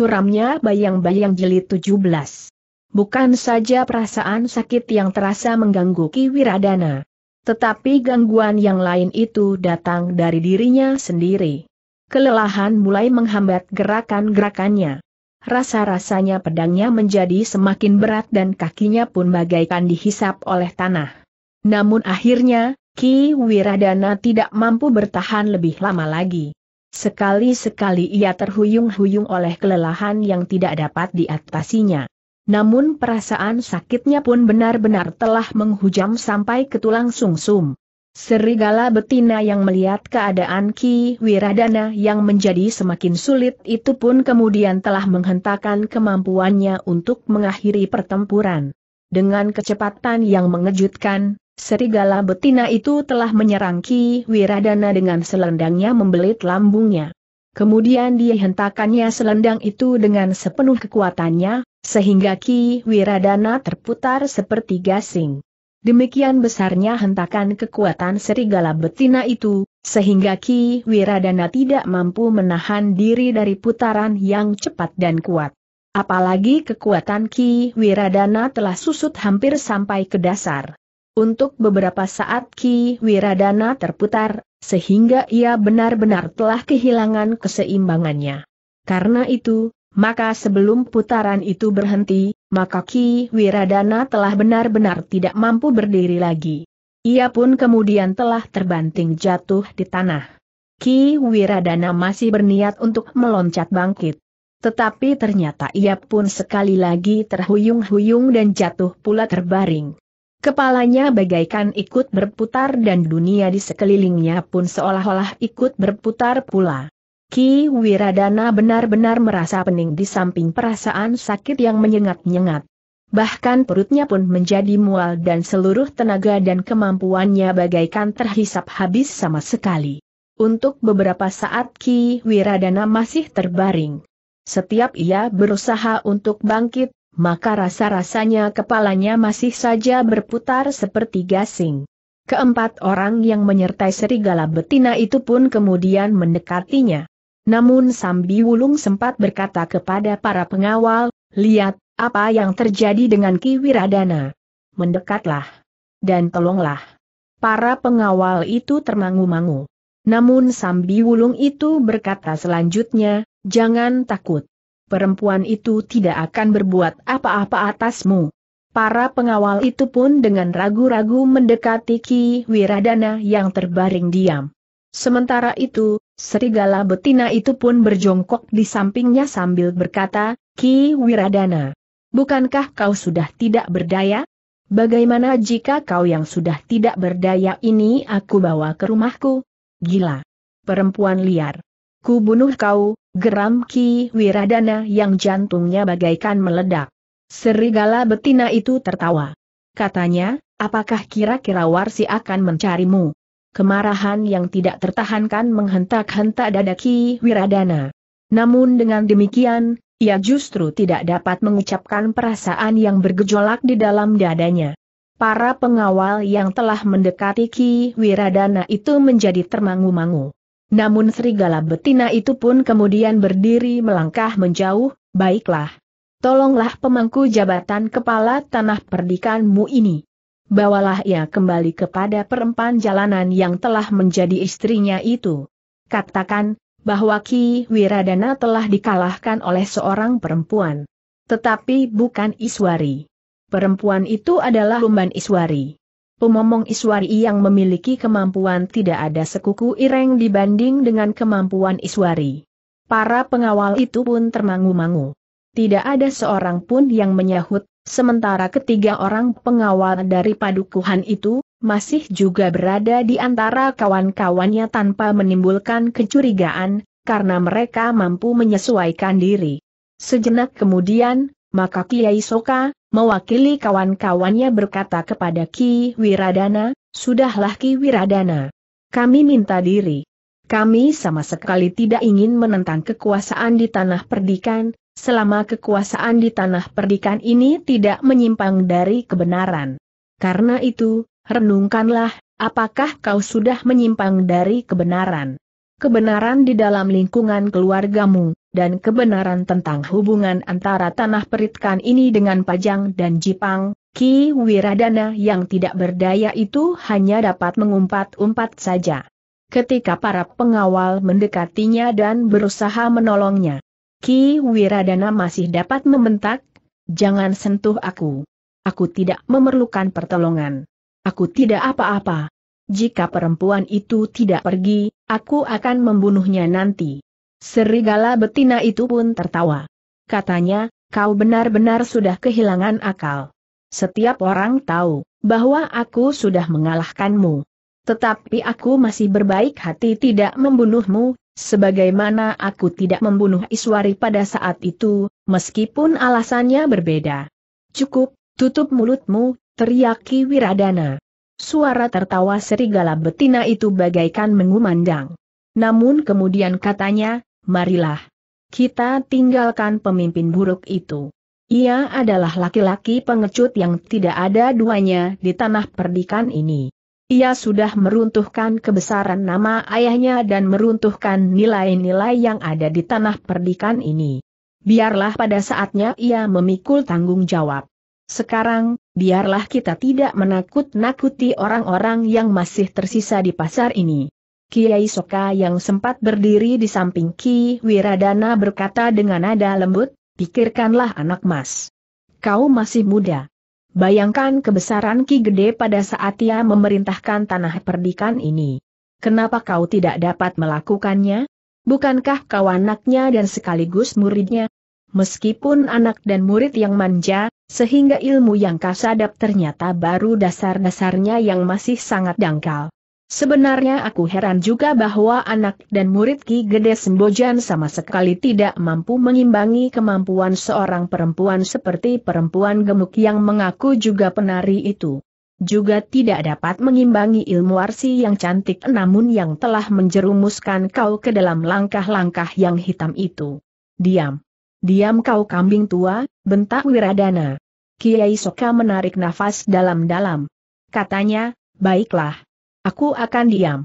suramnya bayang-bayang jelit 17. Bukan saja perasaan sakit yang terasa mengganggu Ki Wiradana, Tetapi gangguan yang lain itu datang dari dirinya sendiri. Kelelahan mulai menghambat gerakan-gerakannya. Rasa-rasanya pedangnya menjadi semakin berat dan kakinya pun bagaikan dihisap oleh tanah. Namun akhirnya, Ki Wiradana tidak mampu bertahan lebih lama lagi. Sekali-sekali ia terhuyung-huyung oleh kelelahan yang tidak dapat diatasinya. Namun perasaan sakitnya pun benar-benar telah menghujam sampai ke tulang sungsum. Serigala betina yang melihat keadaan Ki Wiradana yang menjadi semakin sulit itu pun kemudian telah menghentakkan kemampuannya untuk mengakhiri pertempuran. Dengan kecepatan yang mengejutkan, Serigala betina itu telah menyerang Ki Wiradana dengan selendangnya membelit lambungnya. Kemudian dia hentakannya selendang itu dengan sepenuh kekuatannya, sehingga Ki Wiradana terputar seperti gasing. Demikian besarnya hentakan kekuatan serigala betina itu, sehingga Ki Wiradana tidak mampu menahan diri dari putaran yang cepat dan kuat. Apalagi kekuatan Ki Wiradana telah susut hampir sampai ke dasar. Untuk beberapa saat Ki Wiradana terputar, sehingga ia benar-benar telah kehilangan keseimbangannya. Karena itu, maka sebelum putaran itu berhenti, maka Ki Wiradana telah benar-benar tidak mampu berdiri lagi. Ia pun kemudian telah terbanting jatuh di tanah. Ki Wiradana masih berniat untuk meloncat bangkit. Tetapi ternyata ia pun sekali lagi terhuyung-huyung dan jatuh pula terbaring. Kepalanya bagaikan ikut berputar dan dunia di sekelilingnya pun seolah-olah ikut berputar pula. Ki Wiradana benar-benar merasa pening di samping perasaan sakit yang menyengat-nyengat. Bahkan perutnya pun menjadi mual dan seluruh tenaga dan kemampuannya bagaikan terhisap habis sama sekali. Untuk beberapa saat Ki Wiradana masih terbaring. Setiap ia berusaha untuk bangkit, maka rasa-rasanya kepalanya masih saja berputar seperti gasing. Keempat orang yang menyertai serigala betina itu pun kemudian mendekatinya. Namun Sambi Wulung sempat berkata kepada para pengawal, lihat, apa yang terjadi dengan Ki Wiradana. Mendekatlah. Dan tolonglah. Para pengawal itu termangu-mangu. Namun Sambi Wulung itu berkata selanjutnya, jangan takut perempuan itu tidak akan berbuat apa-apa atasmu. Para pengawal itu pun dengan ragu-ragu mendekati Ki Wiradana yang terbaring diam. Sementara itu, serigala betina itu pun berjongkok di sampingnya sambil berkata, Ki Wiradana, bukankah kau sudah tidak berdaya? Bagaimana jika kau yang sudah tidak berdaya ini aku bawa ke rumahku? Gila! Perempuan liar! Ku bunuh kau, Geram Ki Wiradana yang jantungnya bagaikan meledak. Serigala betina itu tertawa. Katanya, apakah kira-kira Warsi akan mencarimu? Kemarahan yang tidak tertahankan menghentak-hentak dada Ki Wiradana. Namun dengan demikian, ia justru tidak dapat mengucapkan perasaan yang bergejolak di dalam dadanya. Para pengawal yang telah mendekati Ki Wiradana itu menjadi termangu-mangu. Namun serigala betina itu pun kemudian berdiri melangkah menjauh, baiklah. Tolonglah pemangku jabatan kepala tanah perdikanmu ini. Bawalah ia kembali kepada perempuan jalanan yang telah menjadi istrinya itu. Katakan, bahwa Ki Wiradana telah dikalahkan oleh seorang perempuan. Tetapi bukan Iswari. Perempuan itu adalah Lumban Iswari. Pemomong Iswari yang memiliki kemampuan tidak ada sekuku ireng dibanding dengan kemampuan Iswari. Para pengawal itu pun termangu-mangu. Tidak ada seorang pun yang menyahut, sementara ketiga orang pengawal dari padukuhan itu, masih juga berada di antara kawan-kawannya tanpa menimbulkan kecurigaan, karena mereka mampu menyesuaikan diri. Sejenak kemudian, maka Kiai Soka, mewakili kawan-kawannya berkata kepada Ki Wiradana, Sudahlah Ki Wiradana. Kami minta diri. Kami sama sekali tidak ingin menentang kekuasaan di tanah perdikan, selama kekuasaan di tanah perdikan ini tidak menyimpang dari kebenaran. Karena itu, renungkanlah, apakah kau sudah menyimpang dari kebenaran? Kebenaran di dalam lingkungan keluargamu, dan kebenaran tentang hubungan antara tanah peritkan ini dengan Pajang dan Jipang, Ki Wiradana yang tidak berdaya itu hanya dapat mengumpat-umpat saja. Ketika para pengawal mendekatinya dan berusaha menolongnya, Ki Wiradana masih dapat membentak, jangan sentuh aku. Aku tidak memerlukan pertolongan. Aku tidak apa-apa. Jika perempuan itu tidak pergi, aku akan membunuhnya nanti. Serigala betina itu pun tertawa. Katanya, kau benar-benar sudah kehilangan akal. Setiap orang tahu bahwa aku sudah mengalahkanmu. Tetapi aku masih berbaik hati tidak membunuhmu, sebagaimana aku tidak membunuh Iswari pada saat itu, meskipun alasannya berbeda. Cukup, tutup mulutmu, teriaki Wiradana. Suara tertawa serigala betina itu bagaikan mengumandang. Namun kemudian katanya, marilah. Kita tinggalkan pemimpin buruk itu. Ia adalah laki-laki pengecut yang tidak ada duanya di tanah perdikan ini. Ia sudah meruntuhkan kebesaran nama ayahnya dan meruntuhkan nilai-nilai yang ada di tanah perdikan ini. Biarlah pada saatnya ia memikul tanggung jawab. Sekarang, biarlah kita tidak menakut-nakuti orang-orang yang masih tersisa di pasar ini. Kiai Soka yang sempat berdiri di samping Ki Wiradana berkata dengan nada lembut, pikirkanlah anak mas. Kau masih muda. Bayangkan kebesaran Ki Gede pada saat ia memerintahkan tanah perdikan ini. Kenapa kau tidak dapat melakukannya? Bukankah kau anaknya dan sekaligus muridnya? Meskipun anak dan murid yang manja, sehingga ilmu yang kasadap ternyata baru dasar-dasarnya yang masih sangat dangkal. Sebenarnya aku heran juga bahwa anak dan murid Ki Gede Sembojan sama sekali tidak mampu mengimbangi kemampuan seorang perempuan seperti perempuan gemuk yang mengaku juga penari itu. Juga tidak dapat mengimbangi ilmu arsi yang cantik namun yang telah menjerumuskan kau ke dalam langkah-langkah yang hitam itu. Diam. Diam kau kambing tua, bentak Wiradana. Kiai Soka menarik nafas dalam-dalam. Katanya, baiklah aku akan diam.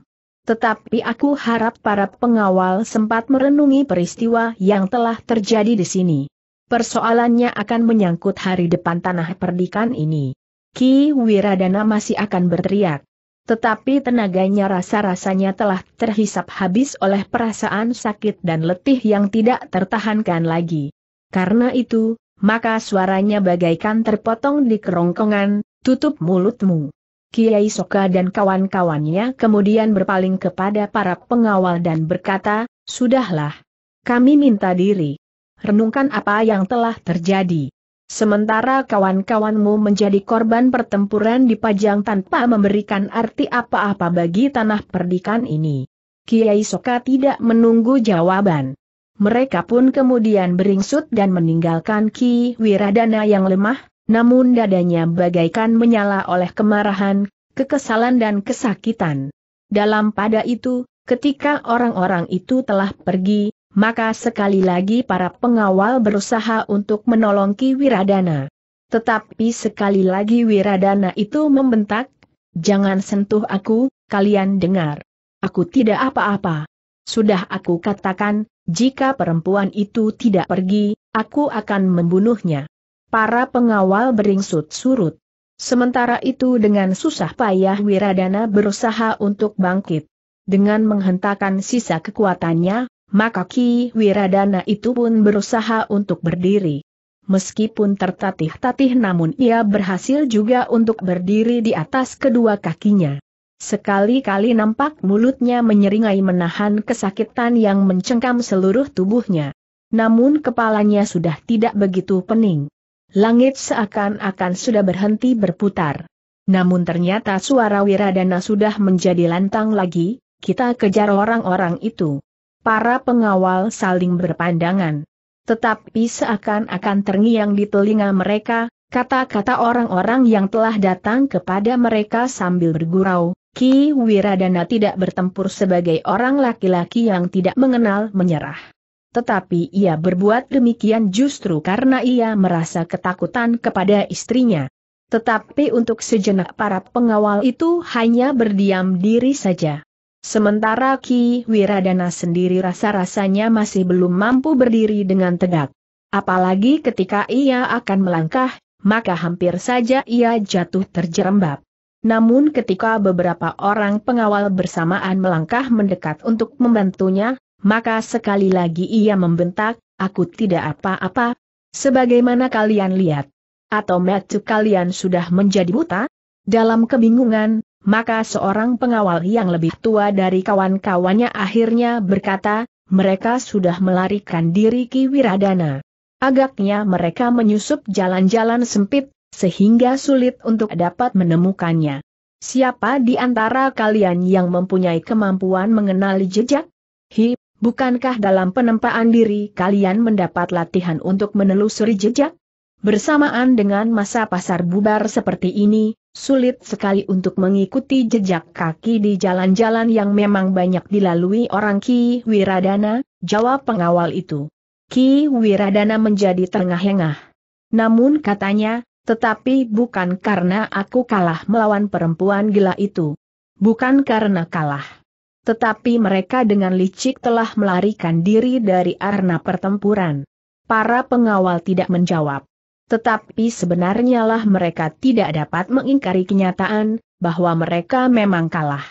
Tetapi aku harap para pengawal sempat merenungi peristiwa yang telah terjadi di sini. Persoalannya akan menyangkut hari depan tanah perdikan ini. Ki Wiradana masih akan berteriak. Tetapi tenaganya rasa-rasanya telah terhisap habis oleh perasaan sakit dan letih yang tidak tertahankan lagi. Karena itu, maka suaranya bagaikan terpotong di kerongkongan, tutup mulutmu. Kiai Soka dan kawan-kawannya kemudian berpaling kepada para pengawal dan berkata, Sudahlah. Kami minta diri. Renungkan apa yang telah terjadi. Sementara kawan-kawanmu menjadi korban pertempuran di Pajang tanpa memberikan arti apa-apa bagi tanah perdikan ini. Kiai Soka tidak menunggu jawaban. Mereka pun kemudian beringsut dan meninggalkan Ki Wiradana yang lemah, namun dadanya bagaikan menyala oleh kemarahan, kekesalan dan kesakitan. Dalam pada itu, ketika orang-orang itu telah pergi, maka sekali lagi para pengawal berusaha untuk menolong Ki Wiradana. Tetapi sekali lagi Wiradana itu membentak, Jangan sentuh aku, kalian dengar. Aku tidak apa-apa. Sudah aku katakan, jika perempuan itu tidak pergi, aku akan membunuhnya. Para pengawal beringsut surut. Sementara itu dengan susah payah Wiradana berusaha untuk bangkit. Dengan menghentakkan sisa kekuatannya, maka Ki Wiradana itu pun berusaha untuk berdiri. Meskipun tertatih-tatih namun ia berhasil juga untuk berdiri di atas kedua kakinya. Sekali-kali nampak mulutnya menyeringai menahan kesakitan yang mencengkam seluruh tubuhnya. Namun kepalanya sudah tidak begitu pening langit seakan-akan sudah berhenti berputar. Namun ternyata suara Wiradana sudah menjadi lantang lagi, kita kejar orang-orang itu. Para pengawal saling berpandangan. Tetapi seakan-akan terngiang di telinga mereka, kata-kata orang-orang yang telah datang kepada mereka sambil bergurau, Ki Wiradana tidak bertempur sebagai orang laki-laki yang tidak mengenal menyerah. Tetapi ia berbuat demikian justru karena ia merasa ketakutan kepada istrinya. Tetapi untuk sejenak para pengawal itu hanya berdiam diri saja. Sementara Ki Wiradana sendiri rasa-rasanya masih belum mampu berdiri dengan tegak. Apalagi ketika ia akan melangkah, maka hampir saja ia jatuh terjerembab. Namun ketika beberapa orang pengawal bersamaan melangkah mendekat untuk membantunya, maka sekali lagi ia membentak, aku tidak apa-apa. Sebagaimana kalian lihat. Atau metu kalian sudah menjadi buta? Dalam kebingungan, maka seorang pengawal yang lebih tua dari kawan-kawannya akhirnya berkata, mereka sudah melarikan diri Ki Wiradana. Agaknya mereka menyusup jalan-jalan sempit, sehingga sulit untuk dapat menemukannya. Siapa di antara kalian yang mempunyai kemampuan mengenali jejak? Hi, Bukankah dalam penempaan diri kalian mendapat latihan untuk menelusuri jejak? Bersamaan dengan masa pasar bubar seperti ini, sulit sekali untuk mengikuti jejak kaki di jalan-jalan yang memang banyak dilalui orang Ki Wiradana, jawab pengawal itu. Ki Wiradana menjadi terengah-engah. Namun katanya, tetapi bukan karena aku kalah melawan perempuan gila itu. Bukan karena kalah. Tetapi mereka dengan licik telah melarikan diri dari arena pertempuran. Para pengawal tidak menjawab. Tetapi sebenarnya lah mereka tidak dapat mengingkari kenyataan, bahwa mereka memang kalah.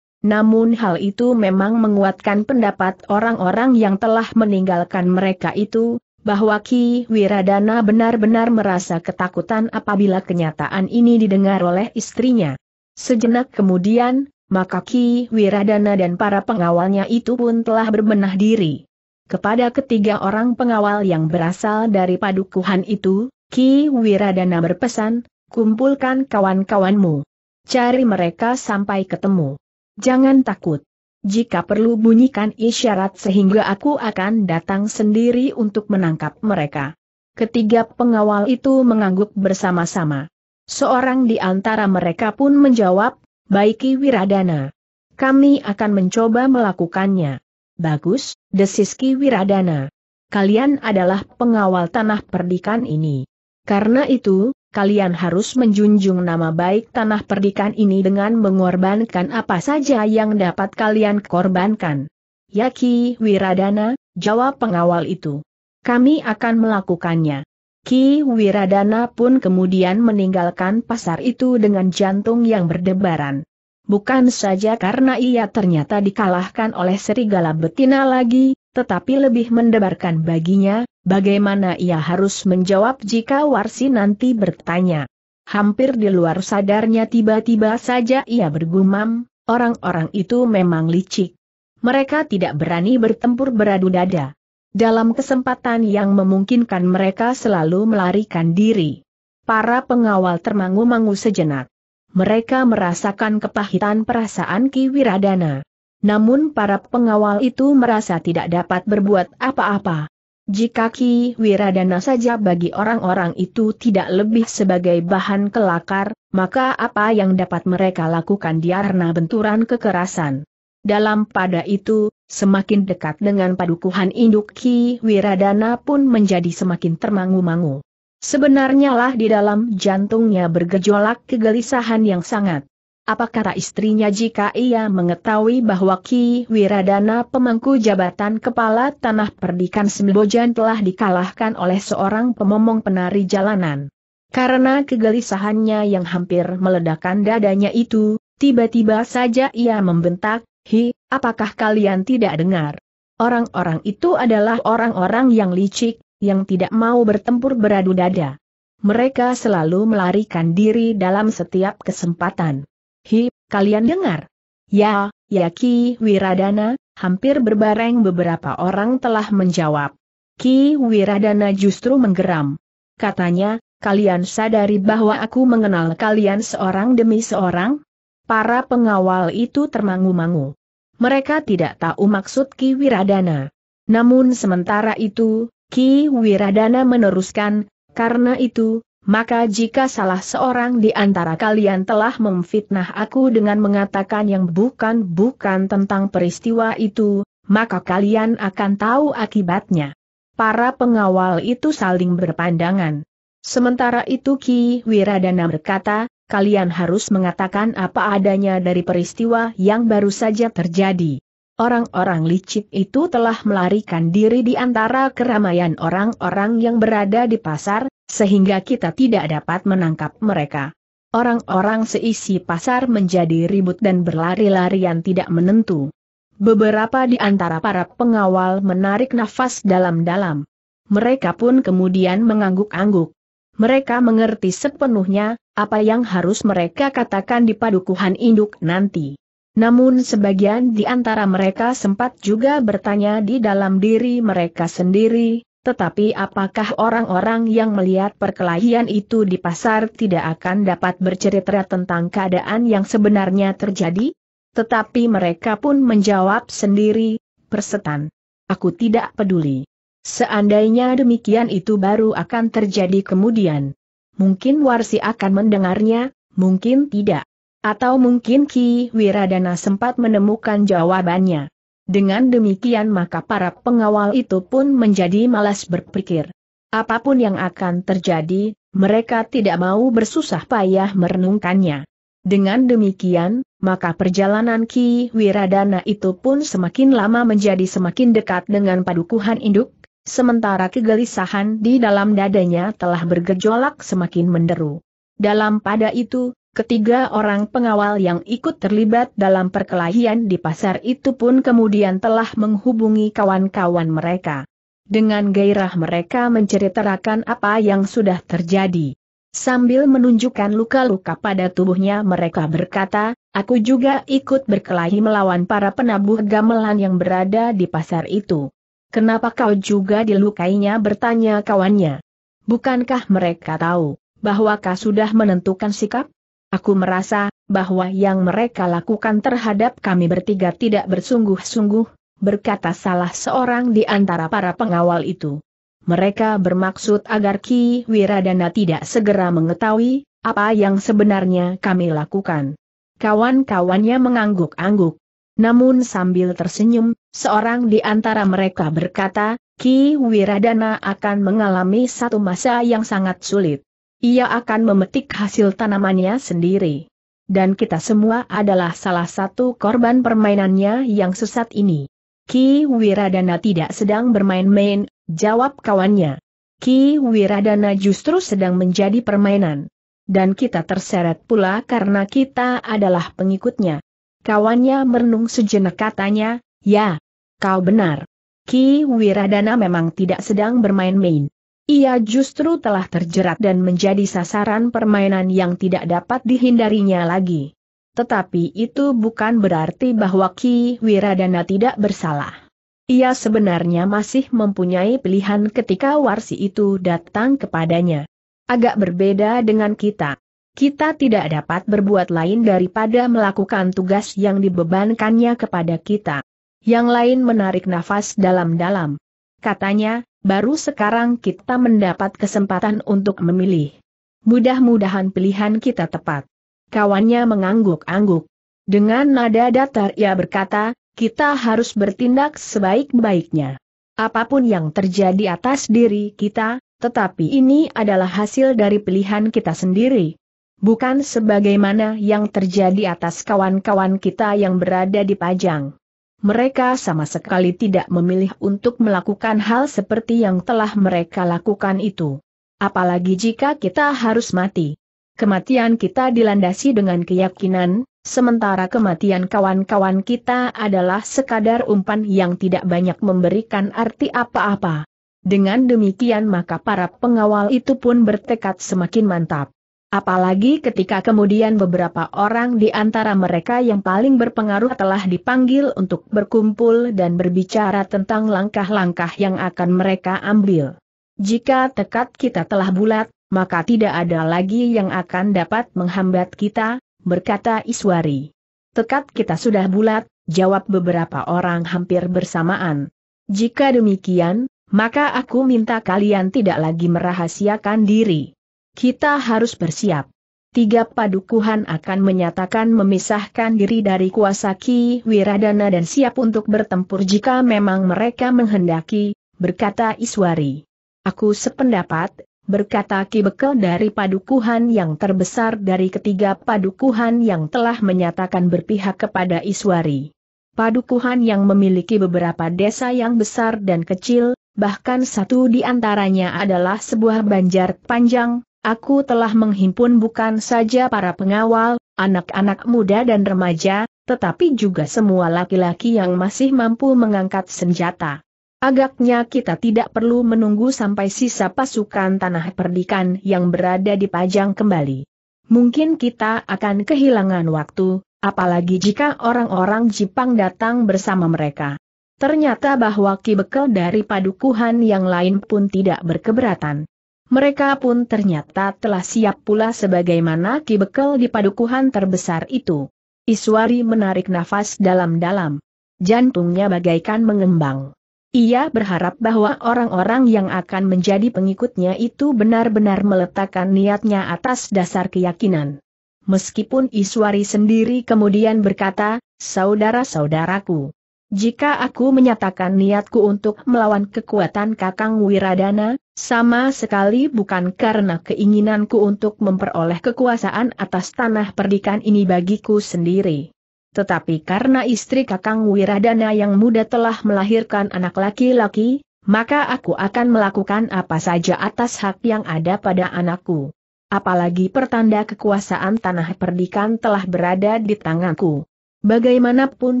Namun hal itu memang menguatkan pendapat orang-orang yang telah meninggalkan mereka itu, bahwa Ki Wiradana benar-benar merasa ketakutan apabila kenyataan ini didengar oleh istrinya. Sejenak kemudian, maka Ki Wiradana dan para pengawalnya itu pun telah berbenah diri. Kepada ketiga orang pengawal yang berasal dari padukuhan itu, Ki Wiradana berpesan, kumpulkan kawan-kawanmu. Cari mereka sampai ketemu. Jangan takut. Jika perlu bunyikan isyarat sehingga aku akan datang sendiri untuk menangkap mereka. Ketiga pengawal itu mengangguk bersama-sama. Seorang di antara mereka pun menjawab, Baiki Wiradana. Kami akan mencoba melakukannya. Bagus, desiski Wiradana. Kalian adalah pengawal tanah perdikan ini. Karena itu, kalian harus menjunjung nama baik tanah perdikan ini dengan mengorbankan apa saja yang dapat kalian korbankan. Yaki Wiradana, jawab pengawal itu. Kami akan melakukannya. Ki Wiradana pun kemudian meninggalkan pasar itu dengan jantung yang berdebaran. Bukan saja karena ia ternyata dikalahkan oleh serigala betina lagi, tetapi lebih mendebarkan baginya, bagaimana ia harus menjawab jika Warsi nanti bertanya. Hampir di luar sadarnya tiba-tiba saja ia bergumam, orang-orang itu memang licik. Mereka tidak berani bertempur beradu dada. Dalam kesempatan yang memungkinkan mereka selalu melarikan diri. Para pengawal termangu-mangu sejenak. Mereka merasakan kepahitan perasaan Ki Wiradana. Namun para pengawal itu merasa tidak dapat berbuat apa-apa. Jika Ki Wiradana saja bagi orang-orang itu tidak lebih sebagai bahan kelakar, maka apa yang dapat mereka lakukan di benturan kekerasan? Dalam pada itu, semakin dekat dengan padukuhan induk Ki Wiradana pun menjadi semakin termangu-mangu. Sebenarnya lah di dalam jantungnya bergejolak kegelisahan yang sangat. Apa kata istrinya jika ia mengetahui bahwa Ki Wiradana pemangku jabatan kepala tanah perdikan Sembojan telah dikalahkan oleh seorang pemomong penari jalanan. Karena kegelisahannya yang hampir meledakkan dadanya itu, tiba-tiba saja ia membentak, Hi, apakah kalian tidak dengar? Orang-orang itu adalah orang-orang yang licik, yang tidak mau bertempur beradu dada. Mereka selalu melarikan diri dalam setiap kesempatan. Hi, kalian dengar? Ya, ya Ki Wiradana, hampir berbareng beberapa orang telah menjawab. Ki Wiradana justru menggeram. Katanya, kalian sadari bahwa aku mengenal kalian seorang demi seorang? Para pengawal itu termangu-mangu mereka tidak tahu maksud Ki Wiradana. Namun sementara itu, Ki Wiradana meneruskan, karena itu, maka jika salah seorang di antara kalian telah memfitnah aku dengan mengatakan yang bukan-bukan tentang peristiwa itu, maka kalian akan tahu akibatnya. Para pengawal itu saling berpandangan. Sementara itu Ki Wiradana berkata, kalian harus mengatakan apa adanya dari peristiwa yang baru saja terjadi. Orang-orang licik itu telah melarikan diri di antara keramaian orang-orang yang berada di pasar, sehingga kita tidak dapat menangkap mereka. Orang-orang seisi pasar menjadi ribut dan berlari-larian tidak menentu. Beberapa di antara para pengawal menarik nafas dalam-dalam. Mereka pun kemudian mengangguk-angguk. Mereka mengerti sepenuhnya apa yang harus mereka katakan di padukuhan induk nanti. Namun sebagian di antara mereka sempat juga bertanya di dalam diri mereka sendiri, tetapi apakah orang-orang yang melihat perkelahian itu di pasar tidak akan dapat bercerita tentang keadaan yang sebenarnya terjadi? Tetapi mereka pun menjawab sendiri, persetan. Aku tidak peduli. Seandainya demikian itu baru akan terjadi kemudian. Mungkin Warsi akan mendengarnya, mungkin tidak. Atau mungkin Ki Wiradana sempat menemukan jawabannya. Dengan demikian maka para pengawal itu pun menjadi malas berpikir. Apapun yang akan terjadi, mereka tidak mau bersusah payah merenungkannya. Dengan demikian, maka perjalanan Ki Wiradana itu pun semakin lama menjadi semakin dekat dengan padukuhan induk, sementara kegelisahan di dalam dadanya telah bergejolak semakin menderu. Dalam pada itu, ketiga orang pengawal yang ikut terlibat dalam perkelahian di pasar itu pun kemudian telah menghubungi kawan-kawan mereka. Dengan gairah mereka menceritakan apa yang sudah terjadi. Sambil menunjukkan luka-luka pada tubuhnya mereka berkata, aku juga ikut berkelahi melawan para penabuh gamelan yang berada di pasar itu. Kenapa kau juga dilukainya bertanya kawannya. Bukankah mereka tahu bahwa kau sudah menentukan sikap? Aku merasa bahwa yang mereka lakukan terhadap kami bertiga tidak bersungguh-sungguh, berkata salah seorang di antara para pengawal itu. Mereka bermaksud agar Ki Wiradana tidak segera mengetahui apa yang sebenarnya kami lakukan. Kawan-kawannya mengangguk-angguk. Namun sambil tersenyum, seorang di antara mereka berkata, Ki Wiradana akan mengalami satu masa yang sangat sulit. Ia akan memetik hasil tanamannya sendiri. Dan kita semua adalah salah satu korban permainannya yang sesat ini. Ki Wiradana tidak sedang bermain-main, jawab kawannya. Ki Wiradana justru sedang menjadi permainan. Dan kita terseret pula karena kita adalah pengikutnya. Kawannya merenung sejenak katanya, ya, kau benar. Ki Wiradana memang tidak sedang bermain-main. Ia justru telah terjerat dan menjadi sasaran permainan yang tidak dapat dihindarinya lagi. Tetapi itu bukan berarti bahwa Ki Wiradana tidak bersalah. Ia sebenarnya masih mempunyai pilihan ketika warsi itu datang kepadanya. Agak berbeda dengan kita kita tidak dapat berbuat lain daripada melakukan tugas yang dibebankannya kepada kita. Yang lain menarik nafas dalam-dalam. Katanya, baru sekarang kita mendapat kesempatan untuk memilih. Mudah-mudahan pilihan kita tepat. Kawannya mengangguk-angguk. Dengan nada datar ia berkata, kita harus bertindak sebaik-baiknya. Apapun yang terjadi atas diri kita, tetapi ini adalah hasil dari pilihan kita sendiri bukan sebagaimana yang terjadi atas kawan-kawan kita yang berada di Pajang. Mereka sama sekali tidak memilih untuk melakukan hal seperti yang telah mereka lakukan itu. Apalagi jika kita harus mati. Kematian kita dilandasi dengan keyakinan, sementara kematian kawan-kawan kita adalah sekadar umpan yang tidak banyak memberikan arti apa-apa. Dengan demikian maka para pengawal itu pun bertekad semakin mantap. Apalagi ketika kemudian beberapa orang di antara mereka yang paling berpengaruh telah dipanggil untuk berkumpul dan berbicara tentang langkah-langkah yang akan mereka ambil. Jika tekad kita telah bulat, maka tidak ada lagi yang akan dapat menghambat kita, berkata Iswari. Tekad kita sudah bulat, jawab beberapa orang hampir bersamaan. Jika demikian, maka aku minta kalian tidak lagi merahasiakan diri. Kita harus bersiap. Tiga padukuhan akan menyatakan memisahkan diri dari kuasa Ki Wiradana dan siap untuk bertempur jika memang mereka menghendaki, berkata Iswari. Aku sependapat, berkata Ki Bekel dari padukuhan yang terbesar dari ketiga padukuhan yang telah menyatakan berpihak kepada Iswari. Padukuhan yang memiliki beberapa desa yang besar dan kecil, bahkan satu di antaranya adalah sebuah banjar panjang, Aku telah menghimpun bukan saja para pengawal, anak-anak muda dan remaja, tetapi juga semua laki-laki yang masih mampu mengangkat senjata. Agaknya kita tidak perlu menunggu sampai sisa pasukan tanah perdikan yang berada di pajang kembali. Mungkin kita akan kehilangan waktu, apalagi jika orang-orang Jepang datang bersama mereka. Ternyata bahwa kibekel dari padukuhan yang lain pun tidak berkeberatan. Mereka pun ternyata telah siap pula sebagaimana kibekel di padukuhan terbesar itu. Iswari menarik nafas dalam-dalam. Jantungnya bagaikan mengembang. Ia berharap bahwa orang-orang yang akan menjadi pengikutnya itu benar-benar meletakkan niatnya atas dasar keyakinan. Meskipun Iswari sendiri kemudian berkata, Saudara-saudaraku, jika aku menyatakan niatku untuk melawan kekuatan Kakang Wiradana, sama sekali bukan karena keinginanku untuk memperoleh kekuasaan atas tanah perdikan ini bagiku sendiri. Tetapi karena istri Kakang Wiradana yang muda telah melahirkan anak laki-laki, maka aku akan melakukan apa saja atas hak yang ada pada anakku. Apalagi pertanda kekuasaan tanah perdikan telah berada di tanganku. Bagaimanapun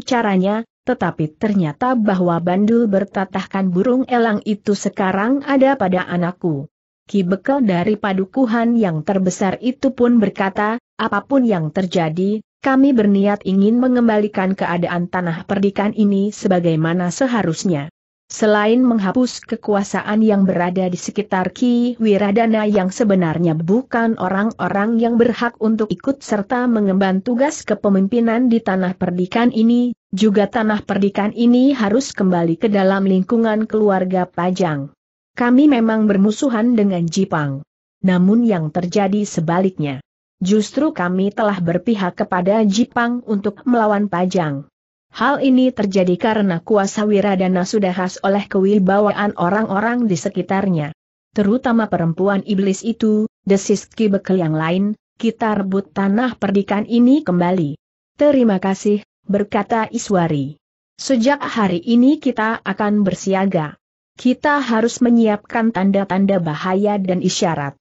caranya, tetapi ternyata bahwa bandul bertatahkan burung elang itu sekarang ada pada anakku. Ki bekal dari padukuhan yang terbesar itu pun berkata, apapun yang terjadi, kami berniat ingin mengembalikan keadaan tanah perdikan ini sebagaimana seharusnya. Selain menghapus kekuasaan yang berada di sekitar Ki Wiradana yang sebenarnya bukan orang-orang yang berhak untuk ikut serta mengemban tugas kepemimpinan di tanah perdikan ini, juga tanah perdikan ini harus kembali ke dalam lingkungan keluarga Pajang. Kami memang bermusuhan dengan Jipang. Namun yang terjadi sebaliknya. Justru kami telah berpihak kepada Jipang untuk melawan Pajang. Hal ini terjadi karena kuasa Wiradana sudah khas oleh kewibawaan orang-orang di sekitarnya. Terutama perempuan iblis itu, desis Ki Bekel yang lain, kita rebut tanah perdikan ini kembali. Terima kasih, berkata Iswari. Sejak hari ini kita akan bersiaga. Kita harus menyiapkan tanda-tanda bahaya dan isyarat.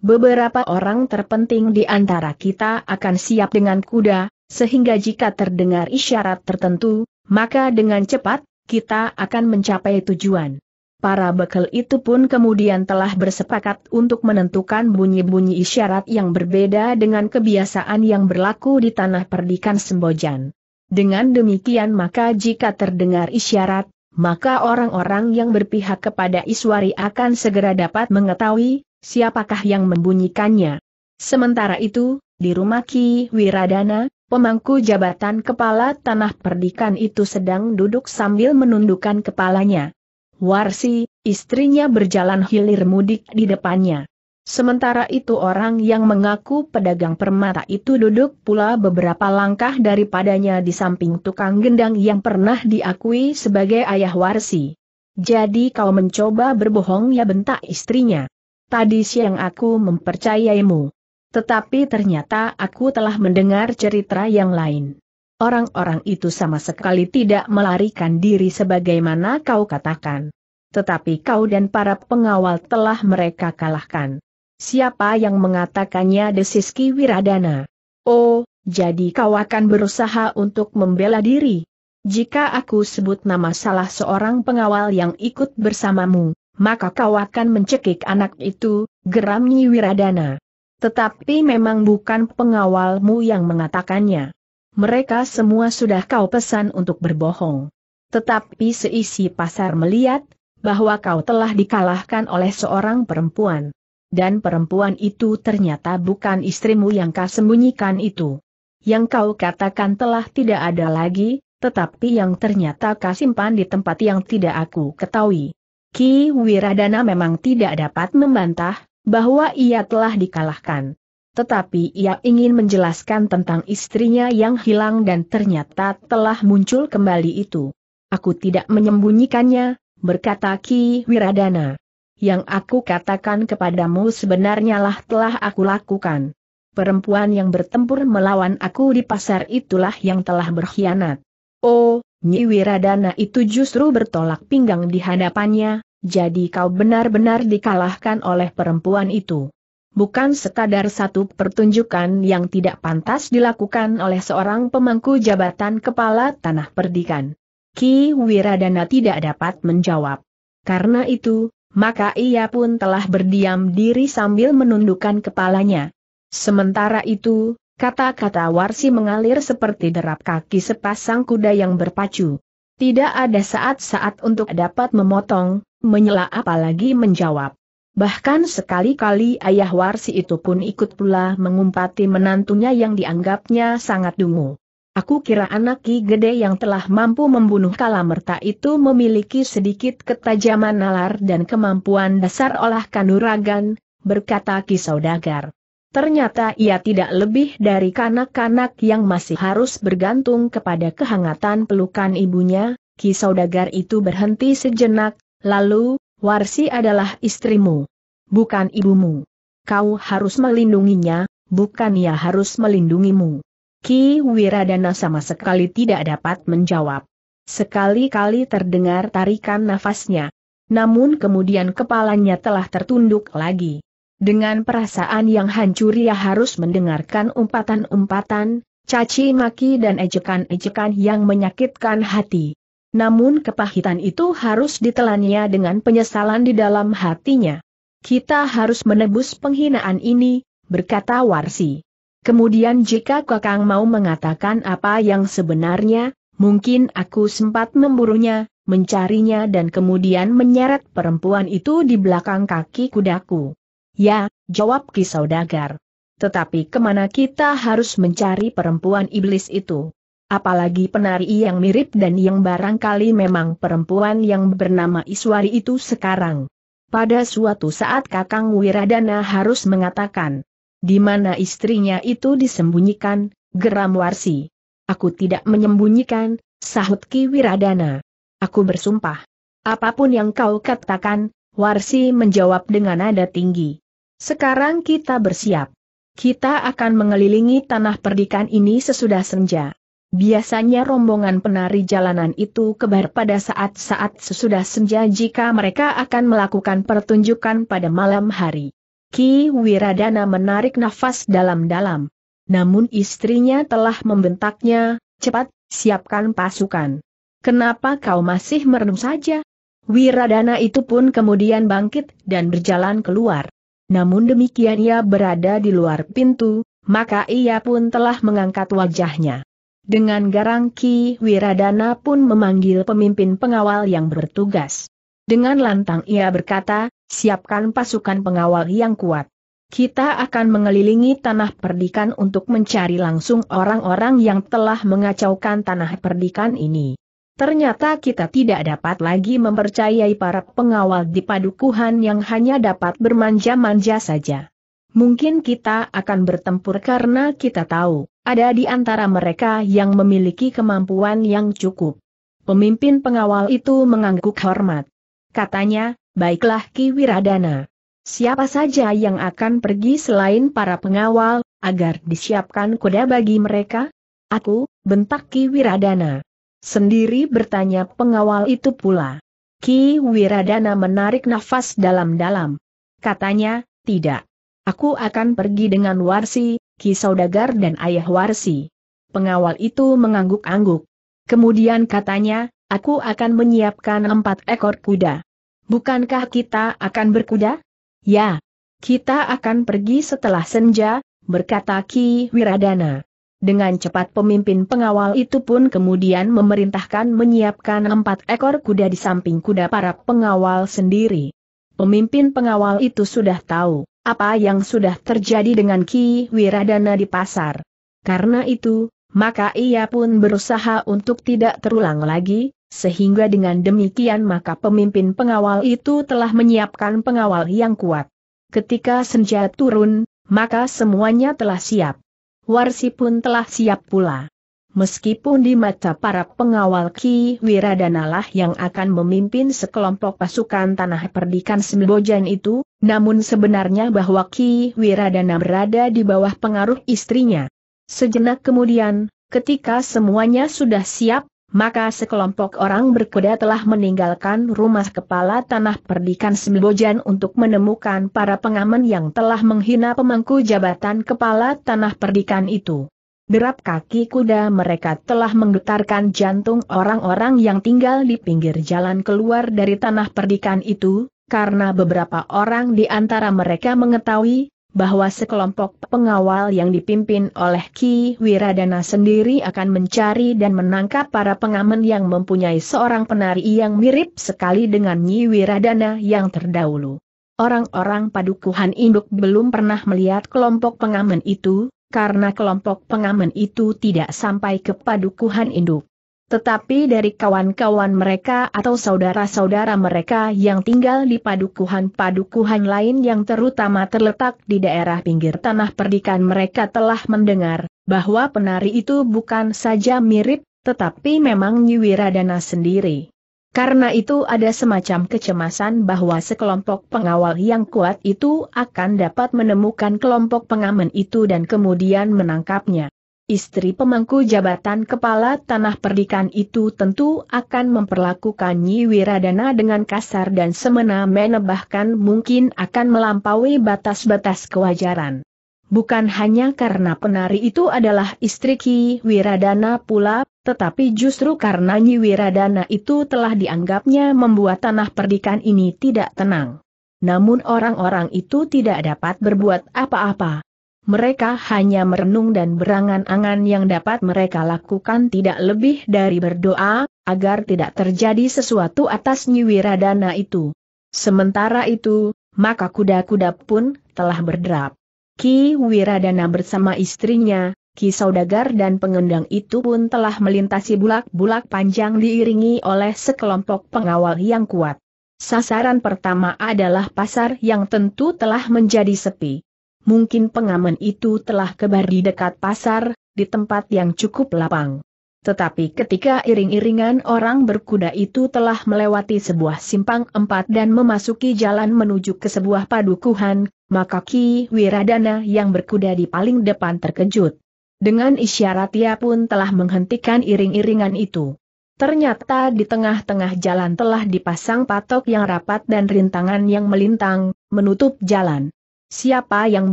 Beberapa orang terpenting di antara kita akan siap dengan kuda, sehingga jika terdengar isyarat tertentu, maka dengan cepat, kita akan mencapai tujuan. Para bekel itu pun kemudian telah bersepakat untuk menentukan bunyi-bunyi isyarat yang berbeda dengan kebiasaan yang berlaku di tanah perdikan Sembojan. Dengan demikian maka jika terdengar isyarat, maka orang-orang yang berpihak kepada Iswari akan segera dapat mengetahui siapakah yang membunyikannya. Sementara itu, di rumah Ki Wiradana, pemangku jabatan kepala tanah perdikan itu sedang duduk sambil menundukkan kepalanya. Warsi, istrinya berjalan hilir mudik di depannya. Sementara itu orang yang mengaku pedagang permata itu duduk pula beberapa langkah daripadanya di samping tukang gendang yang pernah diakui sebagai ayah Warsi. Jadi kau mencoba berbohong ya bentak istrinya. Tadi siang aku mempercayaimu. Tetapi ternyata aku telah mendengar cerita yang lain. Orang-orang itu sama sekali tidak melarikan diri sebagaimana kau katakan. Tetapi kau dan para pengawal telah mereka kalahkan. Siapa yang mengatakannya Desiski Wiradana? Oh, jadi kau akan berusaha untuk membela diri. Jika aku sebut nama salah seorang pengawal yang ikut bersamamu, maka kau akan mencekik anak itu, geram Wiradana. Tetapi memang bukan pengawalmu yang mengatakannya. Mereka semua sudah kau pesan untuk berbohong. Tetapi seisi pasar melihat, bahwa kau telah dikalahkan oleh seorang perempuan dan perempuan itu ternyata bukan istrimu yang kau sembunyikan itu. Yang kau katakan telah tidak ada lagi, tetapi yang ternyata kau simpan di tempat yang tidak aku ketahui. Ki Wiradana memang tidak dapat membantah, bahwa ia telah dikalahkan. Tetapi ia ingin menjelaskan tentang istrinya yang hilang dan ternyata telah muncul kembali itu. Aku tidak menyembunyikannya, berkata Ki Wiradana yang aku katakan kepadamu sebenarnya lah telah aku lakukan. Perempuan yang bertempur melawan aku di pasar itulah yang telah berkhianat. Oh, Nyi Wiradana itu justru bertolak pinggang di hadapannya, jadi kau benar-benar dikalahkan oleh perempuan itu. Bukan sekadar satu pertunjukan yang tidak pantas dilakukan oleh seorang pemangku jabatan kepala tanah perdikan. Ki Wiradana tidak dapat menjawab. Karena itu, maka ia pun telah berdiam diri sambil menundukkan kepalanya. Sementara itu, kata-kata Warsi mengalir seperti derap kaki sepasang kuda yang berpacu. Tidak ada saat-saat untuk dapat memotong, menyela apalagi menjawab. Bahkan sekali-kali ayah Warsi itu pun ikut pula mengumpati menantunya yang dianggapnya sangat dungu. Aku kira anak Ki Gede yang telah mampu membunuh Kalamerta itu memiliki sedikit ketajaman nalar dan kemampuan dasar olah kanuragan, berkata Ki Saudagar. Ternyata ia tidak lebih dari kanak-kanak yang masih harus bergantung kepada kehangatan pelukan ibunya, Ki Saudagar itu berhenti sejenak, lalu, Warsi adalah istrimu. Bukan ibumu. Kau harus melindunginya, bukan ia harus melindungimu. Ki Wiradana sama sekali tidak dapat menjawab. Sekali-kali terdengar tarikan nafasnya. Namun kemudian kepalanya telah tertunduk lagi. Dengan perasaan yang hancur ia harus mendengarkan umpatan-umpatan, caci maki dan ejekan-ejekan yang menyakitkan hati. Namun kepahitan itu harus ditelannya dengan penyesalan di dalam hatinya. Kita harus menebus penghinaan ini, berkata Warsi. Kemudian jika Kakang mau mengatakan apa yang sebenarnya, mungkin aku sempat memburunya, mencarinya dan kemudian menyeret perempuan itu di belakang kaki kudaku. Ya, jawab Kisaudagar. Tetapi kemana kita harus mencari perempuan iblis itu? Apalagi penari yang mirip dan yang barangkali memang perempuan yang bernama Iswari itu sekarang. Pada suatu saat Kakang Wiradana harus mengatakan, di mana istrinya itu disembunyikan, geram Warsi. Aku tidak menyembunyikan, sahut Ki Wiradana. Aku bersumpah. Apapun yang kau katakan, Warsi menjawab dengan nada tinggi. Sekarang kita bersiap. Kita akan mengelilingi tanah perdikan ini sesudah senja. Biasanya rombongan penari jalanan itu kebar pada saat-saat sesudah senja jika mereka akan melakukan pertunjukan pada malam hari. Ki Wiradana menarik nafas dalam-dalam. Namun istrinya telah membentaknya, cepat, siapkan pasukan. Kenapa kau masih merenung saja? Wiradana itu pun kemudian bangkit dan berjalan keluar. Namun demikian ia berada di luar pintu, maka ia pun telah mengangkat wajahnya. Dengan garang Ki Wiradana pun memanggil pemimpin pengawal yang bertugas. Dengan lantang ia berkata, siapkan pasukan pengawal yang kuat. Kita akan mengelilingi tanah perdikan untuk mencari langsung orang-orang yang telah mengacaukan tanah perdikan ini. Ternyata kita tidak dapat lagi mempercayai para pengawal di padukuhan yang hanya dapat bermanja-manja saja. Mungkin kita akan bertempur karena kita tahu, ada di antara mereka yang memiliki kemampuan yang cukup. Pemimpin pengawal itu mengangguk hormat. Katanya, Baiklah Ki Wiradana. Siapa saja yang akan pergi selain para pengawal, agar disiapkan kuda bagi mereka? Aku, bentak Ki Wiradana. Sendiri bertanya pengawal itu pula. Ki Wiradana menarik nafas dalam-dalam. Katanya, tidak. Aku akan pergi dengan Warsi, Ki Saudagar dan Ayah Warsi. Pengawal itu mengangguk-angguk. Kemudian katanya, aku akan menyiapkan empat ekor kuda. Bukankah kita akan berkuda? Ya. Kita akan pergi setelah senja, berkata Ki Wiradana. Dengan cepat pemimpin pengawal itu pun kemudian memerintahkan menyiapkan empat ekor kuda di samping kuda para pengawal sendiri. Pemimpin pengawal itu sudah tahu apa yang sudah terjadi dengan Ki Wiradana di pasar. Karena itu, maka ia pun berusaha untuk tidak terulang lagi, sehingga dengan demikian maka pemimpin pengawal itu telah menyiapkan pengawal yang kuat. Ketika senja turun, maka semuanya telah siap. Warsi pun telah siap pula. Meskipun di mata para pengawal Ki Wiradana lah yang akan memimpin sekelompok pasukan tanah perdikan Sembojan itu, namun sebenarnya bahwa Ki Wiradana berada di bawah pengaruh istrinya. Sejenak kemudian, ketika semuanya sudah siap, maka sekelompok orang berkuda telah meninggalkan rumah kepala tanah perdikan Sembojan untuk menemukan para pengaman yang telah menghina pemangku jabatan kepala tanah perdikan itu. Derap kaki kuda mereka telah menggetarkan jantung orang-orang yang tinggal di pinggir jalan keluar dari tanah perdikan itu, karena beberapa orang di antara mereka mengetahui bahwa sekelompok pengawal yang dipimpin oleh Ki Wiradana sendiri akan mencari dan menangkap para pengamen yang mempunyai seorang penari yang mirip sekali dengan Nyi Wiradana yang terdahulu. Orang-orang padukuhan induk belum pernah melihat kelompok pengamen itu, karena kelompok pengamen itu tidak sampai ke padukuhan induk. Tetapi dari kawan-kawan mereka atau saudara-saudara mereka yang tinggal di padukuhan-padukuhan lain yang terutama terletak di daerah pinggir tanah perdikan mereka telah mendengar bahwa penari itu bukan saja mirip, tetapi memang Nyiwiradana sendiri. Karena itu ada semacam kecemasan bahwa sekelompok pengawal yang kuat itu akan dapat menemukan kelompok pengamen itu dan kemudian menangkapnya. Istri pemangku jabatan kepala tanah perdikan itu tentu akan memperlakukan Nyi Wiradana dengan kasar dan semena-mena bahkan mungkin akan melampaui batas-batas kewajaran. Bukan hanya karena penari itu adalah istri Ki Wiradana pula, tetapi justru karena Nyi Wiradana itu telah dianggapnya membuat tanah perdikan ini tidak tenang. Namun orang-orang itu tidak dapat berbuat apa-apa mereka hanya merenung dan berangan-angan yang dapat mereka lakukan tidak lebih dari berdoa, agar tidak terjadi sesuatu atas Nyiwiradana itu. Sementara itu, maka kuda-kuda pun telah berderap. Ki Wiradana bersama istrinya, Ki Saudagar dan pengendang itu pun telah melintasi bulak-bulak panjang diiringi oleh sekelompok pengawal yang kuat. Sasaran pertama adalah pasar yang tentu telah menjadi sepi mungkin pengamen itu telah kebar di dekat pasar, di tempat yang cukup lapang. Tetapi ketika iring-iringan orang berkuda itu telah melewati sebuah simpang empat dan memasuki jalan menuju ke sebuah padukuhan, maka Ki Wiradana yang berkuda di paling depan terkejut. Dengan isyarat ia pun telah menghentikan iring-iringan itu. Ternyata di tengah-tengah jalan telah dipasang patok yang rapat dan rintangan yang melintang, menutup jalan. Siapa yang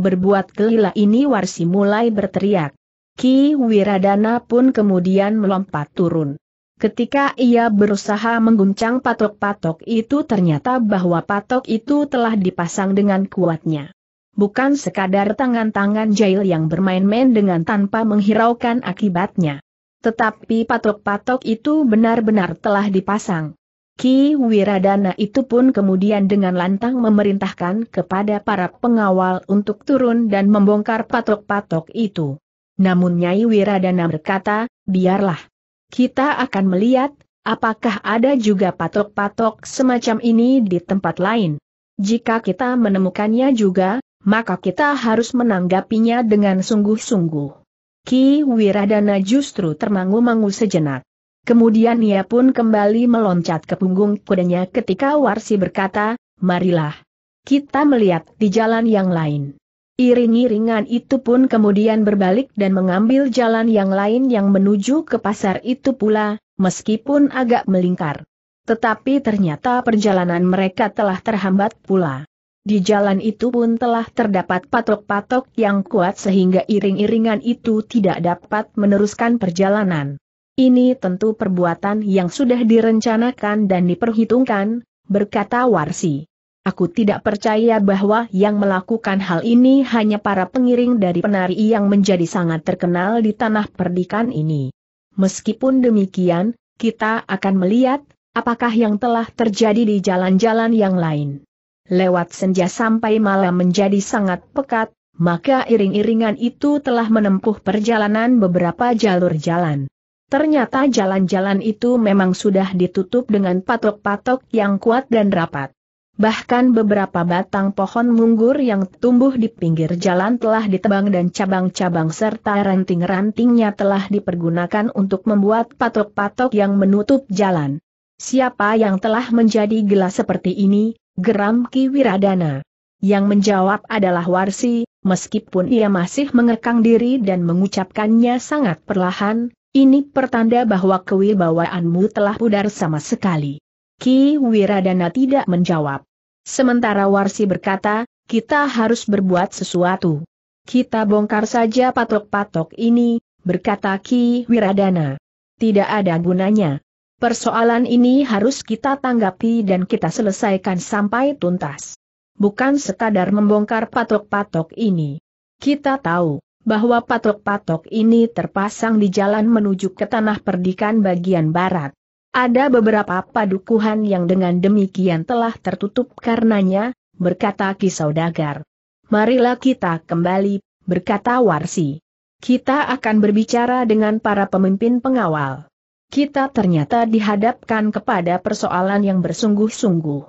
berbuat gelila ini Warsi mulai berteriak. Ki Wiradana pun kemudian melompat turun. Ketika ia berusaha mengguncang patok-patok itu ternyata bahwa patok itu telah dipasang dengan kuatnya. Bukan sekadar tangan-tangan jail yang bermain-main dengan tanpa menghiraukan akibatnya. Tetapi patok-patok itu benar-benar telah dipasang. Ki Wiradana itu pun kemudian dengan lantang memerintahkan kepada para pengawal untuk turun dan membongkar patok-patok itu. Namun Nyai Wiradana berkata, biarlah. Kita akan melihat, apakah ada juga patok-patok semacam ini di tempat lain. Jika kita menemukannya juga, maka kita harus menanggapinya dengan sungguh-sungguh. Ki Wiradana justru termangu-mangu sejenak. Kemudian ia pun kembali meloncat ke punggung kudanya ketika Warsi berkata, marilah. Kita melihat di jalan yang lain. Iring-iringan itu pun kemudian berbalik dan mengambil jalan yang lain yang menuju ke pasar itu pula, meskipun agak melingkar. Tetapi ternyata perjalanan mereka telah terhambat pula. Di jalan itu pun telah terdapat patok-patok yang kuat sehingga iring-iringan itu tidak dapat meneruskan perjalanan. Ini tentu perbuatan yang sudah direncanakan dan diperhitungkan, berkata Warsi. Aku tidak percaya bahwa yang melakukan hal ini hanya para pengiring dari penari yang menjadi sangat terkenal di tanah perdikan ini. Meskipun demikian, kita akan melihat apakah yang telah terjadi di jalan-jalan yang lain. Lewat senja sampai malam menjadi sangat pekat, maka iring-iringan itu telah menempuh perjalanan beberapa jalur jalan. Ternyata jalan-jalan itu memang sudah ditutup dengan patok-patok yang kuat dan rapat. Bahkan beberapa batang pohon munggur yang tumbuh di pinggir jalan telah ditebang dan cabang-cabang serta ranting-rantingnya telah dipergunakan untuk membuat patok-patok yang menutup jalan. Siapa yang telah menjadi gelas seperti ini, geram Ki Wiradana. Yang menjawab adalah Warsi, meskipun ia masih mengekang diri dan mengucapkannya sangat perlahan, ini pertanda bahwa kewibawaanmu telah pudar sama sekali. Ki Wiradana tidak menjawab. Sementara Warsi berkata, kita harus berbuat sesuatu. Kita bongkar saja patok-patok ini, berkata Ki Wiradana. Tidak ada gunanya. Persoalan ini harus kita tanggapi dan kita selesaikan sampai tuntas. Bukan sekadar membongkar patok-patok ini. Kita tahu, bahwa patok-patok ini terpasang di jalan menuju ke tanah perdikan bagian barat. Ada beberapa padukuhan yang dengan demikian telah tertutup karenanya, berkata Kisaudagar. Marilah kita kembali, berkata Warsi. Kita akan berbicara dengan para pemimpin pengawal. Kita ternyata dihadapkan kepada persoalan yang bersungguh-sungguh.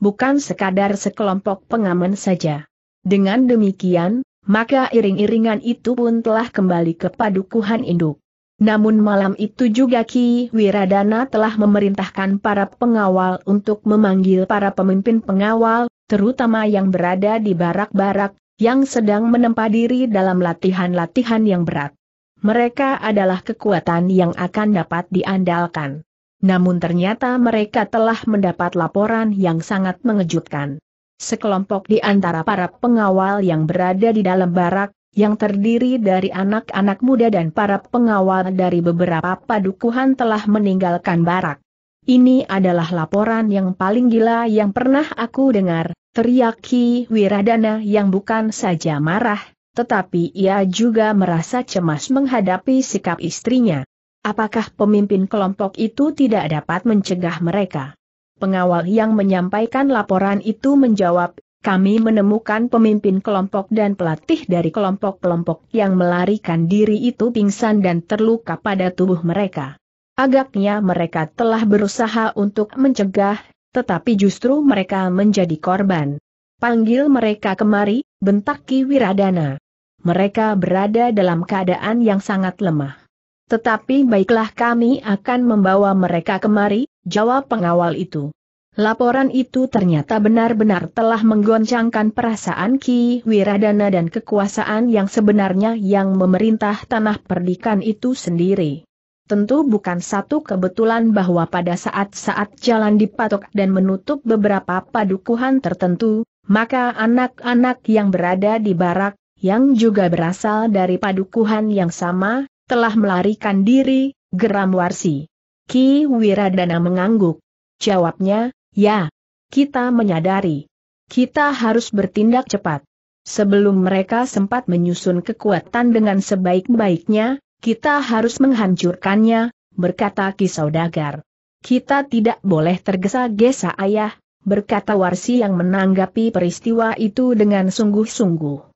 Bukan sekadar sekelompok pengaman saja. Dengan demikian, maka iring-iringan itu pun telah kembali ke padukuhan induk. Namun malam itu juga Ki Wiradana telah memerintahkan para pengawal untuk memanggil para pemimpin pengawal, terutama yang berada di barak-barak, yang sedang menempa diri dalam latihan-latihan yang berat. Mereka adalah kekuatan yang akan dapat diandalkan. Namun ternyata mereka telah mendapat laporan yang sangat mengejutkan. Sekelompok di antara para pengawal yang berada di dalam barak, yang terdiri dari anak-anak muda dan para pengawal dari beberapa padukuhan telah meninggalkan barak. Ini adalah laporan yang paling gila yang pernah aku dengar, teriaki Wiradana yang bukan saja marah, tetapi ia juga merasa cemas menghadapi sikap istrinya. Apakah pemimpin kelompok itu tidak dapat mencegah mereka? Pengawal yang menyampaikan laporan itu menjawab, kami menemukan pemimpin kelompok dan pelatih dari kelompok-kelompok yang melarikan diri itu pingsan dan terluka pada tubuh mereka. Agaknya mereka telah berusaha untuk mencegah, tetapi justru mereka menjadi korban. Panggil mereka kemari, bentak Ki Wiradana. Mereka berada dalam keadaan yang sangat lemah. Tetapi baiklah kami akan membawa mereka kemari, jawab pengawal itu. Laporan itu ternyata benar-benar telah menggoncangkan perasaan Ki Wiradana dan kekuasaan yang sebenarnya yang memerintah tanah perdikan itu sendiri. Tentu bukan satu kebetulan bahwa pada saat-saat jalan dipatok dan menutup beberapa padukuhan tertentu, maka anak-anak yang berada di barak, yang juga berasal dari padukuhan yang sama, telah melarikan diri, geram Warsi. Ki Wiradana mengangguk. Jawabnya, ya, kita menyadari. Kita harus bertindak cepat. Sebelum mereka sempat menyusun kekuatan dengan sebaik-baiknya, kita harus menghancurkannya, berkata Ki Saudagar. Kita tidak boleh tergesa-gesa ayah, berkata Warsi yang menanggapi peristiwa itu dengan sungguh-sungguh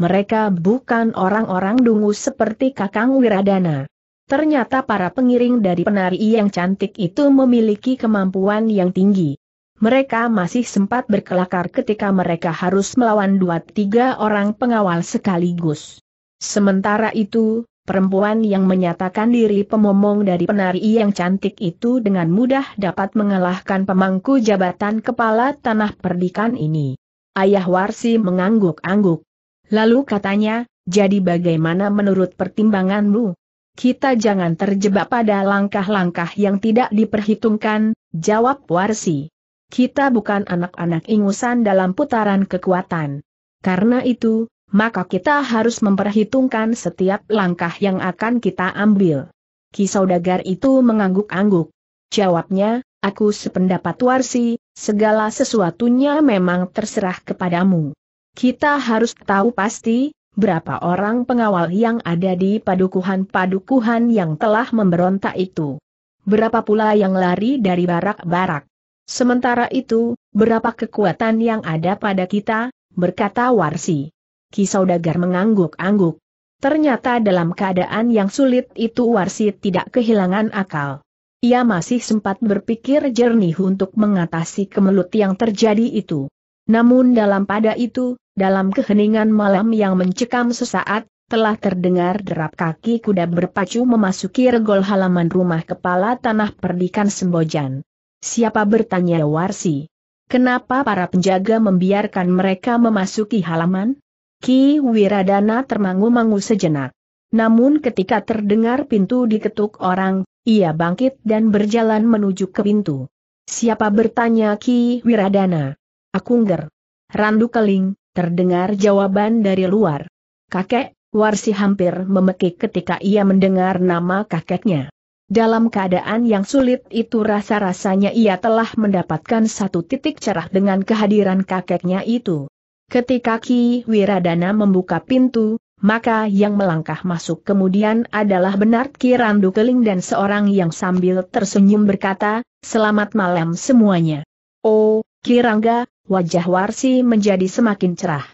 mereka bukan orang-orang dungu seperti Kakang Wiradana. Ternyata para pengiring dari penari yang cantik itu memiliki kemampuan yang tinggi. Mereka masih sempat berkelakar ketika mereka harus melawan dua tiga orang pengawal sekaligus. Sementara itu, perempuan yang menyatakan diri pemomong dari penari yang cantik itu dengan mudah dapat mengalahkan pemangku jabatan kepala tanah perdikan ini. Ayah Warsi mengangguk-angguk. Lalu katanya, jadi bagaimana menurut pertimbanganmu? Kita jangan terjebak pada langkah-langkah yang tidak diperhitungkan, jawab Warsi. Kita bukan anak-anak ingusan dalam putaran kekuatan. Karena itu, maka kita harus memperhitungkan setiap langkah yang akan kita ambil. Kisaudagar itu mengangguk-angguk. Jawabnya, aku sependapat Warsi, segala sesuatunya memang terserah kepadamu. Kita harus tahu pasti, berapa orang pengawal yang ada di padukuhan-padukuhan yang telah memberontak itu. Berapa pula yang lari dari barak-barak. Sementara itu, berapa kekuatan yang ada pada kita, berkata Warsi. Kisaudagar mengangguk-angguk. Ternyata dalam keadaan yang sulit itu Warsi tidak kehilangan akal. Ia masih sempat berpikir jernih untuk mengatasi kemelut yang terjadi itu. Namun dalam pada itu, dalam keheningan malam yang mencekam sesaat, telah terdengar derap kaki kuda berpacu memasuki regol halaman rumah kepala tanah perdikan Sembojan. Siapa bertanya Warsi? Kenapa para penjaga membiarkan mereka memasuki halaman? Ki Wiradana termangu-mangu sejenak. Namun ketika terdengar pintu diketuk orang, ia bangkit dan berjalan menuju ke pintu. Siapa bertanya Ki Wiradana? Aku ngger. Randu keling, terdengar jawaban dari luar. Kakek, Warsi hampir memekik ketika ia mendengar nama kakeknya. Dalam keadaan yang sulit itu rasa-rasanya ia telah mendapatkan satu titik cerah dengan kehadiran kakeknya itu. Ketika Ki Wiradana membuka pintu, maka yang melangkah masuk kemudian adalah benar Ki Randu Keling dan seorang yang sambil tersenyum berkata, Selamat malam semuanya. Oh, Ki Rangga, wajah Warsi menjadi semakin cerah.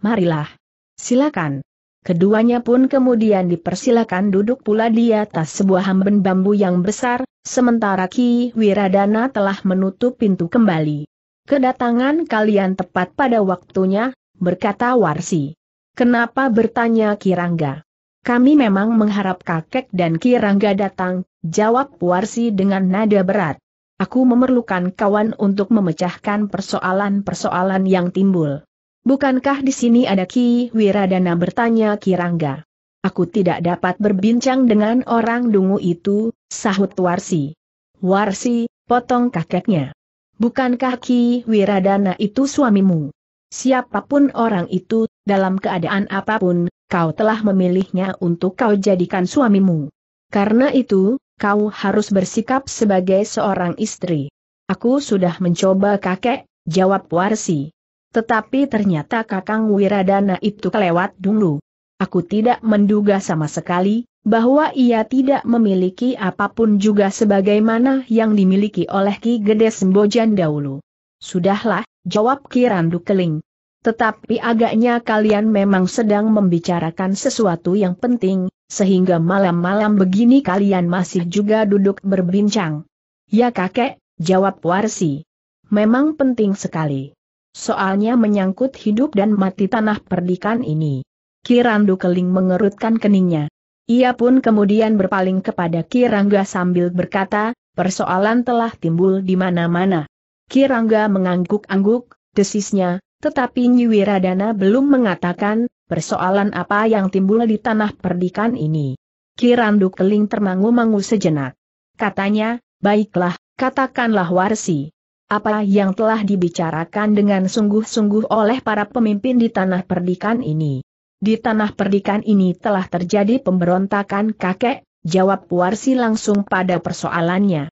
Marilah. Silakan. Keduanya pun kemudian dipersilakan duduk pula di atas sebuah hamben bambu yang besar, sementara Ki Wiradana telah menutup pintu kembali. Kedatangan kalian tepat pada waktunya, berkata Warsi. Kenapa bertanya Kirangga? Kami memang mengharap kakek dan Kirangga datang, jawab Warsi dengan nada berat. Aku memerlukan kawan untuk memecahkan persoalan-persoalan yang timbul. Bukankah di sini ada Ki Wiradana bertanya Kirangga? Aku tidak dapat berbincang dengan orang dungu itu, sahut Warsi. Warsi, potong kakeknya. Bukankah Ki Wiradana itu suamimu? Siapapun orang itu, dalam keadaan apapun, kau telah memilihnya untuk kau jadikan suamimu. Karena itu, kau harus bersikap sebagai seorang istri. Aku sudah mencoba kakek, jawab Warsi. Tetapi ternyata kakang Wiradana itu kelewat dulu. Aku tidak menduga sama sekali, bahwa ia tidak memiliki apapun juga sebagaimana yang dimiliki oleh Ki Gede Sembojan dahulu. Sudahlah, jawab Kirandu Keling. Tetapi agaknya kalian memang sedang membicarakan sesuatu yang penting, sehingga malam-malam begini kalian masih juga duduk berbincang. Ya kakek, jawab Warsi. Memang penting sekali. Soalnya menyangkut hidup dan mati tanah perdikan ini. Kirandu Keling mengerutkan keningnya. Ia pun kemudian berpaling kepada Kirangga sambil berkata, persoalan telah timbul di mana-mana. Kirangga mengangguk-angguk, desisnya, tetapi Nyiwiradana belum mengatakan, persoalan apa yang timbul di tanah perdikan ini. Kirandu Keling termangu-mangu sejenak. Katanya, baiklah, katakanlah Warsi. Apa yang telah dibicarakan dengan sungguh-sungguh oleh para pemimpin di tanah perdikan ini? Di tanah perdikan ini telah terjadi pemberontakan kakek, jawab Warsi langsung pada persoalannya.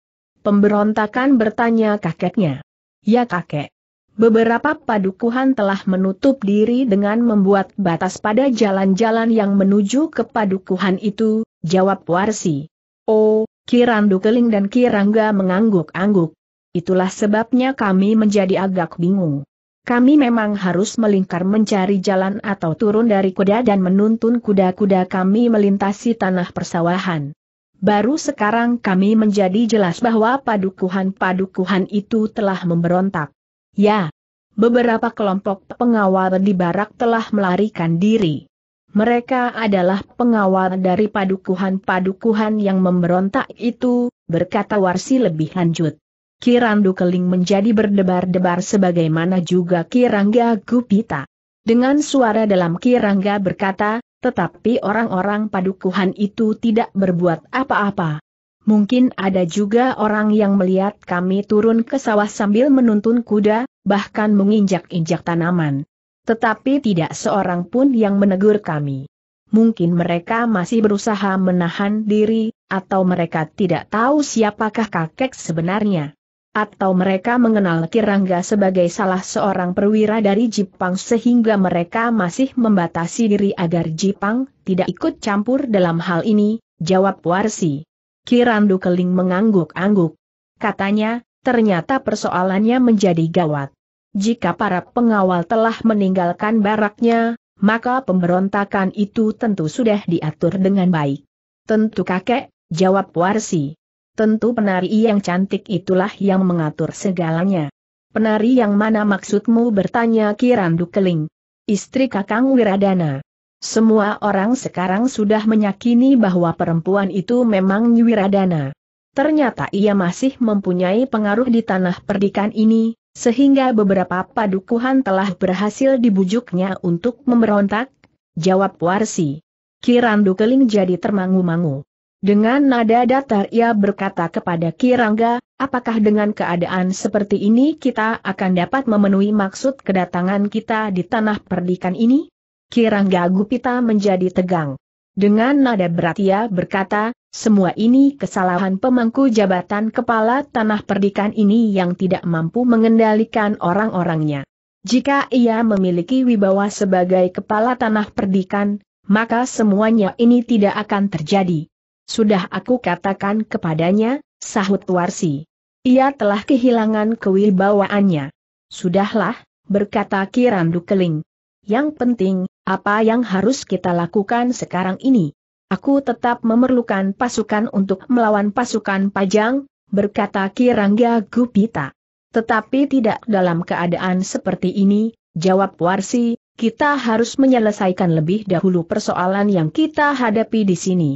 Pemberontakan bertanya kakeknya. Ya kakek, Beberapa padukuhan telah menutup diri dengan membuat batas pada jalan-jalan yang menuju ke padukuhan itu, jawab Warsi. Oh, Kirandu Keling dan Kirangga mengangguk-angguk. Itulah sebabnya kami menjadi agak bingung. Kami memang harus melingkar mencari jalan atau turun dari kuda dan menuntun kuda-kuda kami melintasi tanah persawahan. Baru sekarang kami menjadi jelas bahwa padukuhan-padukuhan itu telah memberontak. Ya. Beberapa kelompok pengawal di barak telah melarikan diri. Mereka adalah pengawal dari padukuhan-padukuhan yang memberontak itu, berkata Warsi lebih lanjut. Kirandu Keling menjadi berdebar-debar sebagaimana juga Kirangga Gupita. Dengan suara dalam Kirangga berkata, tetapi orang-orang padukuhan itu tidak berbuat apa-apa. Mungkin ada juga orang yang melihat kami turun ke sawah sambil menuntun kuda, bahkan menginjak-injak tanaman. Tetapi tidak seorang pun yang menegur kami. Mungkin mereka masih berusaha menahan diri, atau mereka tidak tahu siapakah kakek sebenarnya. Atau mereka mengenal Kirangga sebagai salah seorang perwira dari Jepang sehingga mereka masih membatasi diri agar Jepang tidak ikut campur dalam hal ini, jawab Warsi. Kirandu Keling mengangguk-angguk. Katanya, ternyata persoalannya menjadi gawat. Jika para pengawal telah meninggalkan baraknya, maka pemberontakan itu tentu sudah diatur dengan baik. Tentu kakek, jawab Warsi. Tentu penari yang cantik itulah yang mengatur segalanya. Penari yang mana maksudmu bertanya Kirandu Keling? Istri Kakang Wiradana. Semua orang sekarang sudah menyakini bahwa perempuan itu memang Nyiwiradana. Ternyata ia masih mempunyai pengaruh di tanah perdikan ini, sehingga beberapa padukuhan telah berhasil dibujuknya untuk memberontak, jawab Warsi. Kirandu Keling jadi termangu-mangu. Dengan nada datar ia berkata kepada Kirangga, apakah dengan keadaan seperti ini kita akan dapat memenuhi maksud kedatangan kita di tanah perdikan ini? Kirangga Gupita menjadi tegang. Dengan nada berat ia berkata, semua ini kesalahan pemangku jabatan kepala tanah perdikan ini yang tidak mampu mengendalikan orang-orangnya. Jika ia memiliki wibawa sebagai kepala tanah perdikan, maka semuanya ini tidak akan terjadi. Sudah aku katakan kepadanya, sahut Warsi. Ia telah kehilangan kewibawaannya. Sudahlah, berkata Kirandu Keling. Yang penting, apa yang harus kita lakukan sekarang ini? Aku tetap memerlukan pasukan untuk melawan pasukan Pajang, berkata Kirangga Gupita. Tetapi tidak dalam keadaan seperti ini, jawab Warsi, kita harus menyelesaikan lebih dahulu persoalan yang kita hadapi di sini.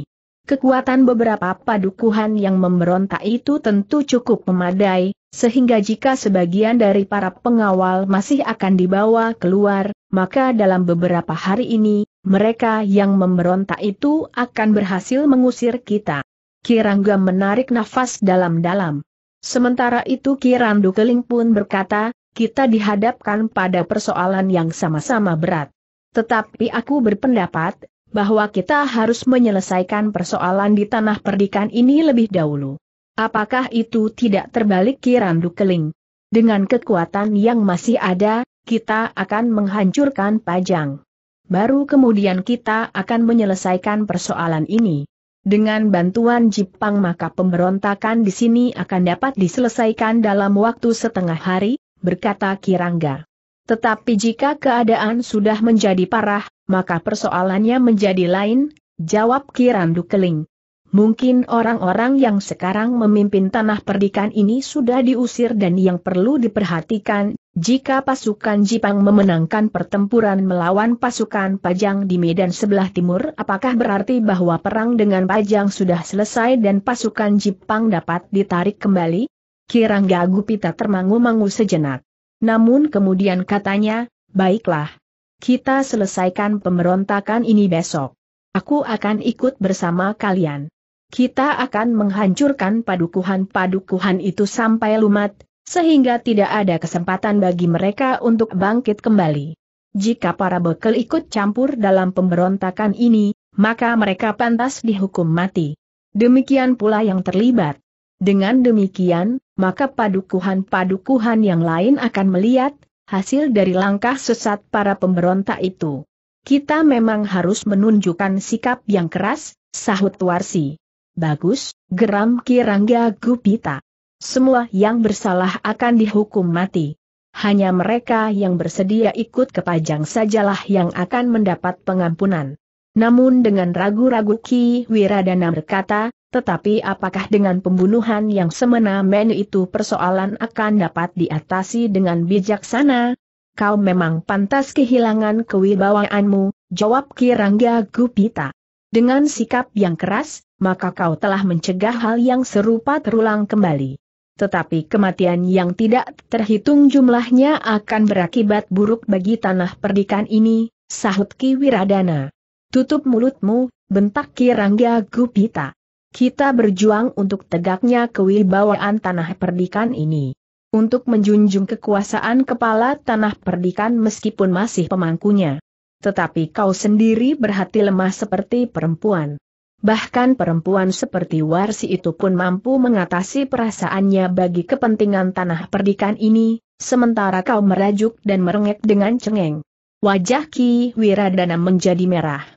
Kekuatan beberapa padukuhan yang memberontak itu tentu cukup memadai, sehingga jika sebagian dari para pengawal masih akan dibawa keluar, maka dalam beberapa hari ini, mereka yang memberontak itu akan berhasil mengusir kita. Kirangga menarik nafas dalam-dalam. Sementara itu Kirandu Keling pun berkata, kita dihadapkan pada persoalan yang sama-sama berat. Tetapi aku berpendapat, bahwa kita harus menyelesaikan persoalan di tanah perdikan ini lebih dahulu. Apakah itu tidak terbalik kirandu keling? Dengan kekuatan yang masih ada, kita akan menghancurkan pajang. Baru kemudian kita akan menyelesaikan persoalan ini. Dengan bantuan Jipang maka pemberontakan di sini akan dapat diselesaikan dalam waktu setengah hari, berkata Kirangga. Tetapi jika keadaan sudah menjadi parah, maka persoalannya menjadi lain, jawab Kirandu Keling. Mungkin orang-orang yang sekarang memimpin tanah perdikan ini sudah diusir dan yang perlu diperhatikan, jika pasukan Jipang memenangkan pertempuran melawan pasukan Pajang di medan sebelah timur apakah berarti bahwa perang dengan Pajang sudah selesai dan pasukan Jipang dapat ditarik kembali? Kirang Gagupita termangu-mangu sejenak. Namun kemudian katanya, baiklah, kita selesaikan pemberontakan ini besok. Aku akan ikut bersama kalian. Kita akan menghancurkan padukuhan-padukuhan itu sampai lumat, sehingga tidak ada kesempatan bagi mereka untuk bangkit kembali. Jika para bekel ikut campur dalam pemberontakan ini, maka mereka pantas dihukum mati. Demikian pula yang terlibat. Dengan demikian, maka padukuhan-padukuhan yang lain akan melihat hasil dari langkah sesat para pemberontak itu. Kita memang harus menunjukkan sikap yang keras, sahut Warsi. Bagus, geram Kirangga Gupita. Semua yang bersalah akan dihukum mati. Hanya mereka yang bersedia ikut ke Pajang sajalah yang akan mendapat pengampunan. Namun dengan ragu-ragu Ki Wiradana berkata, tetapi apakah dengan pembunuhan yang semena-mena itu persoalan akan dapat diatasi dengan bijaksana? Kau memang pantas kehilangan kewibawaanmu, jawab Kirangga Gupita. Dengan sikap yang keras, maka kau telah mencegah hal yang serupa terulang kembali. Tetapi kematian yang tidak terhitung jumlahnya akan berakibat buruk bagi tanah perdikan ini, sahut Ki Wiradana. Tutup mulutmu, bentak Kirangga Gupita. Kita berjuang untuk tegaknya kewibawaan tanah perdikan ini. Untuk menjunjung kekuasaan kepala tanah perdikan meskipun masih pemangkunya. Tetapi kau sendiri berhati lemah seperti perempuan. Bahkan perempuan seperti Warsi itu pun mampu mengatasi perasaannya bagi kepentingan tanah perdikan ini, sementara kau merajuk dan merengek dengan cengeng. Wajah Ki Wiradana menjadi merah.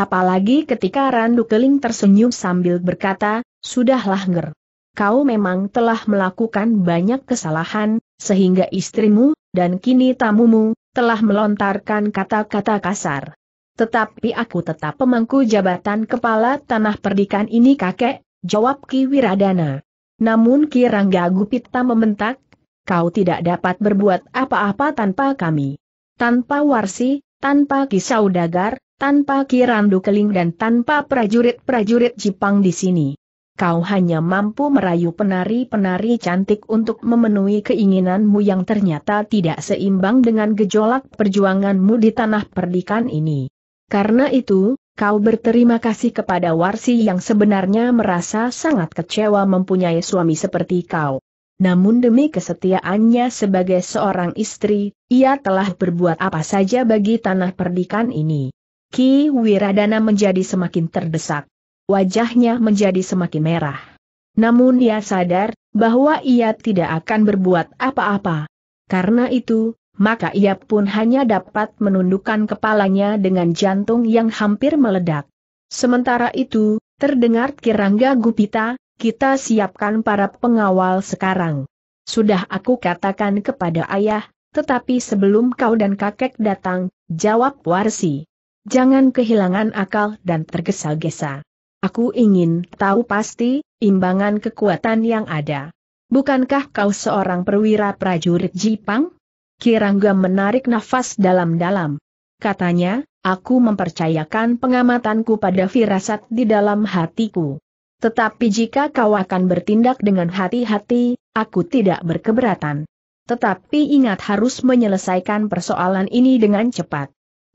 Apalagi ketika Randu Keling tersenyum sambil berkata, Sudahlah Nger. Kau memang telah melakukan banyak kesalahan, sehingga istrimu, dan kini tamumu, telah melontarkan kata-kata kasar. Tetapi aku tetap pemangku jabatan kepala tanah perdikan ini kakek, jawab Ki Wiradana. Namun Ki Rangga Gupita membentak, kau tidak dapat berbuat apa-apa tanpa kami. Tanpa warsi, tanpa kisau dagar, tanpa kirandu keling dan tanpa prajurit-prajurit Jepang di sini. Kau hanya mampu merayu penari-penari cantik untuk memenuhi keinginanmu yang ternyata tidak seimbang dengan gejolak perjuanganmu di tanah perdikan ini. Karena itu, kau berterima kasih kepada Warsi yang sebenarnya merasa sangat kecewa mempunyai suami seperti kau. Namun demi kesetiaannya sebagai seorang istri, ia telah berbuat apa saja bagi tanah perdikan ini. Ki Wiradana menjadi semakin terdesak. Wajahnya menjadi semakin merah. Namun ia sadar bahwa ia tidak akan berbuat apa-apa. Karena itu, maka ia pun hanya dapat menundukkan kepalanya dengan jantung yang hampir meledak. Sementara itu, terdengar Kirangga Gupita, kita siapkan para pengawal sekarang. Sudah aku katakan kepada ayah, tetapi sebelum kau dan kakek datang, jawab Warsi. Jangan kehilangan akal dan tergesa-gesa. Aku ingin tahu pasti, imbangan kekuatan yang ada. Bukankah kau seorang perwira prajurit Jipang? Kirangga menarik nafas dalam-dalam. Katanya, aku mempercayakan pengamatanku pada firasat di dalam hatiku. Tetapi jika kau akan bertindak dengan hati-hati, aku tidak berkeberatan. Tetapi ingat harus menyelesaikan persoalan ini dengan cepat.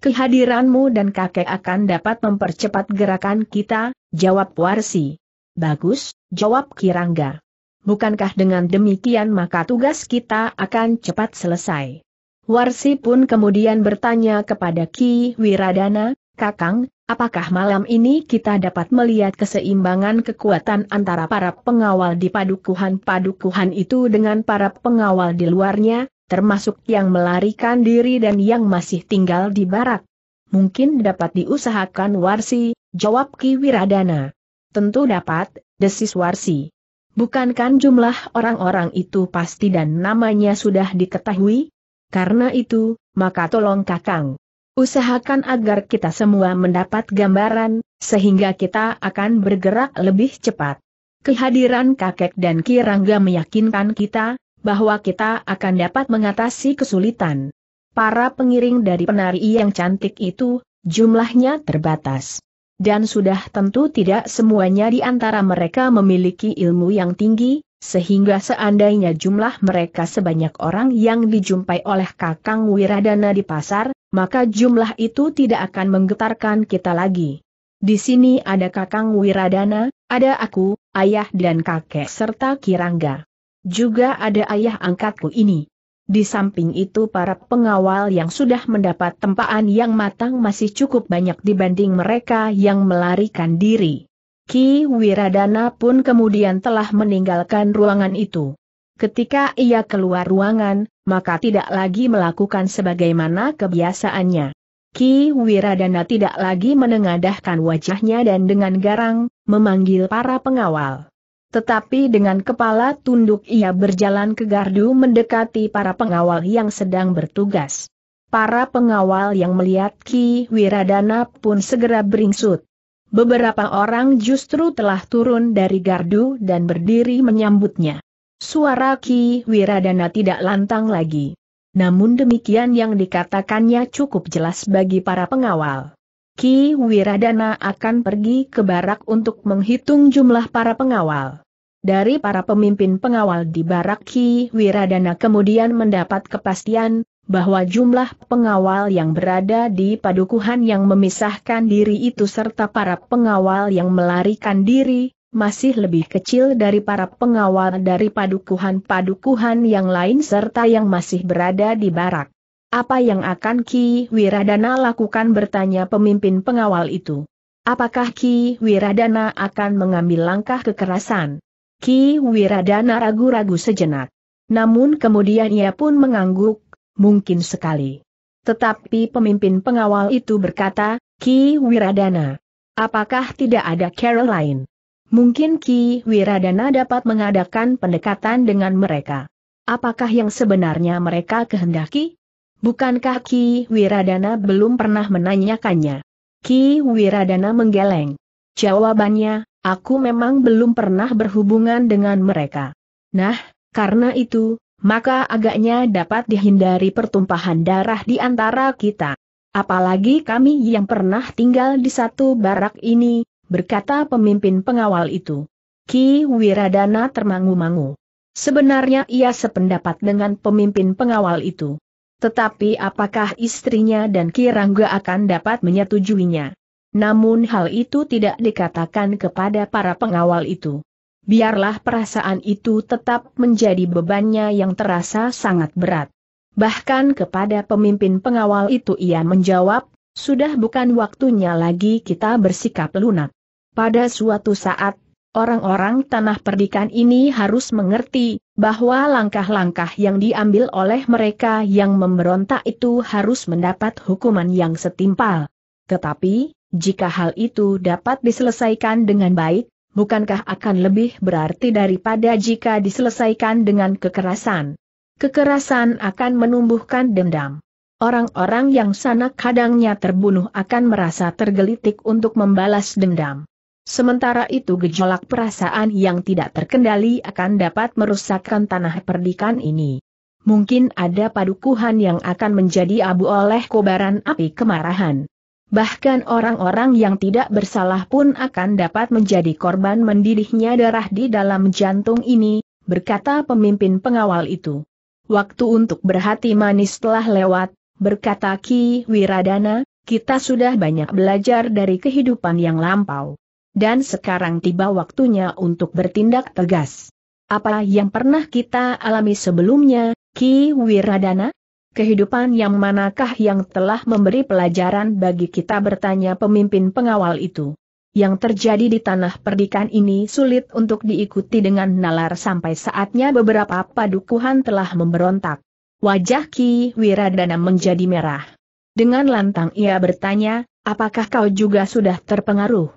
Kehadiranmu dan kakek akan dapat mempercepat gerakan kita, jawab Warsi. Bagus, jawab Kirangga. Bukankah dengan demikian maka tugas kita akan cepat selesai? Warsi pun kemudian bertanya kepada Ki Wiradana, Kakang, apakah malam ini kita dapat melihat keseimbangan kekuatan antara para pengawal di padukuhan-padukuhan itu dengan para pengawal di luarnya, termasuk yang melarikan diri dan yang masih tinggal di barat, Mungkin dapat diusahakan Warsi, jawab Ki Wiradana. Tentu dapat, desis Warsi. Bukankan jumlah orang-orang itu pasti dan namanya sudah diketahui? Karena itu, maka tolong Kakang. Usahakan agar kita semua mendapat gambaran, sehingga kita akan bergerak lebih cepat. Kehadiran kakek dan kirangga meyakinkan kita, bahwa kita akan dapat mengatasi kesulitan. Para pengiring dari penari yang cantik itu, jumlahnya terbatas. Dan sudah tentu tidak semuanya di antara mereka memiliki ilmu yang tinggi, sehingga seandainya jumlah mereka sebanyak orang yang dijumpai oleh Kakang Wiradana di pasar, maka jumlah itu tidak akan menggetarkan kita lagi. Di sini ada Kakang Wiradana, ada aku, ayah dan kakek serta Kirangga. Juga ada ayah angkatku ini. Di samping itu para pengawal yang sudah mendapat tempaan yang matang masih cukup banyak dibanding mereka yang melarikan diri. Ki Wiradana pun kemudian telah meninggalkan ruangan itu. Ketika ia keluar ruangan, maka tidak lagi melakukan sebagaimana kebiasaannya. Ki Wiradana tidak lagi menengadahkan wajahnya dan dengan garang, memanggil para pengawal. Tetapi dengan kepala tunduk ia berjalan ke gardu mendekati para pengawal yang sedang bertugas. Para pengawal yang melihat Ki Wiradana pun segera beringsut. Beberapa orang justru telah turun dari gardu dan berdiri menyambutnya. Suara Ki Wiradana tidak lantang lagi. Namun demikian yang dikatakannya cukup jelas bagi para pengawal. Ki Wiradana akan pergi ke barak untuk menghitung jumlah para pengawal dari para pemimpin pengawal di Barak Ki Wiradana kemudian mendapat kepastian, bahwa jumlah pengawal yang berada di padukuhan yang memisahkan diri itu serta para pengawal yang melarikan diri, masih lebih kecil dari para pengawal dari padukuhan-padukuhan yang lain serta yang masih berada di barak. Apa yang akan Ki Wiradana lakukan bertanya pemimpin pengawal itu. Apakah Ki Wiradana akan mengambil langkah kekerasan? Ki Wiradana ragu-ragu sejenak. Namun kemudian ia pun mengangguk, mungkin sekali. Tetapi pemimpin pengawal itu berkata, Ki Wiradana, apakah tidak ada cara lain? Mungkin Ki Wiradana dapat mengadakan pendekatan dengan mereka. Apakah yang sebenarnya mereka kehendaki? Bukankah Ki Wiradana belum pernah menanyakannya? Ki Wiradana menggeleng. Jawabannya, Aku memang belum pernah berhubungan dengan mereka. Nah, karena itu, maka agaknya dapat dihindari pertumpahan darah di antara kita. Apalagi kami yang pernah tinggal di satu barak ini, berkata pemimpin pengawal itu. Ki Wiradana termangu-mangu. Sebenarnya ia sependapat dengan pemimpin pengawal itu. Tetapi apakah istrinya dan Ki Rangga akan dapat menyetujuinya? Namun hal itu tidak dikatakan kepada para pengawal itu. Biarlah perasaan itu tetap menjadi bebannya yang terasa sangat berat. Bahkan kepada pemimpin pengawal itu ia menjawab, sudah bukan waktunya lagi kita bersikap lunak. Pada suatu saat, orang-orang tanah perdikan ini harus mengerti bahwa langkah-langkah yang diambil oleh mereka yang memberontak itu harus mendapat hukuman yang setimpal. Tetapi, jika hal itu dapat diselesaikan dengan baik, bukankah akan lebih berarti daripada jika diselesaikan dengan kekerasan? Kekerasan akan menumbuhkan dendam. Orang-orang yang sanak kadangnya terbunuh akan merasa tergelitik untuk membalas dendam. Sementara itu gejolak perasaan yang tidak terkendali akan dapat merusakkan tanah perdikan ini. Mungkin ada padukuhan yang akan menjadi abu oleh kobaran api kemarahan. Bahkan orang-orang yang tidak bersalah pun akan dapat menjadi korban mendidihnya darah di dalam jantung ini, berkata pemimpin pengawal itu. Waktu untuk berhati manis telah lewat, berkata Ki Wiradana, kita sudah banyak belajar dari kehidupan yang lampau. Dan sekarang tiba waktunya untuk bertindak tegas. Apa yang pernah kita alami sebelumnya, Ki Wiradana? Kehidupan yang manakah yang telah memberi pelajaran bagi kita bertanya pemimpin pengawal itu. Yang terjadi di tanah perdikan ini sulit untuk diikuti dengan nalar sampai saatnya beberapa padukuhan telah memberontak. Wajah Ki Wiradana menjadi merah. Dengan lantang ia bertanya, apakah kau juga sudah terpengaruh?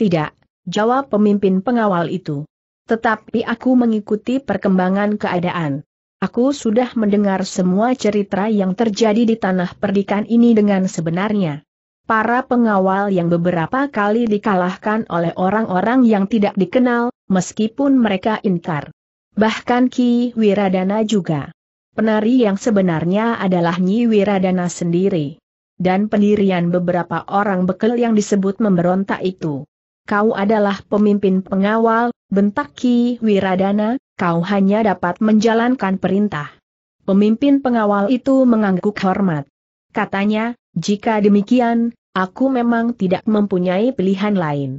Tidak, jawab pemimpin pengawal itu. Tetapi aku mengikuti perkembangan keadaan. Aku sudah mendengar semua cerita yang terjadi di tanah perdikan ini dengan sebenarnya. Para pengawal yang beberapa kali dikalahkan oleh orang-orang yang tidak dikenal, meskipun mereka ingkar. Bahkan Ki Wiradana juga. Penari yang sebenarnya adalah Nyi Wiradana sendiri. Dan pendirian beberapa orang bekel yang disebut memberontak itu. Kau adalah pemimpin pengawal, bentak Ki Wiradana, kau hanya dapat menjalankan perintah. Pemimpin pengawal itu mengangguk hormat. Katanya, jika demikian, aku memang tidak mempunyai pilihan lain.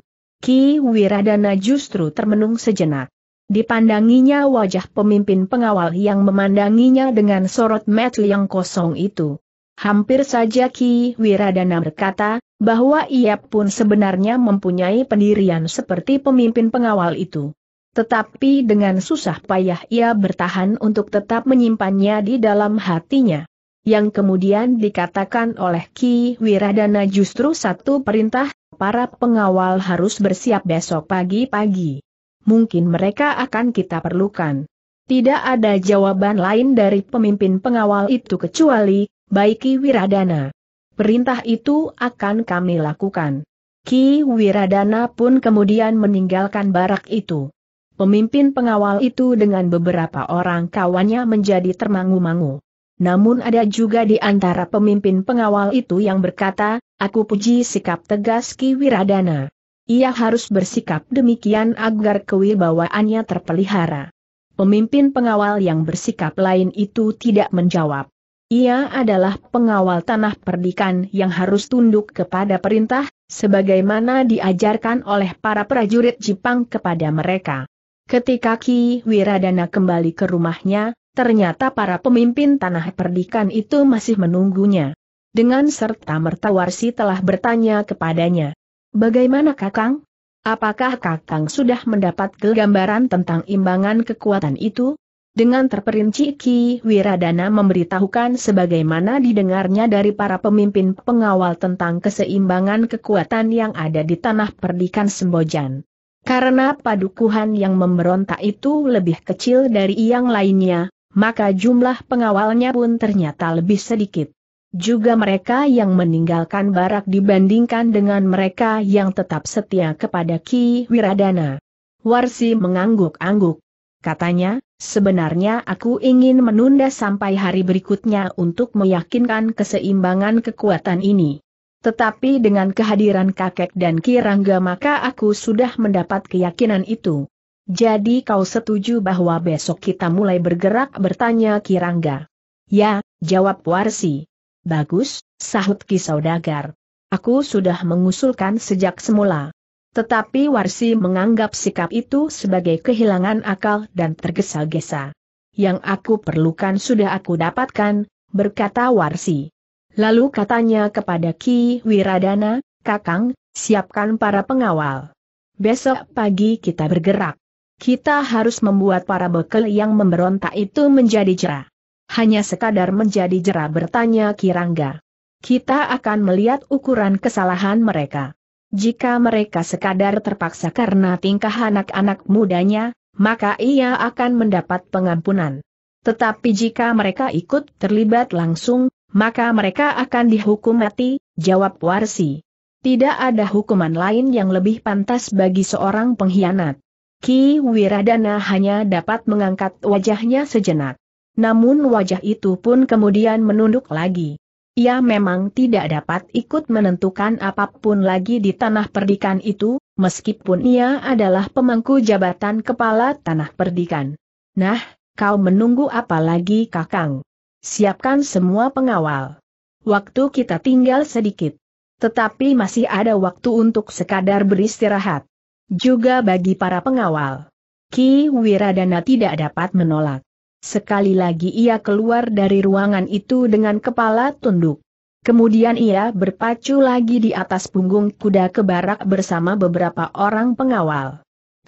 Ki Wiradana justru termenung sejenak. Dipandanginya wajah pemimpin pengawal yang memandanginya dengan sorot mata yang kosong itu. Hampir saja Ki Wiradana berkata, bahwa ia pun sebenarnya mempunyai pendirian seperti pemimpin pengawal itu. Tetapi dengan susah payah ia bertahan untuk tetap menyimpannya di dalam hatinya. Yang kemudian dikatakan oleh Ki Wiradana justru satu perintah, para pengawal harus bersiap besok pagi-pagi. Mungkin mereka akan kita perlukan. Tidak ada jawaban lain dari pemimpin pengawal itu kecuali, baik Ki Wiradana. Perintah itu akan kami lakukan. Ki Wiradana pun kemudian meninggalkan barak itu. Pemimpin pengawal itu dengan beberapa orang kawannya menjadi termangu-mangu. Namun ada juga di antara pemimpin pengawal itu yang berkata, aku puji sikap tegas Ki Wiradana. Ia harus bersikap demikian agar kewibawaannya terpelihara. Pemimpin pengawal yang bersikap lain itu tidak menjawab. Ia adalah pengawal tanah perdikan yang harus tunduk kepada perintah, sebagaimana diajarkan oleh para prajurit Jepang kepada mereka. Ketika Ki Wiradana kembali ke rumahnya, ternyata para pemimpin tanah perdikan itu masih menunggunya. Dengan serta merta Warsi telah bertanya kepadanya, Bagaimana Kakang? Apakah Kakang sudah mendapat gambaran tentang imbangan kekuatan itu? Dengan terperinci Ki Wiradana memberitahukan sebagaimana didengarnya dari para pemimpin pengawal tentang keseimbangan kekuatan yang ada di tanah perdikan Sembojan. Karena padukuhan yang memberontak itu lebih kecil dari yang lainnya, maka jumlah pengawalnya pun ternyata lebih sedikit. Juga mereka yang meninggalkan barak dibandingkan dengan mereka yang tetap setia kepada Ki Wiradana. Warsi mengangguk-angguk. Katanya, sebenarnya aku ingin menunda sampai hari berikutnya untuk meyakinkan keseimbangan kekuatan ini. Tetapi dengan kehadiran kakek dan kirangga maka aku sudah mendapat keyakinan itu. Jadi kau setuju bahwa besok kita mulai bergerak bertanya kirangga. Ya, jawab Warsi. Bagus, sahut Kisaudagar. Aku sudah mengusulkan sejak semula. Tetapi Warsi menganggap sikap itu sebagai kehilangan akal dan tergesa-gesa. Yang aku perlukan sudah aku dapatkan, berkata Warsi. Lalu katanya kepada Ki Wiradana, Kakang, siapkan para pengawal. Besok pagi kita bergerak. Kita harus membuat para bekel yang memberontak itu menjadi jerah. Hanya sekadar menjadi jerah bertanya Kirangga. Kita akan melihat ukuran kesalahan mereka. Jika mereka sekadar terpaksa karena tingkah anak-anak mudanya, maka ia akan mendapat pengampunan. Tetapi jika mereka ikut terlibat langsung, maka mereka akan dihukum mati, jawab Warsi. Tidak ada hukuman lain yang lebih pantas bagi seorang pengkhianat. Ki Wiradana hanya dapat mengangkat wajahnya sejenak. Namun wajah itu pun kemudian menunduk lagi. Ia memang tidak dapat ikut menentukan apapun lagi di tanah perdikan itu, meskipun ia adalah pemangku jabatan kepala tanah perdikan. Nah, kau menunggu apa lagi kakang? siapkan semua pengawal. Waktu kita tinggal sedikit. Tetapi masih ada waktu untuk sekadar beristirahat. Juga bagi para pengawal. Ki Wiradana tidak dapat menolak. Sekali lagi ia keluar dari ruangan itu dengan kepala tunduk. Kemudian ia berpacu lagi di atas punggung kuda ke barak bersama beberapa orang pengawal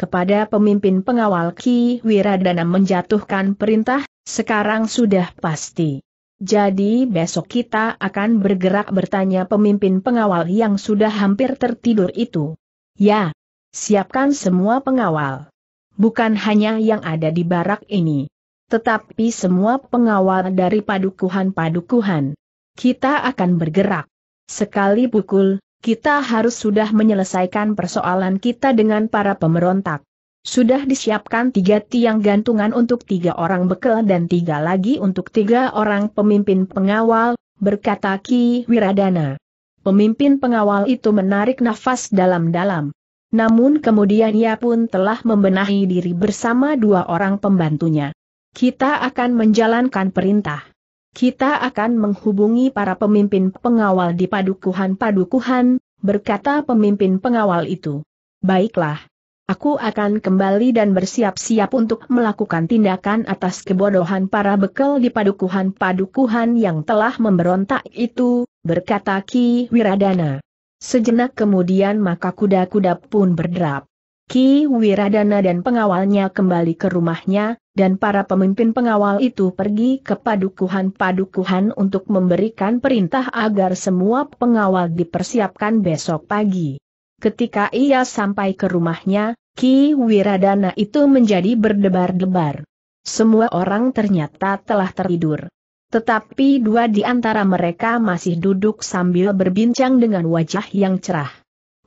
kepada pemimpin pengawal Ki Wiradana menjatuhkan perintah, sekarang sudah pasti. Jadi besok kita akan bergerak bertanya pemimpin pengawal yang sudah hampir tertidur itu. Ya, siapkan semua pengawal. Bukan hanya yang ada di barak ini. Tetapi semua pengawal dari padukuhan-padukuhan. Kita akan bergerak. Sekali pukul, kita harus sudah menyelesaikan persoalan kita dengan para pemberontak. Sudah disiapkan tiga tiang gantungan untuk tiga orang bekel dan tiga lagi untuk tiga orang pemimpin pengawal, berkata Ki Wiradana. Pemimpin pengawal itu menarik nafas dalam-dalam. Namun kemudian ia pun telah membenahi diri bersama dua orang pembantunya. Kita akan menjalankan perintah. Kita akan menghubungi para pemimpin pengawal di padukuhan-padukuhan, berkata pemimpin pengawal itu. Baiklah. Aku akan kembali dan bersiap-siap untuk melakukan tindakan atas kebodohan para bekel di padukuhan-padukuhan yang telah memberontak itu, berkata Ki Wiradana. Sejenak kemudian maka kuda-kuda pun berderap. Ki Wiradana dan pengawalnya kembali ke rumahnya, dan para pemimpin pengawal itu pergi ke padukuhan-padukuhan untuk memberikan perintah agar semua pengawal dipersiapkan besok pagi. Ketika ia sampai ke rumahnya, Ki Wiradana itu menjadi berdebar-debar. Semua orang ternyata telah tertidur. Tetapi dua di antara mereka masih duduk sambil berbincang dengan wajah yang cerah.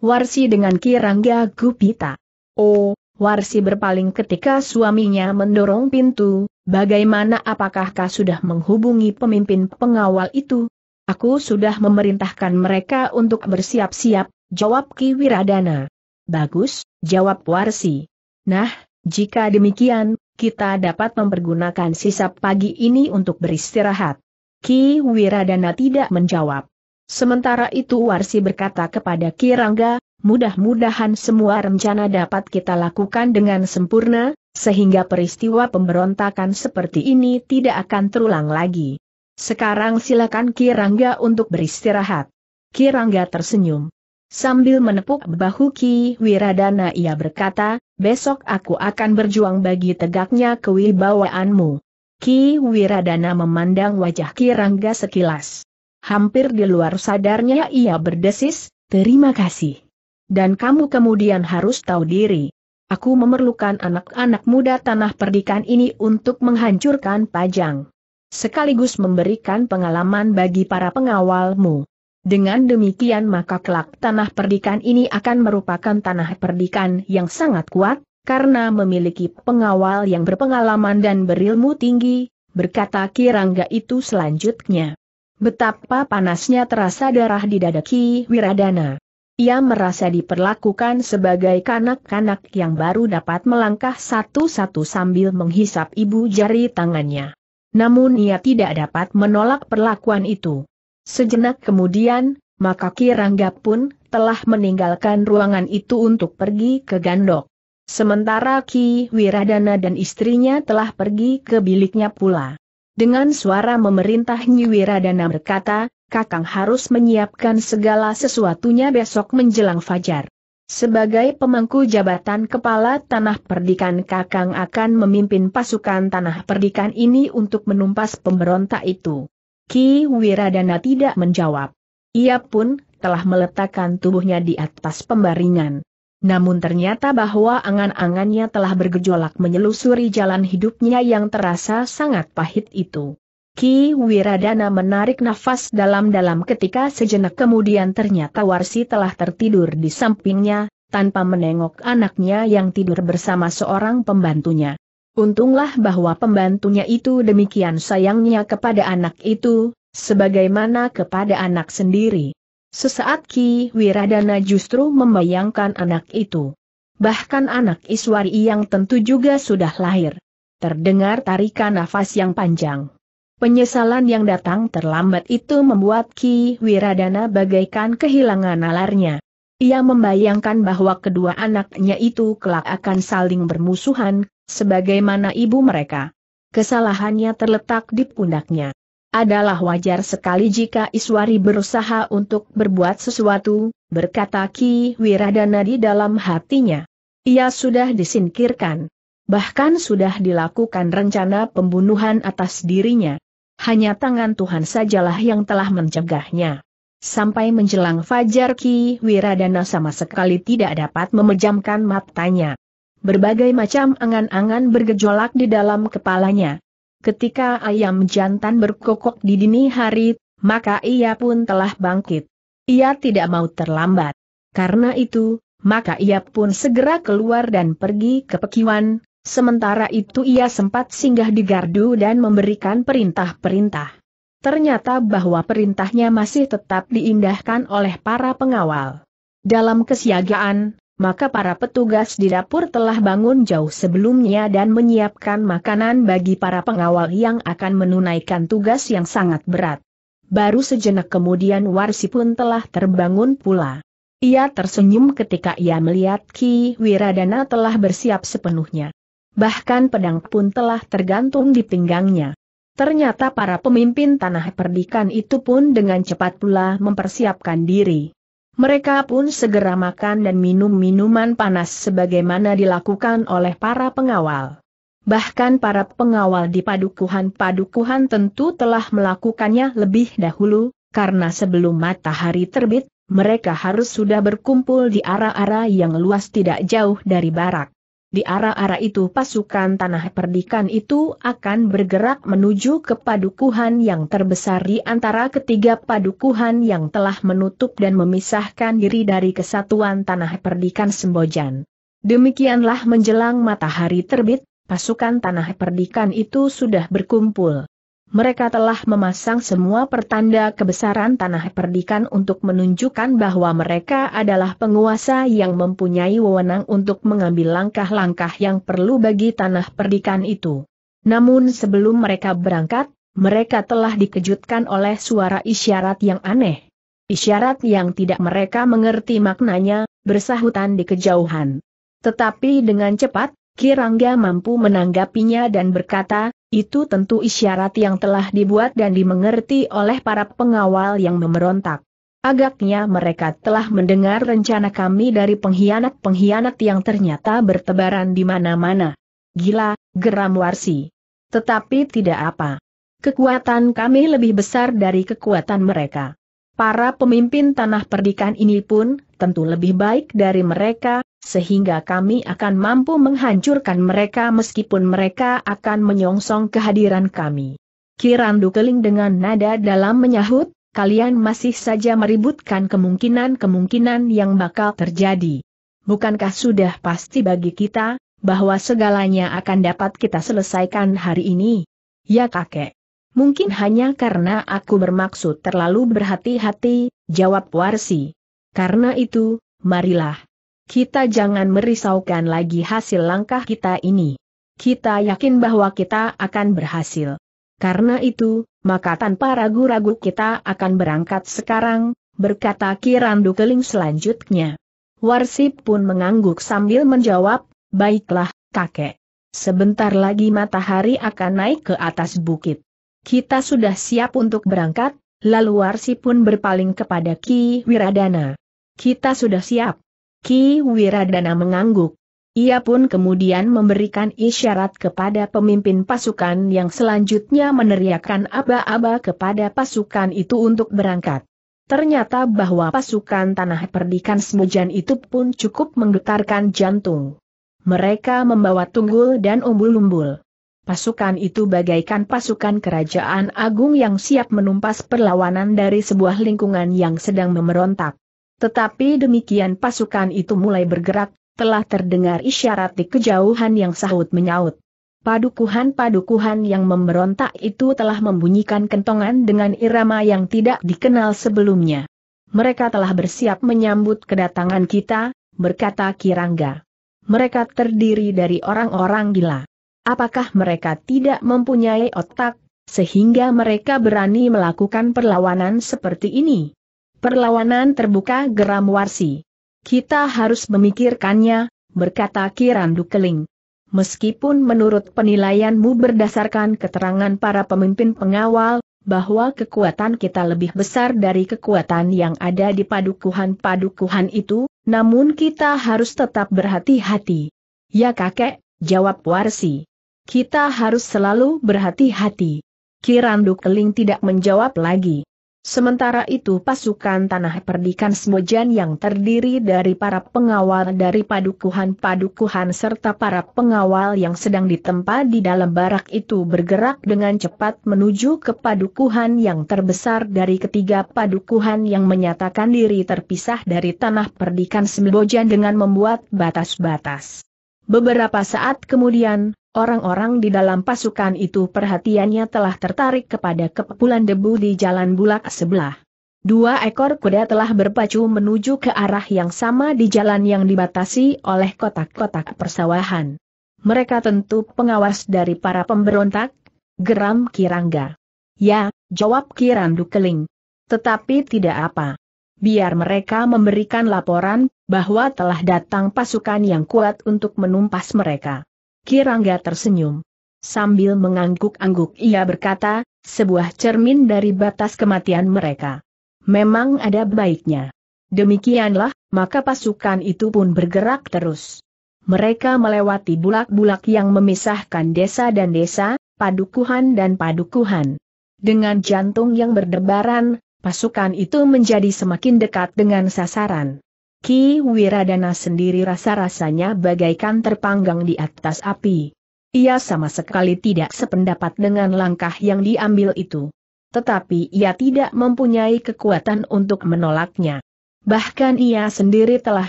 Warsi dengan Ki Rangga Gupita. Oh, Warsi berpaling ketika suaminya mendorong pintu, bagaimana apakah kau sudah menghubungi pemimpin pengawal itu? Aku sudah memerintahkan mereka untuk bersiap-siap, jawab Ki Wiradana. Bagus, jawab Warsi. Nah, jika demikian, kita dapat mempergunakan sisa pagi ini untuk beristirahat. Ki Wiradana tidak menjawab. Sementara itu Warsi berkata kepada Ki Rangga, mudah-mudahan semua rencana dapat kita lakukan dengan sempurna, sehingga peristiwa pemberontakan seperti ini tidak akan terulang lagi. Sekarang silakan Kirangga untuk beristirahat. Kirangga tersenyum. Sambil menepuk bahu Ki Wiradana ia berkata, besok aku akan berjuang bagi tegaknya kewibawaanmu. Ki Wiradana memandang wajah Kirangga sekilas. Hampir di luar sadarnya ia berdesis, terima kasih dan kamu kemudian harus tahu diri. Aku memerlukan anak-anak muda tanah perdikan ini untuk menghancurkan pajang. Sekaligus memberikan pengalaman bagi para pengawalmu. Dengan demikian maka kelak tanah perdikan ini akan merupakan tanah perdikan yang sangat kuat, karena memiliki pengawal yang berpengalaman dan berilmu tinggi, berkata Kirangga itu selanjutnya. Betapa panasnya terasa darah di dada Ki Wiradana. Ia merasa diperlakukan sebagai kanak-kanak yang baru dapat melangkah satu-satu sambil menghisap ibu jari tangannya. Namun ia tidak dapat menolak perlakuan itu. Sejenak kemudian, maka Kirangga pun telah meninggalkan ruangan itu untuk pergi ke Gandok. Sementara Ki Wiradana dan istrinya telah pergi ke biliknya pula. Dengan suara memerintah Nyi Wiradana berkata, Kakang harus menyiapkan segala sesuatunya besok menjelang fajar. Sebagai pemangku jabatan kepala tanah perdikan Kakang akan memimpin pasukan tanah perdikan ini untuk menumpas pemberontak itu. Ki Wiradana tidak menjawab. Ia pun telah meletakkan tubuhnya di atas pembaringan. Namun ternyata bahwa angan-angannya telah bergejolak menyelusuri jalan hidupnya yang terasa sangat pahit itu. Ki Wiradana menarik nafas dalam-dalam ketika sejenak kemudian ternyata Warsi telah tertidur di sampingnya, tanpa menengok anaknya yang tidur bersama seorang pembantunya. Untunglah bahwa pembantunya itu demikian sayangnya kepada anak itu, sebagaimana kepada anak sendiri. Sesaat Ki Wiradana justru membayangkan anak itu. Bahkan anak Iswari yang tentu juga sudah lahir. Terdengar tarikan nafas yang panjang. Penyesalan yang datang terlambat itu membuat Ki Wiradana bagaikan kehilangan nalarnya. Ia membayangkan bahwa kedua anaknya itu kelak akan saling bermusuhan, sebagaimana ibu mereka. Kesalahannya terletak di pundaknya. Adalah wajar sekali jika Iswari berusaha untuk berbuat sesuatu, berkata Ki Wiradana di dalam hatinya. Ia sudah disingkirkan. Bahkan sudah dilakukan rencana pembunuhan atas dirinya. Hanya tangan Tuhan sajalah yang telah mencegahnya. Sampai menjelang fajar Ki Wiradana sama sekali tidak dapat memejamkan matanya. Berbagai macam angan-angan bergejolak di dalam kepalanya. Ketika ayam jantan berkokok di dini hari, maka ia pun telah bangkit. Ia tidak mau terlambat. Karena itu, maka ia pun segera keluar dan pergi ke pekiwan, Sementara itu ia sempat singgah di gardu dan memberikan perintah-perintah. Ternyata bahwa perintahnya masih tetap diindahkan oleh para pengawal. Dalam kesiagaan, maka para petugas di dapur telah bangun jauh sebelumnya dan menyiapkan makanan bagi para pengawal yang akan menunaikan tugas yang sangat berat. Baru sejenak kemudian Warsi pun telah terbangun pula. Ia tersenyum ketika ia melihat Ki Wiradana telah bersiap sepenuhnya bahkan pedang pun telah tergantung di pinggangnya. Ternyata para pemimpin tanah perdikan itu pun dengan cepat pula mempersiapkan diri. Mereka pun segera makan dan minum minuman panas sebagaimana dilakukan oleh para pengawal. Bahkan para pengawal di padukuhan-padukuhan tentu telah melakukannya lebih dahulu, karena sebelum matahari terbit, mereka harus sudah berkumpul di arah-arah yang luas tidak jauh dari barak di arah-arah itu pasukan tanah perdikan itu akan bergerak menuju ke padukuhan yang terbesar di antara ketiga padukuhan yang telah menutup dan memisahkan diri dari kesatuan tanah perdikan Sembojan. Demikianlah menjelang matahari terbit, pasukan tanah perdikan itu sudah berkumpul mereka telah memasang semua pertanda kebesaran tanah perdikan untuk menunjukkan bahwa mereka adalah penguasa yang mempunyai wewenang untuk mengambil langkah-langkah yang perlu bagi tanah perdikan itu. Namun sebelum mereka berangkat, mereka telah dikejutkan oleh suara isyarat yang aneh. Isyarat yang tidak mereka mengerti maknanya, bersahutan di kejauhan. Tetapi dengan cepat, Kirangga mampu menanggapinya dan berkata, itu tentu isyarat yang telah dibuat dan dimengerti oleh para pengawal yang memberontak. Agaknya mereka telah mendengar rencana kami dari pengkhianat-pengkhianat yang ternyata bertebaran di mana-mana. Gila, geram Warsi. Tetapi tidak apa. Kekuatan kami lebih besar dari kekuatan mereka. Para pemimpin tanah perdikan ini pun, tentu lebih baik dari mereka, sehingga kami akan mampu menghancurkan mereka meskipun mereka akan menyongsong kehadiran kami. Kirandu Keling dengan nada dalam menyahut, kalian masih saja meributkan kemungkinan-kemungkinan yang bakal terjadi. Bukankah sudah pasti bagi kita, bahwa segalanya akan dapat kita selesaikan hari ini? Ya kakek. Mungkin hanya karena aku bermaksud terlalu berhati-hati, jawab Warsi. Karena itu, marilah. Kita jangan merisaukan lagi hasil langkah kita ini. Kita yakin bahwa kita akan berhasil. Karena itu, maka tanpa ragu-ragu kita akan berangkat sekarang, berkata Kirandu Keling selanjutnya. Warsip pun mengangguk sambil menjawab, baiklah, kakek. Sebentar lagi matahari akan naik ke atas bukit kita sudah siap untuk berangkat, lalu Warsi pun berpaling kepada Ki Wiradana. Kita sudah siap. Ki Wiradana mengangguk. Ia pun kemudian memberikan isyarat kepada pemimpin pasukan yang selanjutnya meneriakkan aba-aba kepada pasukan itu untuk berangkat. Ternyata bahwa pasukan tanah perdikan Semujan itu pun cukup menggetarkan jantung. Mereka membawa tunggul dan umbul-umbul. Pasukan itu bagaikan pasukan kerajaan agung yang siap menumpas perlawanan dari sebuah lingkungan yang sedang memerontak. Tetapi demikian pasukan itu mulai bergerak, telah terdengar isyarat di kejauhan yang sahut menyaut. Padukuhan-padukuhan yang memberontak itu telah membunyikan kentongan dengan irama yang tidak dikenal sebelumnya. Mereka telah bersiap menyambut kedatangan kita, berkata Kirangga. Mereka terdiri dari orang-orang gila. Apakah mereka tidak mempunyai otak, sehingga mereka berani melakukan perlawanan seperti ini? Perlawanan terbuka geram Warsi. Kita harus memikirkannya, berkata Kirandu Keling. Meskipun menurut penilaianmu berdasarkan keterangan para pemimpin pengawal, bahwa kekuatan kita lebih besar dari kekuatan yang ada di padukuhan-padukuhan itu, namun kita harus tetap berhati-hati. Ya kakek, jawab Warsi. Kita harus selalu berhati-hati. Kiranduk Keling tidak menjawab lagi. Sementara itu pasukan tanah perdikan Smojan yang terdiri dari para pengawal dari padukuhan-padukuhan serta para pengawal yang sedang ditempa di dalam barak itu bergerak dengan cepat menuju ke padukuhan yang terbesar dari ketiga padukuhan yang menyatakan diri terpisah dari tanah perdikan Smojan dengan membuat batas-batas. Beberapa saat kemudian, Orang-orang di dalam pasukan itu perhatiannya telah tertarik kepada kepulan debu di jalan bulak sebelah. Dua ekor kuda telah berpacu menuju ke arah yang sama di jalan yang dibatasi oleh kotak-kotak persawahan. Mereka tentu pengawas dari para pemberontak, geram Kirangga. Ya, jawab Kirandu Keling. Tetapi tidak apa. Biar mereka memberikan laporan bahwa telah datang pasukan yang kuat untuk menumpas mereka. Kirangga tersenyum. Sambil mengangguk-angguk ia berkata, sebuah cermin dari batas kematian mereka. Memang ada baiknya. Demikianlah, maka pasukan itu pun bergerak terus. Mereka melewati bulak-bulak yang memisahkan desa dan desa, padukuhan dan padukuhan. Dengan jantung yang berdebaran, pasukan itu menjadi semakin dekat dengan sasaran. Ki Wiradana sendiri rasa-rasanya bagaikan terpanggang di atas api. Ia sama sekali tidak sependapat dengan langkah yang diambil itu. Tetapi ia tidak mempunyai kekuatan untuk menolaknya. Bahkan ia sendiri telah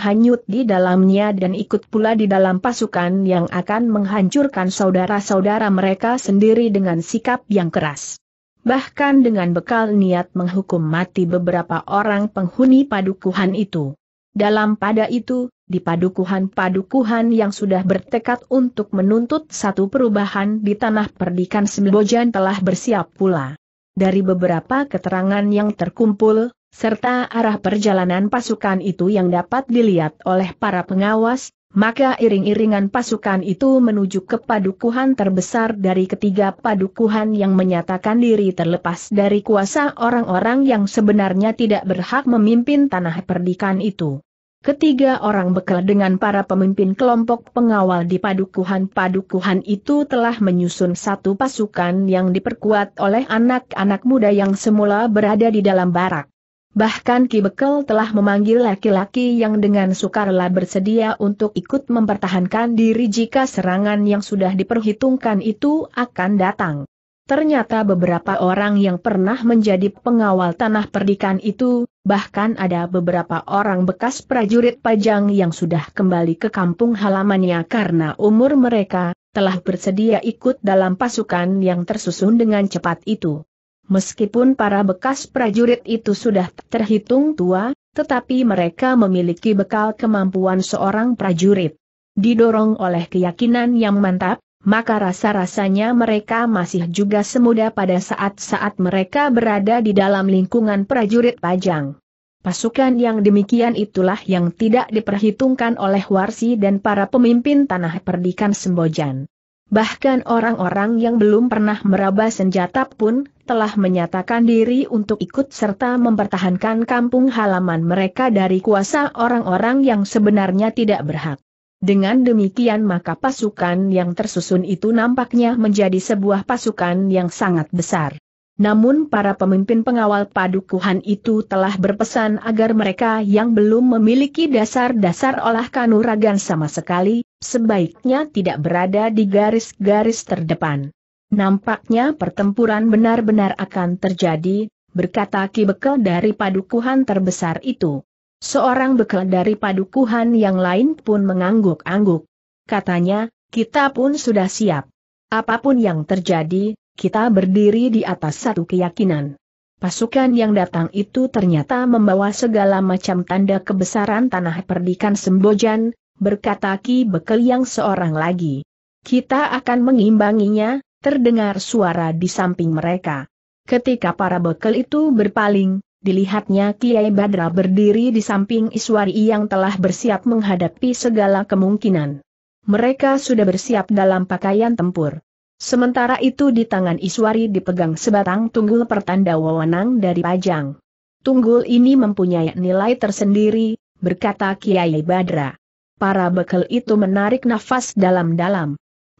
hanyut di dalamnya dan ikut pula di dalam pasukan yang akan menghancurkan saudara-saudara mereka sendiri dengan sikap yang keras. Bahkan dengan bekal niat menghukum mati beberapa orang penghuni padukuhan itu. Dalam pada itu, di padukuhan-padukuhan yang sudah bertekad untuk menuntut satu perubahan di tanah perdikan Sembojan telah bersiap pula. Dari beberapa keterangan yang terkumpul, serta arah perjalanan pasukan itu yang dapat dilihat oleh para pengawas, maka iring-iringan pasukan itu menuju ke padukuhan terbesar dari ketiga padukuhan yang menyatakan diri terlepas dari kuasa orang-orang yang sebenarnya tidak berhak memimpin tanah perdikan itu. Ketiga orang bekal dengan para pemimpin kelompok pengawal di padukuhan-padukuhan itu telah menyusun satu pasukan yang diperkuat oleh anak-anak muda yang semula berada di dalam barak. Bahkan Ki Bekel telah memanggil laki-laki yang dengan sukarela bersedia untuk ikut mempertahankan diri jika serangan yang sudah diperhitungkan itu akan datang. Ternyata beberapa orang yang pernah menjadi pengawal tanah perdikan itu, bahkan ada beberapa orang bekas prajurit pajang yang sudah kembali ke kampung halamannya karena umur mereka, telah bersedia ikut dalam pasukan yang tersusun dengan cepat itu. Meskipun para bekas prajurit itu sudah terhitung tua, tetapi mereka memiliki bekal kemampuan seorang prajurit. Didorong oleh keyakinan yang mantap, maka rasa-rasanya mereka masih juga semuda pada saat-saat mereka berada di dalam lingkungan prajurit pajang. Pasukan yang demikian itulah yang tidak diperhitungkan oleh Warsi dan para pemimpin tanah perdikan Sembojan. Bahkan orang-orang yang belum pernah meraba senjata pun telah menyatakan diri untuk ikut serta mempertahankan kampung halaman mereka dari kuasa orang-orang yang sebenarnya tidak berhak. Dengan demikian maka pasukan yang tersusun itu nampaknya menjadi sebuah pasukan yang sangat besar. Namun para pemimpin pengawal padukuhan itu telah berpesan agar mereka yang belum memiliki dasar-dasar olah kanuragan sama sekali, sebaiknya tidak berada di garis-garis terdepan. Nampaknya pertempuran benar-benar akan terjadi, berkata Ki Bekel dari padukuhan terbesar itu. Seorang bekel dari padukuhan yang lain pun mengangguk-angguk. Katanya, kita pun sudah siap. Apapun yang terjadi, kita berdiri di atas satu keyakinan. Pasukan yang datang itu ternyata membawa segala macam tanda kebesaran tanah perdikan Sembojan, berkata Ki Bekel yang seorang lagi. Kita akan mengimbanginya, terdengar suara di samping mereka. Ketika para bekel itu berpaling, dilihatnya Kiai Badra berdiri di samping Iswari yang telah bersiap menghadapi segala kemungkinan. Mereka sudah bersiap dalam pakaian tempur. Sementara itu di tangan Iswari dipegang sebatang tunggul pertanda wewenang dari Pajang. Tunggul ini mempunyai nilai tersendiri, berkata Kiai Badra. Para bekel itu menarik nafas dalam-dalam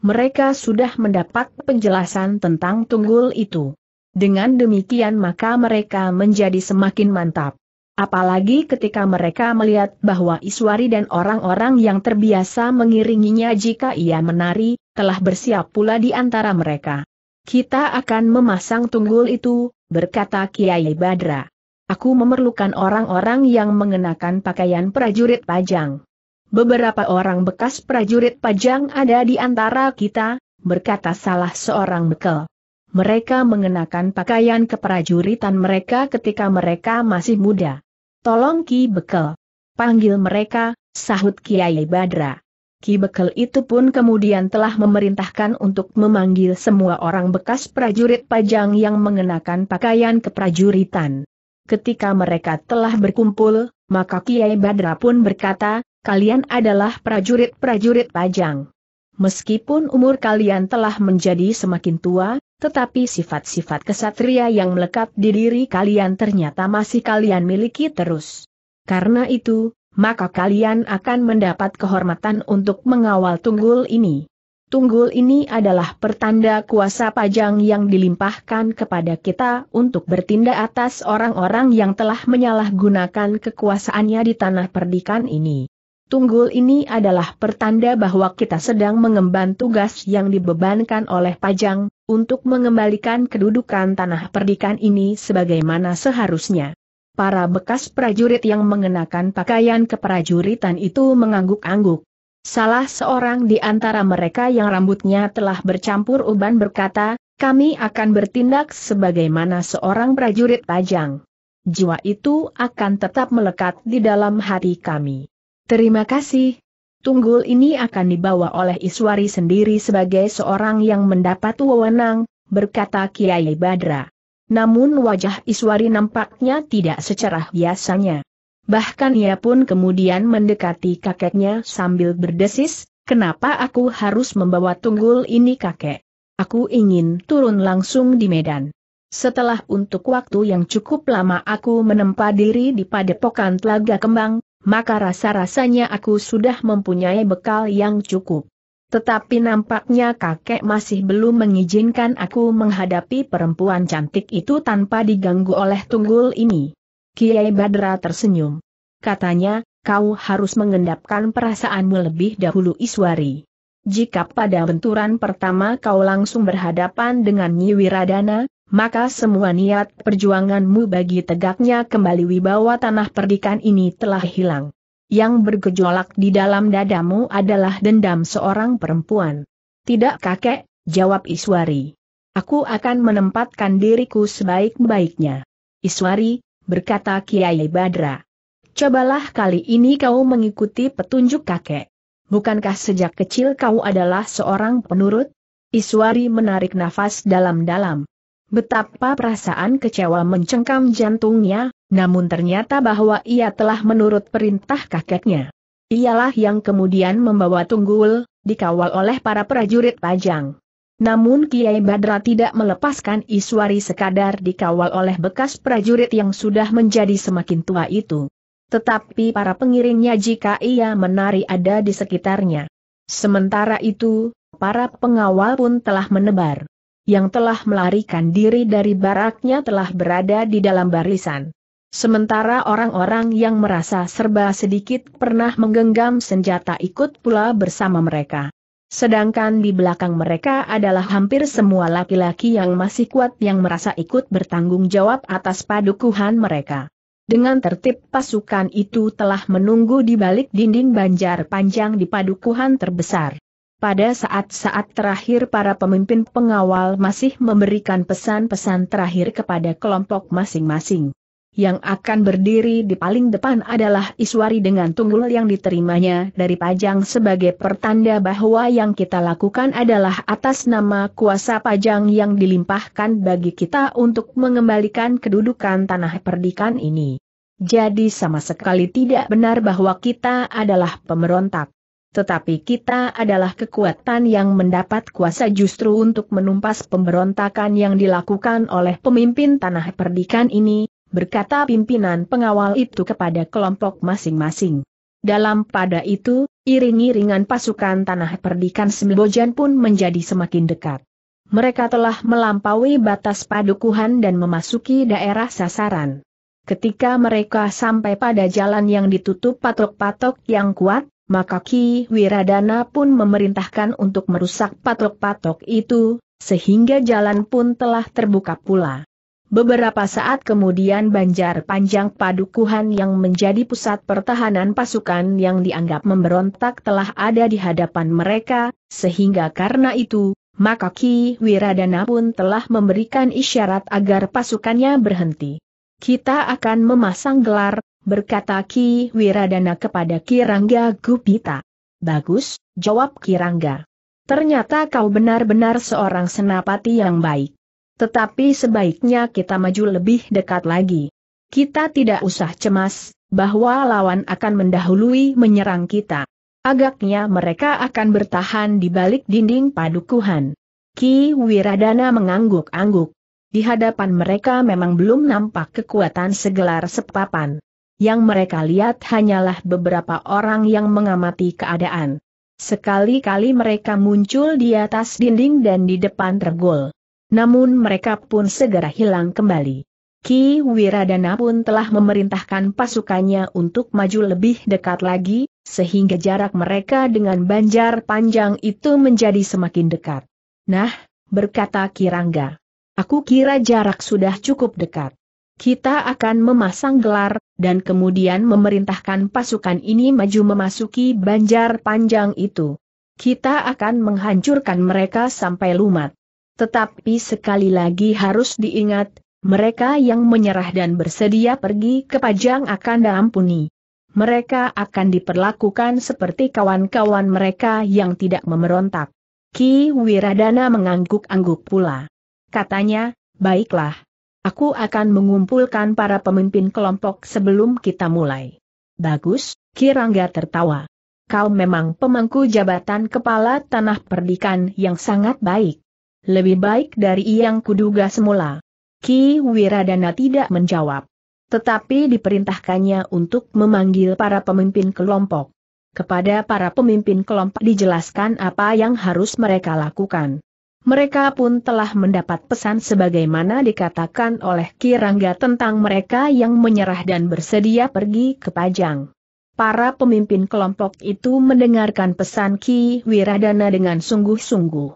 mereka sudah mendapat penjelasan tentang tunggul itu. Dengan demikian maka mereka menjadi semakin mantap. Apalagi ketika mereka melihat bahwa Iswari dan orang-orang yang terbiasa mengiringinya jika ia menari, telah bersiap pula di antara mereka. Kita akan memasang tunggul itu, berkata Kiai Badra. Aku memerlukan orang-orang yang mengenakan pakaian prajurit pajang. Beberapa orang bekas prajurit pajang ada di antara kita, berkata salah seorang bekel. Mereka mengenakan pakaian keprajuritan mereka ketika mereka masih muda. Tolong Ki Bekel. Panggil mereka, sahut Kiai Badra. Ki Bekel itu pun kemudian telah memerintahkan untuk memanggil semua orang bekas prajurit pajang yang mengenakan pakaian keprajuritan. Ketika mereka telah berkumpul, maka Kiai Badra pun berkata, kalian adalah prajurit-prajurit pajang. Meskipun umur kalian telah menjadi semakin tua, tetapi sifat-sifat kesatria yang melekat di diri kalian ternyata masih kalian miliki terus. Karena itu, maka kalian akan mendapat kehormatan untuk mengawal tunggul ini. Tunggul ini adalah pertanda kuasa pajang yang dilimpahkan kepada kita untuk bertindak atas orang-orang yang telah menyalahgunakan kekuasaannya di tanah perdikan ini. Tunggul ini adalah pertanda bahwa kita sedang mengemban tugas yang dibebankan oleh Pajang, untuk mengembalikan kedudukan tanah perdikan ini sebagaimana seharusnya. Para bekas prajurit yang mengenakan pakaian keprajuritan itu mengangguk-angguk. Salah seorang di antara mereka yang rambutnya telah bercampur uban berkata, kami akan bertindak sebagaimana seorang prajurit Pajang. Jiwa itu akan tetap melekat di dalam hati kami. Terima kasih. Tunggul ini akan dibawa oleh Iswari sendiri sebagai seorang yang mendapat wewenang, berkata Kiai Badra. Namun wajah Iswari nampaknya tidak secerah biasanya. Bahkan ia pun kemudian mendekati kakeknya sambil berdesis, kenapa aku harus membawa tunggul ini kakek? Aku ingin turun langsung di Medan. Setelah untuk waktu yang cukup lama aku menempa diri di padepokan Telaga Kembang, maka rasa-rasanya aku sudah mempunyai bekal yang cukup. Tetapi nampaknya kakek masih belum mengizinkan aku menghadapi perempuan cantik itu tanpa diganggu oleh tunggul ini. Kiai Badra tersenyum. Katanya, kau harus mengendapkan perasaanmu lebih dahulu Iswari. Jika pada benturan pertama kau langsung berhadapan dengan Nyi Wiradana, maka semua niat perjuanganmu bagi tegaknya kembali wibawa tanah perdikan ini telah hilang. Yang bergejolak di dalam dadamu adalah dendam seorang perempuan. Tidak kakek, jawab Iswari. Aku akan menempatkan diriku sebaik-baiknya. Iswari, berkata Kiai Badra. Cobalah kali ini kau mengikuti petunjuk kakek. Bukankah sejak kecil kau adalah seorang penurut? Iswari menarik nafas dalam-dalam. Betapa perasaan kecewa mencengkam jantungnya, namun ternyata bahwa ia telah menurut perintah kakeknya. Ialah yang kemudian membawa tunggul, dikawal oleh para prajurit pajang. Namun Kiai Badra tidak melepaskan Iswari sekadar dikawal oleh bekas prajurit yang sudah menjadi semakin tua itu. Tetapi para pengiringnya jika ia menari ada di sekitarnya. Sementara itu, para pengawal pun telah menebar yang telah melarikan diri dari baraknya telah berada di dalam barisan. Sementara orang-orang yang merasa serba sedikit pernah menggenggam senjata ikut pula bersama mereka. Sedangkan di belakang mereka adalah hampir semua laki-laki yang masih kuat yang merasa ikut bertanggung jawab atas padukuhan mereka. Dengan tertib pasukan itu telah menunggu di balik dinding banjar panjang di padukuhan terbesar. Pada saat-saat terakhir para pemimpin pengawal masih memberikan pesan-pesan terakhir kepada kelompok masing-masing. Yang akan berdiri di paling depan adalah Iswari dengan tunggul yang diterimanya dari Pajang sebagai pertanda bahwa yang kita lakukan adalah atas nama kuasa Pajang yang dilimpahkan bagi kita untuk mengembalikan kedudukan tanah perdikan ini. Jadi sama sekali tidak benar bahwa kita adalah pemberontak tetapi kita adalah kekuatan yang mendapat kuasa justru untuk menumpas pemberontakan yang dilakukan oleh pemimpin tanah perdikan ini, berkata pimpinan pengawal itu kepada kelompok masing-masing. Dalam pada itu, iring-iringan pasukan tanah perdikan Sembojan pun menjadi semakin dekat. Mereka telah melampaui batas padukuhan dan memasuki daerah sasaran. Ketika mereka sampai pada jalan yang ditutup patok-patok yang kuat, maka Ki Wiradana pun memerintahkan untuk merusak patok-patok itu, sehingga jalan pun telah terbuka pula. Beberapa saat kemudian Banjar Panjang Padukuhan yang menjadi pusat pertahanan pasukan yang dianggap memberontak telah ada di hadapan mereka, sehingga karena itu, maka Ki Wiradana pun telah memberikan isyarat agar pasukannya berhenti. Kita akan memasang gelar, berkata Ki Wiradana kepada Kirangga Gupita. Bagus, jawab Kirangga. Ternyata kau benar-benar seorang senapati yang baik. Tetapi sebaiknya kita maju lebih dekat lagi. Kita tidak usah cemas, bahwa lawan akan mendahului menyerang kita. Agaknya mereka akan bertahan di balik dinding padukuhan. Ki Wiradana mengangguk-angguk. Di hadapan mereka memang belum nampak kekuatan segelar sepapan. Yang mereka lihat hanyalah beberapa orang yang mengamati keadaan. Sekali-kali mereka muncul di atas dinding dan di depan tergol. Namun mereka pun segera hilang kembali. Ki Wiradana pun telah memerintahkan pasukannya untuk maju lebih dekat lagi, sehingga jarak mereka dengan banjar panjang itu menjadi semakin dekat. Nah, berkata Kirangga. Aku kira jarak sudah cukup dekat kita akan memasang gelar, dan kemudian memerintahkan pasukan ini maju memasuki banjar panjang itu. Kita akan menghancurkan mereka sampai lumat. Tetapi sekali lagi harus diingat, mereka yang menyerah dan bersedia pergi ke Pajang akan diampuni. Mereka akan diperlakukan seperti kawan-kawan mereka yang tidak memerontak. Ki Wiradana mengangguk-angguk pula. Katanya, baiklah, Aku akan mengumpulkan para pemimpin kelompok sebelum kita mulai. Bagus, Kirangga tertawa. Kau memang pemangku jabatan kepala tanah perdikan yang sangat baik. Lebih baik dari yang kuduga semula. Ki Wiradana tidak menjawab. Tetapi diperintahkannya untuk memanggil para pemimpin kelompok. Kepada para pemimpin kelompok dijelaskan apa yang harus mereka lakukan mereka pun telah mendapat pesan sebagaimana dikatakan oleh Kirangga tentang mereka yang menyerah dan bersedia pergi ke Pajang. Para pemimpin kelompok itu mendengarkan pesan Ki Wiradana dengan sungguh-sungguh.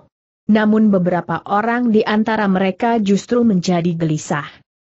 Namun beberapa orang di antara mereka justru menjadi gelisah.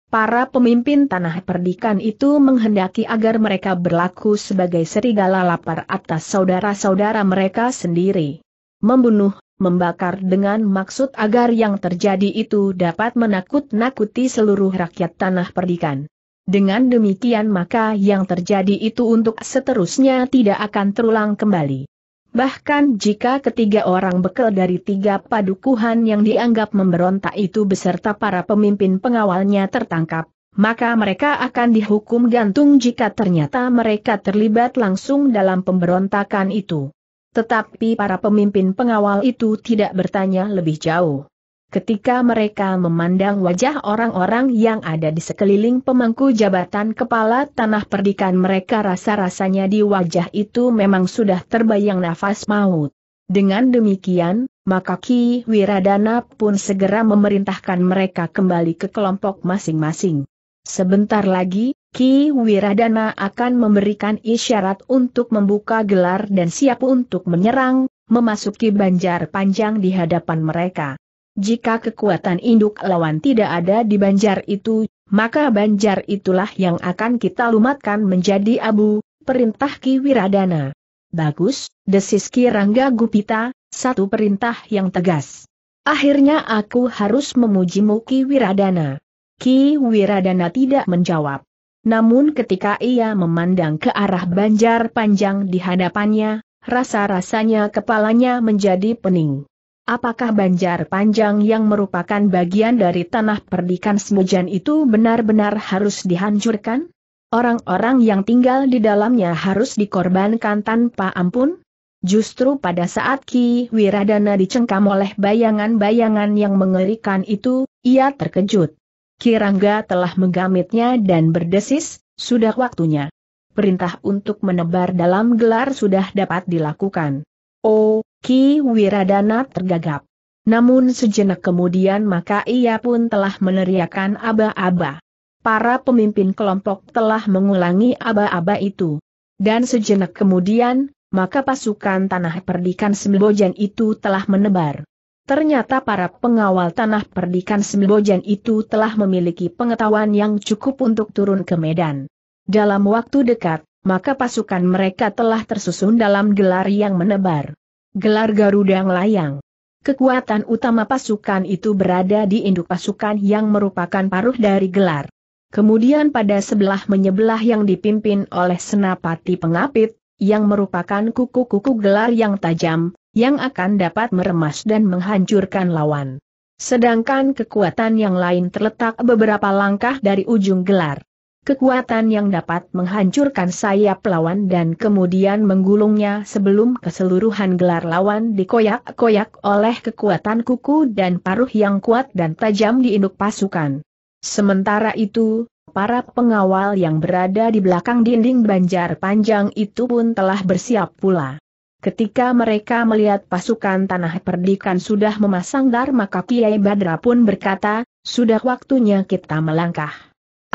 Para pemimpin tanah perdikan itu menghendaki agar mereka berlaku sebagai serigala lapar atas saudara-saudara mereka sendiri. Membunuh membakar dengan maksud agar yang terjadi itu dapat menakut-nakuti seluruh rakyat tanah perdikan. Dengan demikian maka yang terjadi itu untuk seterusnya tidak akan terulang kembali. Bahkan jika ketiga orang bekel dari tiga padukuhan yang dianggap memberontak itu beserta para pemimpin pengawalnya tertangkap, maka mereka akan dihukum gantung jika ternyata mereka terlibat langsung dalam pemberontakan itu. Tetapi para pemimpin pengawal itu tidak bertanya lebih jauh. Ketika mereka memandang wajah orang-orang yang ada di sekeliling pemangku jabatan kepala tanah perdikan mereka rasa-rasanya di wajah itu memang sudah terbayang nafas maut. Dengan demikian, maka Ki Wiradana pun segera memerintahkan mereka kembali ke kelompok masing-masing. Sebentar lagi, Ki Wiradana akan memberikan isyarat untuk membuka gelar dan siap untuk menyerang, memasuki banjar panjang di hadapan mereka. Jika kekuatan induk lawan tidak ada di banjar itu, maka banjar itulah yang akan kita lumatkan menjadi abu, perintah Ki Wiradana. Bagus, desis Ki Rangga Gupita, satu perintah yang tegas. Akhirnya aku harus memujimu Ki Wiradana. Ki Wiradana tidak menjawab. Namun ketika ia memandang ke arah banjar panjang di hadapannya, rasa-rasanya kepalanya menjadi pening. Apakah banjar panjang yang merupakan bagian dari tanah perdikan Semujan itu benar-benar harus dihancurkan? Orang-orang yang tinggal di dalamnya harus dikorbankan tanpa ampun? Justru pada saat Ki Wiradana dicengkam oleh bayangan-bayangan yang mengerikan itu, ia terkejut. Kirangga telah menggamitnya dan berdesis, sudah waktunya. Perintah untuk menebar dalam gelar sudah dapat dilakukan. Oh, Ki Wiradana tergagap. Namun sejenak kemudian maka ia pun telah meneriakan aba-aba. Para pemimpin kelompok telah mengulangi aba-aba itu. Dan sejenak kemudian, maka pasukan tanah perdikan Sembojan itu telah menebar. Ternyata para pengawal tanah perdikan Sembojan itu telah memiliki pengetahuan yang cukup untuk turun ke Medan. Dalam waktu dekat, maka pasukan mereka telah tersusun dalam gelar yang menebar. Gelar Garudang Layang. Kekuatan utama pasukan itu berada di induk pasukan yang merupakan paruh dari gelar. Kemudian pada sebelah menyebelah yang dipimpin oleh Senapati Pengapit, yang merupakan kuku-kuku gelar yang tajam, yang akan dapat meremas dan menghancurkan lawan. Sedangkan kekuatan yang lain terletak beberapa langkah dari ujung gelar. Kekuatan yang dapat menghancurkan sayap lawan dan kemudian menggulungnya sebelum keseluruhan gelar lawan dikoyak-koyak oleh kekuatan kuku dan paruh yang kuat dan tajam di induk pasukan. Sementara itu, para pengawal yang berada di belakang dinding banjar panjang itu pun telah bersiap pula. Ketika mereka melihat pasukan tanah perdikan sudah memasang dar maka Kiai Badra pun berkata, sudah waktunya kita melangkah.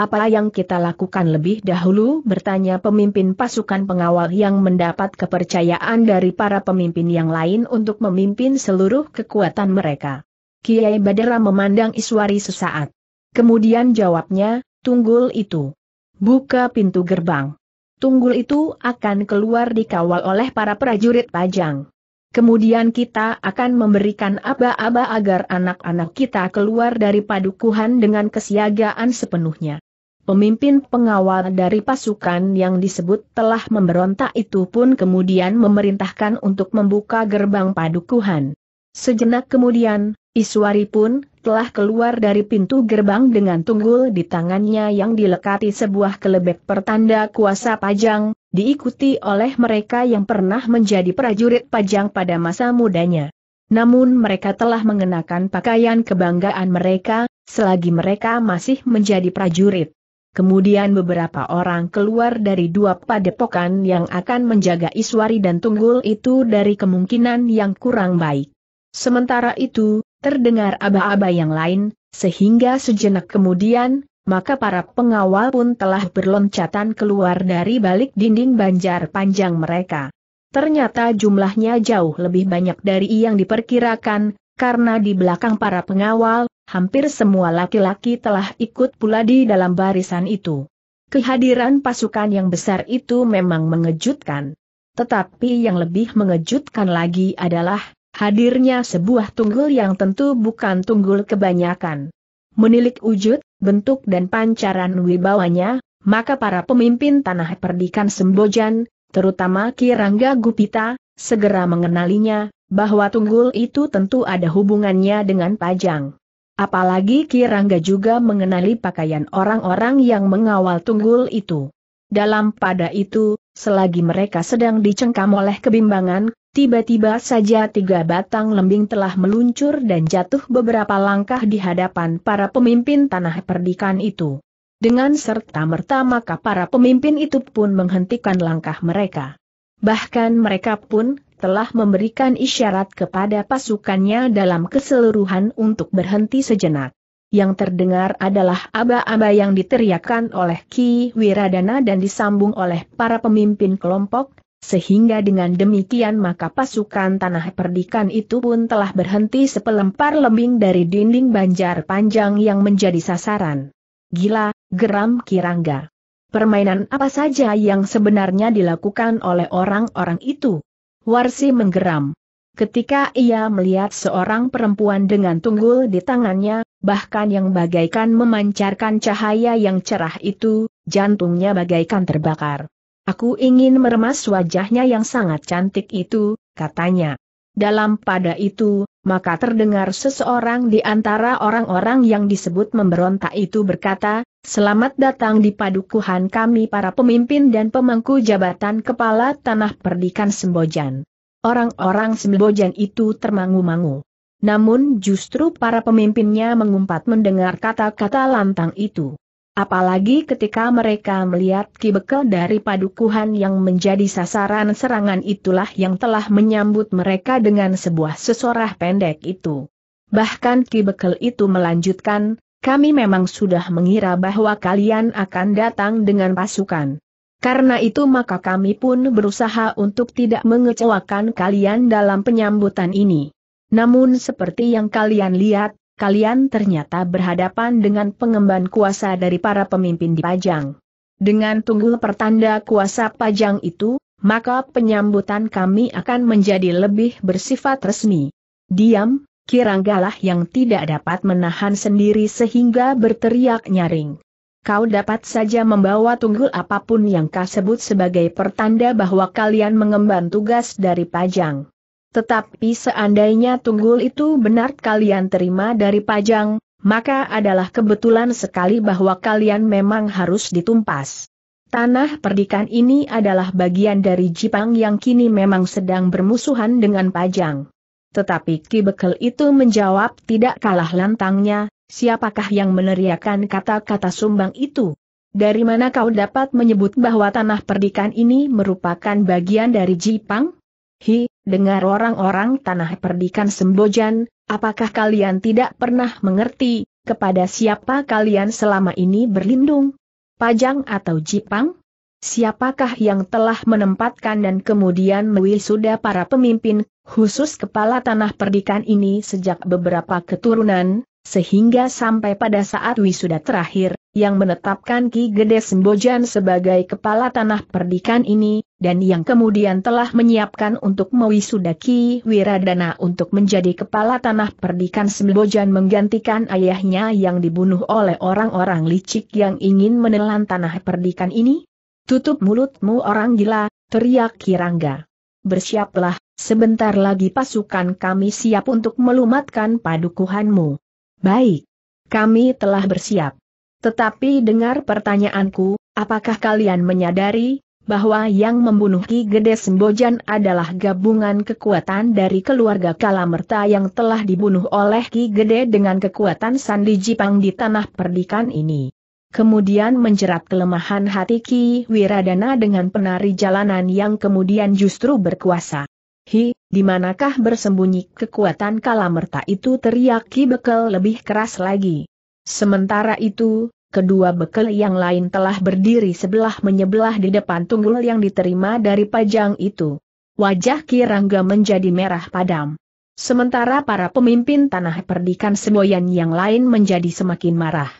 Apa yang kita lakukan lebih dahulu bertanya pemimpin pasukan pengawal yang mendapat kepercayaan dari para pemimpin yang lain untuk memimpin seluruh kekuatan mereka. Kiai Badra memandang Iswari sesaat. Kemudian jawabnya, tunggul itu. Buka pintu gerbang tunggul itu akan keluar dikawal oleh para prajurit pajang. Kemudian kita akan memberikan aba-aba agar anak-anak kita keluar dari padukuhan dengan kesiagaan sepenuhnya. Pemimpin pengawal dari pasukan yang disebut telah memberontak itu pun kemudian memerintahkan untuk membuka gerbang padukuhan. Sejenak kemudian, Iswari pun telah keluar dari pintu gerbang dengan tunggul di tangannya yang dilekati sebuah kelebek pertanda kuasa pajang, diikuti oleh mereka yang pernah menjadi prajurit pajang pada masa mudanya. Namun mereka telah mengenakan pakaian kebanggaan mereka, selagi mereka masih menjadi prajurit. Kemudian beberapa orang keluar dari dua padepokan yang akan menjaga Iswari dan Tunggul itu dari kemungkinan yang kurang baik. Sementara itu, terdengar aba-aba yang lain, sehingga sejenak kemudian, maka para pengawal pun telah berloncatan keluar dari balik dinding banjar panjang mereka. Ternyata jumlahnya jauh lebih banyak dari yang diperkirakan, karena di belakang para pengawal, hampir semua laki-laki telah ikut pula di dalam barisan itu. Kehadiran pasukan yang besar itu memang mengejutkan. Tetapi yang lebih mengejutkan lagi adalah, Hadirnya sebuah tunggul yang tentu bukan tunggul kebanyakan. Menilik wujud, bentuk dan pancaran wibawanya, maka para pemimpin tanah perdikan Sembojan, terutama Kirangga Gupita, segera mengenalinya, bahwa tunggul itu tentu ada hubungannya dengan pajang. Apalagi Kirangga juga mengenali pakaian orang-orang yang mengawal tunggul itu. Dalam pada itu, selagi mereka sedang dicengkam oleh kebimbangan, tiba-tiba saja tiga batang lembing telah meluncur dan jatuh beberapa langkah di hadapan para pemimpin tanah perdikan itu. Dengan serta-merta maka para pemimpin itu pun menghentikan langkah mereka. Bahkan mereka pun telah memberikan isyarat kepada pasukannya dalam keseluruhan untuk berhenti sejenak yang terdengar adalah aba-aba yang diteriakkan oleh Ki Wiradana dan disambung oleh para pemimpin kelompok, sehingga dengan demikian maka pasukan tanah perdikan itu pun telah berhenti sepelempar lembing dari dinding banjar panjang yang menjadi sasaran. Gila, geram Kirangga. Permainan apa saja yang sebenarnya dilakukan oleh orang-orang itu? Warsi menggeram. Ketika ia melihat seorang perempuan dengan tunggul di tangannya, bahkan yang bagaikan memancarkan cahaya yang cerah itu, jantungnya bagaikan terbakar. Aku ingin meremas wajahnya yang sangat cantik itu, katanya. Dalam pada itu, maka terdengar seseorang di antara orang-orang yang disebut memberontak itu berkata, Selamat datang di padukuhan kami para pemimpin dan pemangku jabatan kepala tanah perdikan Sembojan. Orang-orang Sembojan itu termangu-mangu. Namun justru para pemimpinnya mengumpat mendengar kata-kata lantang itu. Apalagi ketika mereka melihat kibekel dari padukuhan yang menjadi sasaran serangan itulah yang telah menyambut mereka dengan sebuah sesorah pendek itu. Bahkan kibekel itu melanjutkan, kami memang sudah mengira bahwa kalian akan datang dengan pasukan. Karena itu maka kami pun berusaha untuk tidak mengecewakan kalian dalam penyambutan ini. Namun seperti yang kalian lihat, kalian ternyata berhadapan dengan pengemban kuasa dari para pemimpin di Pajang. Dengan tunggu pertanda kuasa Pajang itu, maka penyambutan kami akan menjadi lebih bersifat resmi. Diam, Kiranggalah yang tidak dapat menahan sendiri sehingga berteriak nyaring. Kau dapat saja membawa tunggul apapun yang kau sebut sebagai pertanda bahwa kalian mengemban tugas dari Pajang. Tetapi seandainya tunggul itu benar kalian terima dari pajang, maka adalah kebetulan sekali bahwa kalian memang harus ditumpas. Tanah perdikan ini adalah bagian dari Jipang yang kini memang sedang bermusuhan dengan pajang. Tetapi Ki Bekel itu menjawab tidak kalah lantangnya, siapakah yang meneriakan kata-kata sumbang itu? Dari mana kau dapat menyebut bahwa tanah perdikan ini merupakan bagian dari Jipang? Hi, dengar orang-orang tanah perdikan Sembojan, apakah kalian tidak pernah mengerti, kepada siapa kalian selama ini berlindung? Pajang atau Jipang? Siapakah yang telah menempatkan dan kemudian mewisuda para pemimpin, khusus kepala tanah perdikan ini sejak beberapa keturunan, sehingga sampai pada saat wisuda terakhir, yang menetapkan Ki Gede Sembojan sebagai kepala tanah perdikan ini, dan yang kemudian telah menyiapkan untuk mewisuda Ki Wiradana untuk menjadi kepala tanah perdikan Sembojan menggantikan ayahnya yang dibunuh oleh orang-orang licik yang ingin menelan tanah perdikan ini? Tutup mulutmu orang gila, teriak Kirangga. Bersiaplah, sebentar lagi pasukan kami siap untuk melumatkan padukuhanmu. Baik. Kami telah bersiap. Tetapi dengar pertanyaanku, apakah kalian menyadari bahwa yang membunuh Ki Gede Sembojan adalah gabungan kekuatan dari keluarga Kalamerta yang telah dibunuh oleh Ki Gede dengan kekuatan Sandi Jipang di tanah perdikan ini. Kemudian menjerat kelemahan hati Ki Wiradana dengan penari jalanan yang kemudian justru berkuasa. Hi, di manakah bersembunyi kekuatan kalamerta itu teriak Ki Bekel lebih keras lagi. Sementara itu, kedua bekel yang lain telah berdiri sebelah menyebelah di depan tunggul yang diterima dari pajang itu. Wajah Ki Rangga menjadi merah padam. Sementara para pemimpin tanah perdikan semboyan yang lain menjadi semakin marah.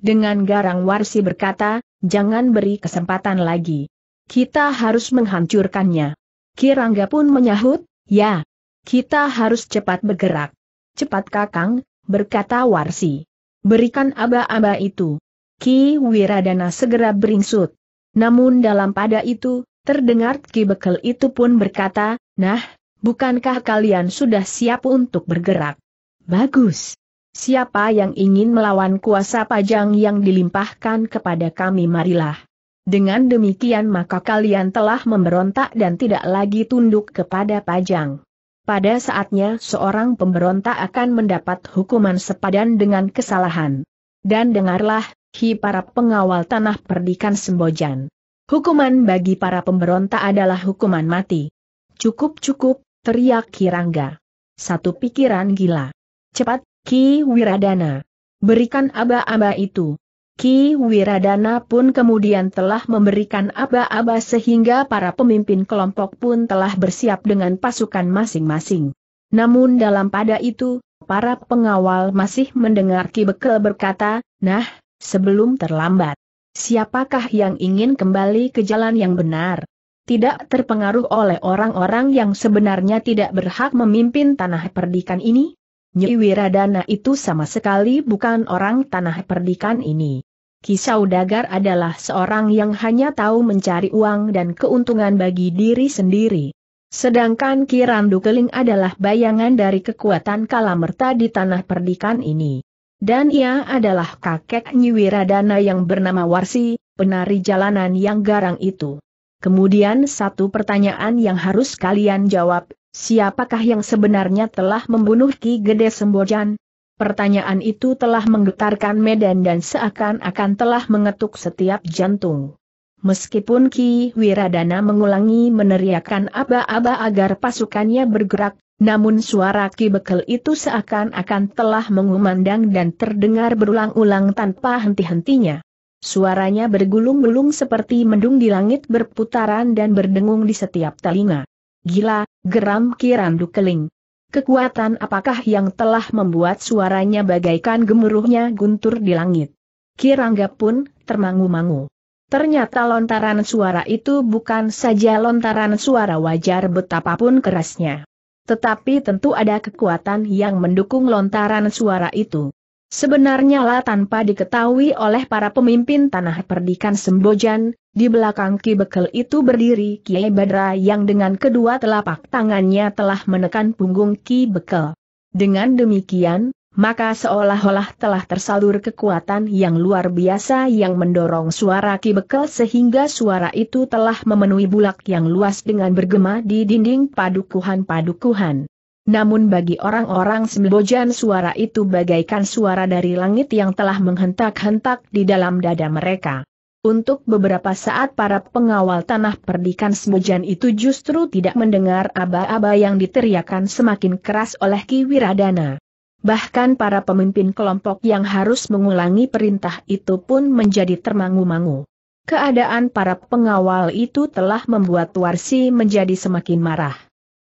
Dengan garang Warsi berkata, jangan beri kesempatan lagi. Kita harus menghancurkannya. Kirangga pun menyahut, ya, kita harus cepat bergerak. Cepat kakang, berkata Warsi. Berikan aba-aba itu. Ki Wiradana segera beringsut. Namun dalam pada itu, terdengar Ki Bekel itu pun berkata, nah, bukankah kalian sudah siap untuk bergerak? Bagus. Siapa yang ingin melawan kuasa pajang yang dilimpahkan kepada kami marilah. Dengan demikian maka kalian telah memberontak dan tidak lagi tunduk kepada pajang. Pada saatnya seorang pemberontak akan mendapat hukuman sepadan dengan kesalahan. Dan dengarlah, hi para pengawal tanah perdikan Sembojan. Hukuman bagi para pemberontak adalah hukuman mati. Cukup-cukup, teriak Kirangga. Satu pikiran gila. Cepat, Ki Wiradana. Berikan aba-aba itu. Ki Wiradana pun kemudian telah memberikan aba-aba sehingga para pemimpin kelompok pun telah bersiap dengan pasukan masing-masing. Namun dalam pada itu, para pengawal masih mendengar Ki Bekel berkata, nah, sebelum terlambat. Siapakah yang ingin kembali ke jalan yang benar? Tidak terpengaruh oleh orang-orang yang sebenarnya tidak berhak memimpin tanah perdikan ini? Nyi Wiradana itu sama sekali bukan orang tanah perdikan ini. Kisau Dagar adalah seorang yang hanya tahu mencari uang dan keuntungan bagi diri sendiri. Sedangkan Kirandu Keling adalah bayangan dari kekuatan kalamerta di tanah perdikan ini. Dan ia adalah kakek Nyi Wiradana yang bernama Warsi, penari jalanan yang garang itu. Kemudian satu pertanyaan yang harus kalian jawab, Siapakah yang sebenarnya telah membunuh Ki Gede Sembojan? Pertanyaan itu telah menggetarkan medan dan seakan-akan telah mengetuk setiap jantung. Meskipun Ki Wiradana mengulangi meneriakkan aba-aba agar pasukannya bergerak, namun suara Ki Bekel itu seakan-akan telah mengumandang dan terdengar berulang-ulang tanpa henti-hentinya. Suaranya bergulung-gulung seperti mendung di langit berputaran dan berdengung di setiap telinga. Gila, geram Kirandu Keling. Kekuatan apakah yang telah membuat suaranya bagaikan gemuruhnya guntur di langit? Kirangga pun termangu-mangu. Ternyata lontaran suara itu bukan saja lontaran suara wajar betapapun kerasnya. Tetapi tentu ada kekuatan yang mendukung lontaran suara itu. Sebenarnya lah tanpa diketahui oleh para pemimpin tanah perdikan Sembojan, di belakang Ki Bekel itu berdiri Kiai Badra yang dengan kedua telapak tangannya telah menekan punggung Ki Bekel. Dengan demikian, maka seolah-olah telah tersalur kekuatan yang luar biasa yang mendorong suara Ki Bekel sehingga suara itu telah memenuhi bulak yang luas dengan bergema di dinding padukuhan-padukuhan. Namun bagi orang-orang Sembojan suara itu bagaikan suara dari langit yang telah menghentak-hentak di dalam dada mereka. Untuk beberapa saat para pengawal tanah perdikan Semujan itu justru tidak mendengar aba-aba yang diteriakan semakin keras oleh Ki Wiradana. Bahkan para pemimpin kelompok yang harus mengulangi perintah itu pun menjadi termangu-mangu. Keadaan para pengawal itu telah membuat Warsi menjadi semakin marah.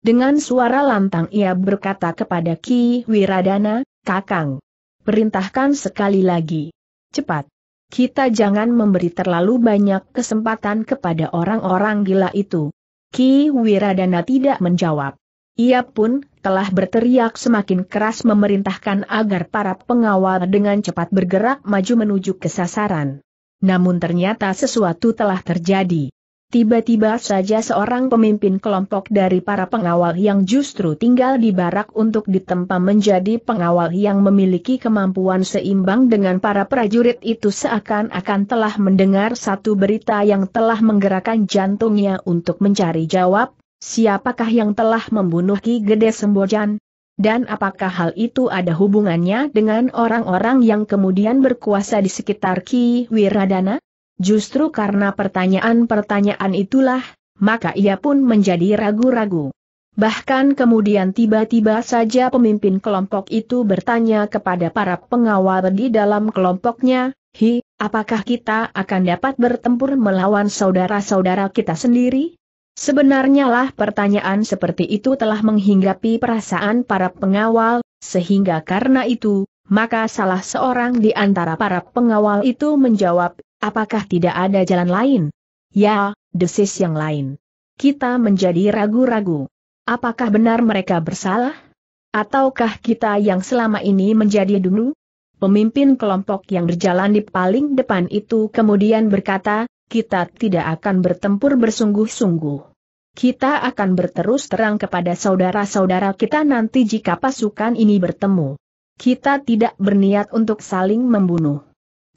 Dengan suara lantang ia berkata kepada Ki Wiradana, Kakang, perintahkan sekali lagi. Cepat. Kita jangan memberi terlalu banyak kesempatan kepada orang-orang gila itu. Ki Wiradana tidak menjawab. Ia pun telah berteriak semakin keras memerintahkan agar para pengawal dengan cepat bergerak maju menuju kesasaran. Namun ternyata sesuatu telah terjadi. Tiba-tiba saja seorang pemimpin kelompok dari para pengawal yang justru tinggal di barak untuk ditempa menjadi pengawal yang memiliki kemampuan seimbang dengan para prajurit itu seakan-akan telah mendengar satu berita yang telah menggerakkan jantungnya untuk mencari jawab, siapakah yang telah membunuh Ki Gede Sembojan? Dan apakah hal itu ada hubungannya dengan orang-orang yang kemudian berkuasa di sekitar Ki Wiradana? Justru karena pertanyaan-pertanyaan itulah, maka ia pun menjadi ragu-ragu. Bahkan kemudian tiba-tiba saja pemimpin kelompok itu bertanya kepada para pengawal di dalam kelompoknya, Hi, apakah kita akan dapat bertempur melawan saudara-saudara kita sendiri? Sebenarnya lah pertanyaan seperti itu telah menghinggapi perasaan para pengawal, sehingga karena itu, maka salah seorang di antara para pengawal itu menjawab, Apakah tidak ada jalan lain? Ya, desis yang lain. Kita menjadi ragu-ragu. Apakah benar mereka bersalah? Ataukah kita yang selama ini menjadi dulu? Pemimpin kelompok yang berjalan di paling depan itu kemudian berkata, kita tidak akan bertempur bersungguh-sungguh. Kita akan berterus terang kepada saudara-saudara kita nanti jika pasukan ini bertemu. Kita tidak berniat untuk saling membunuh.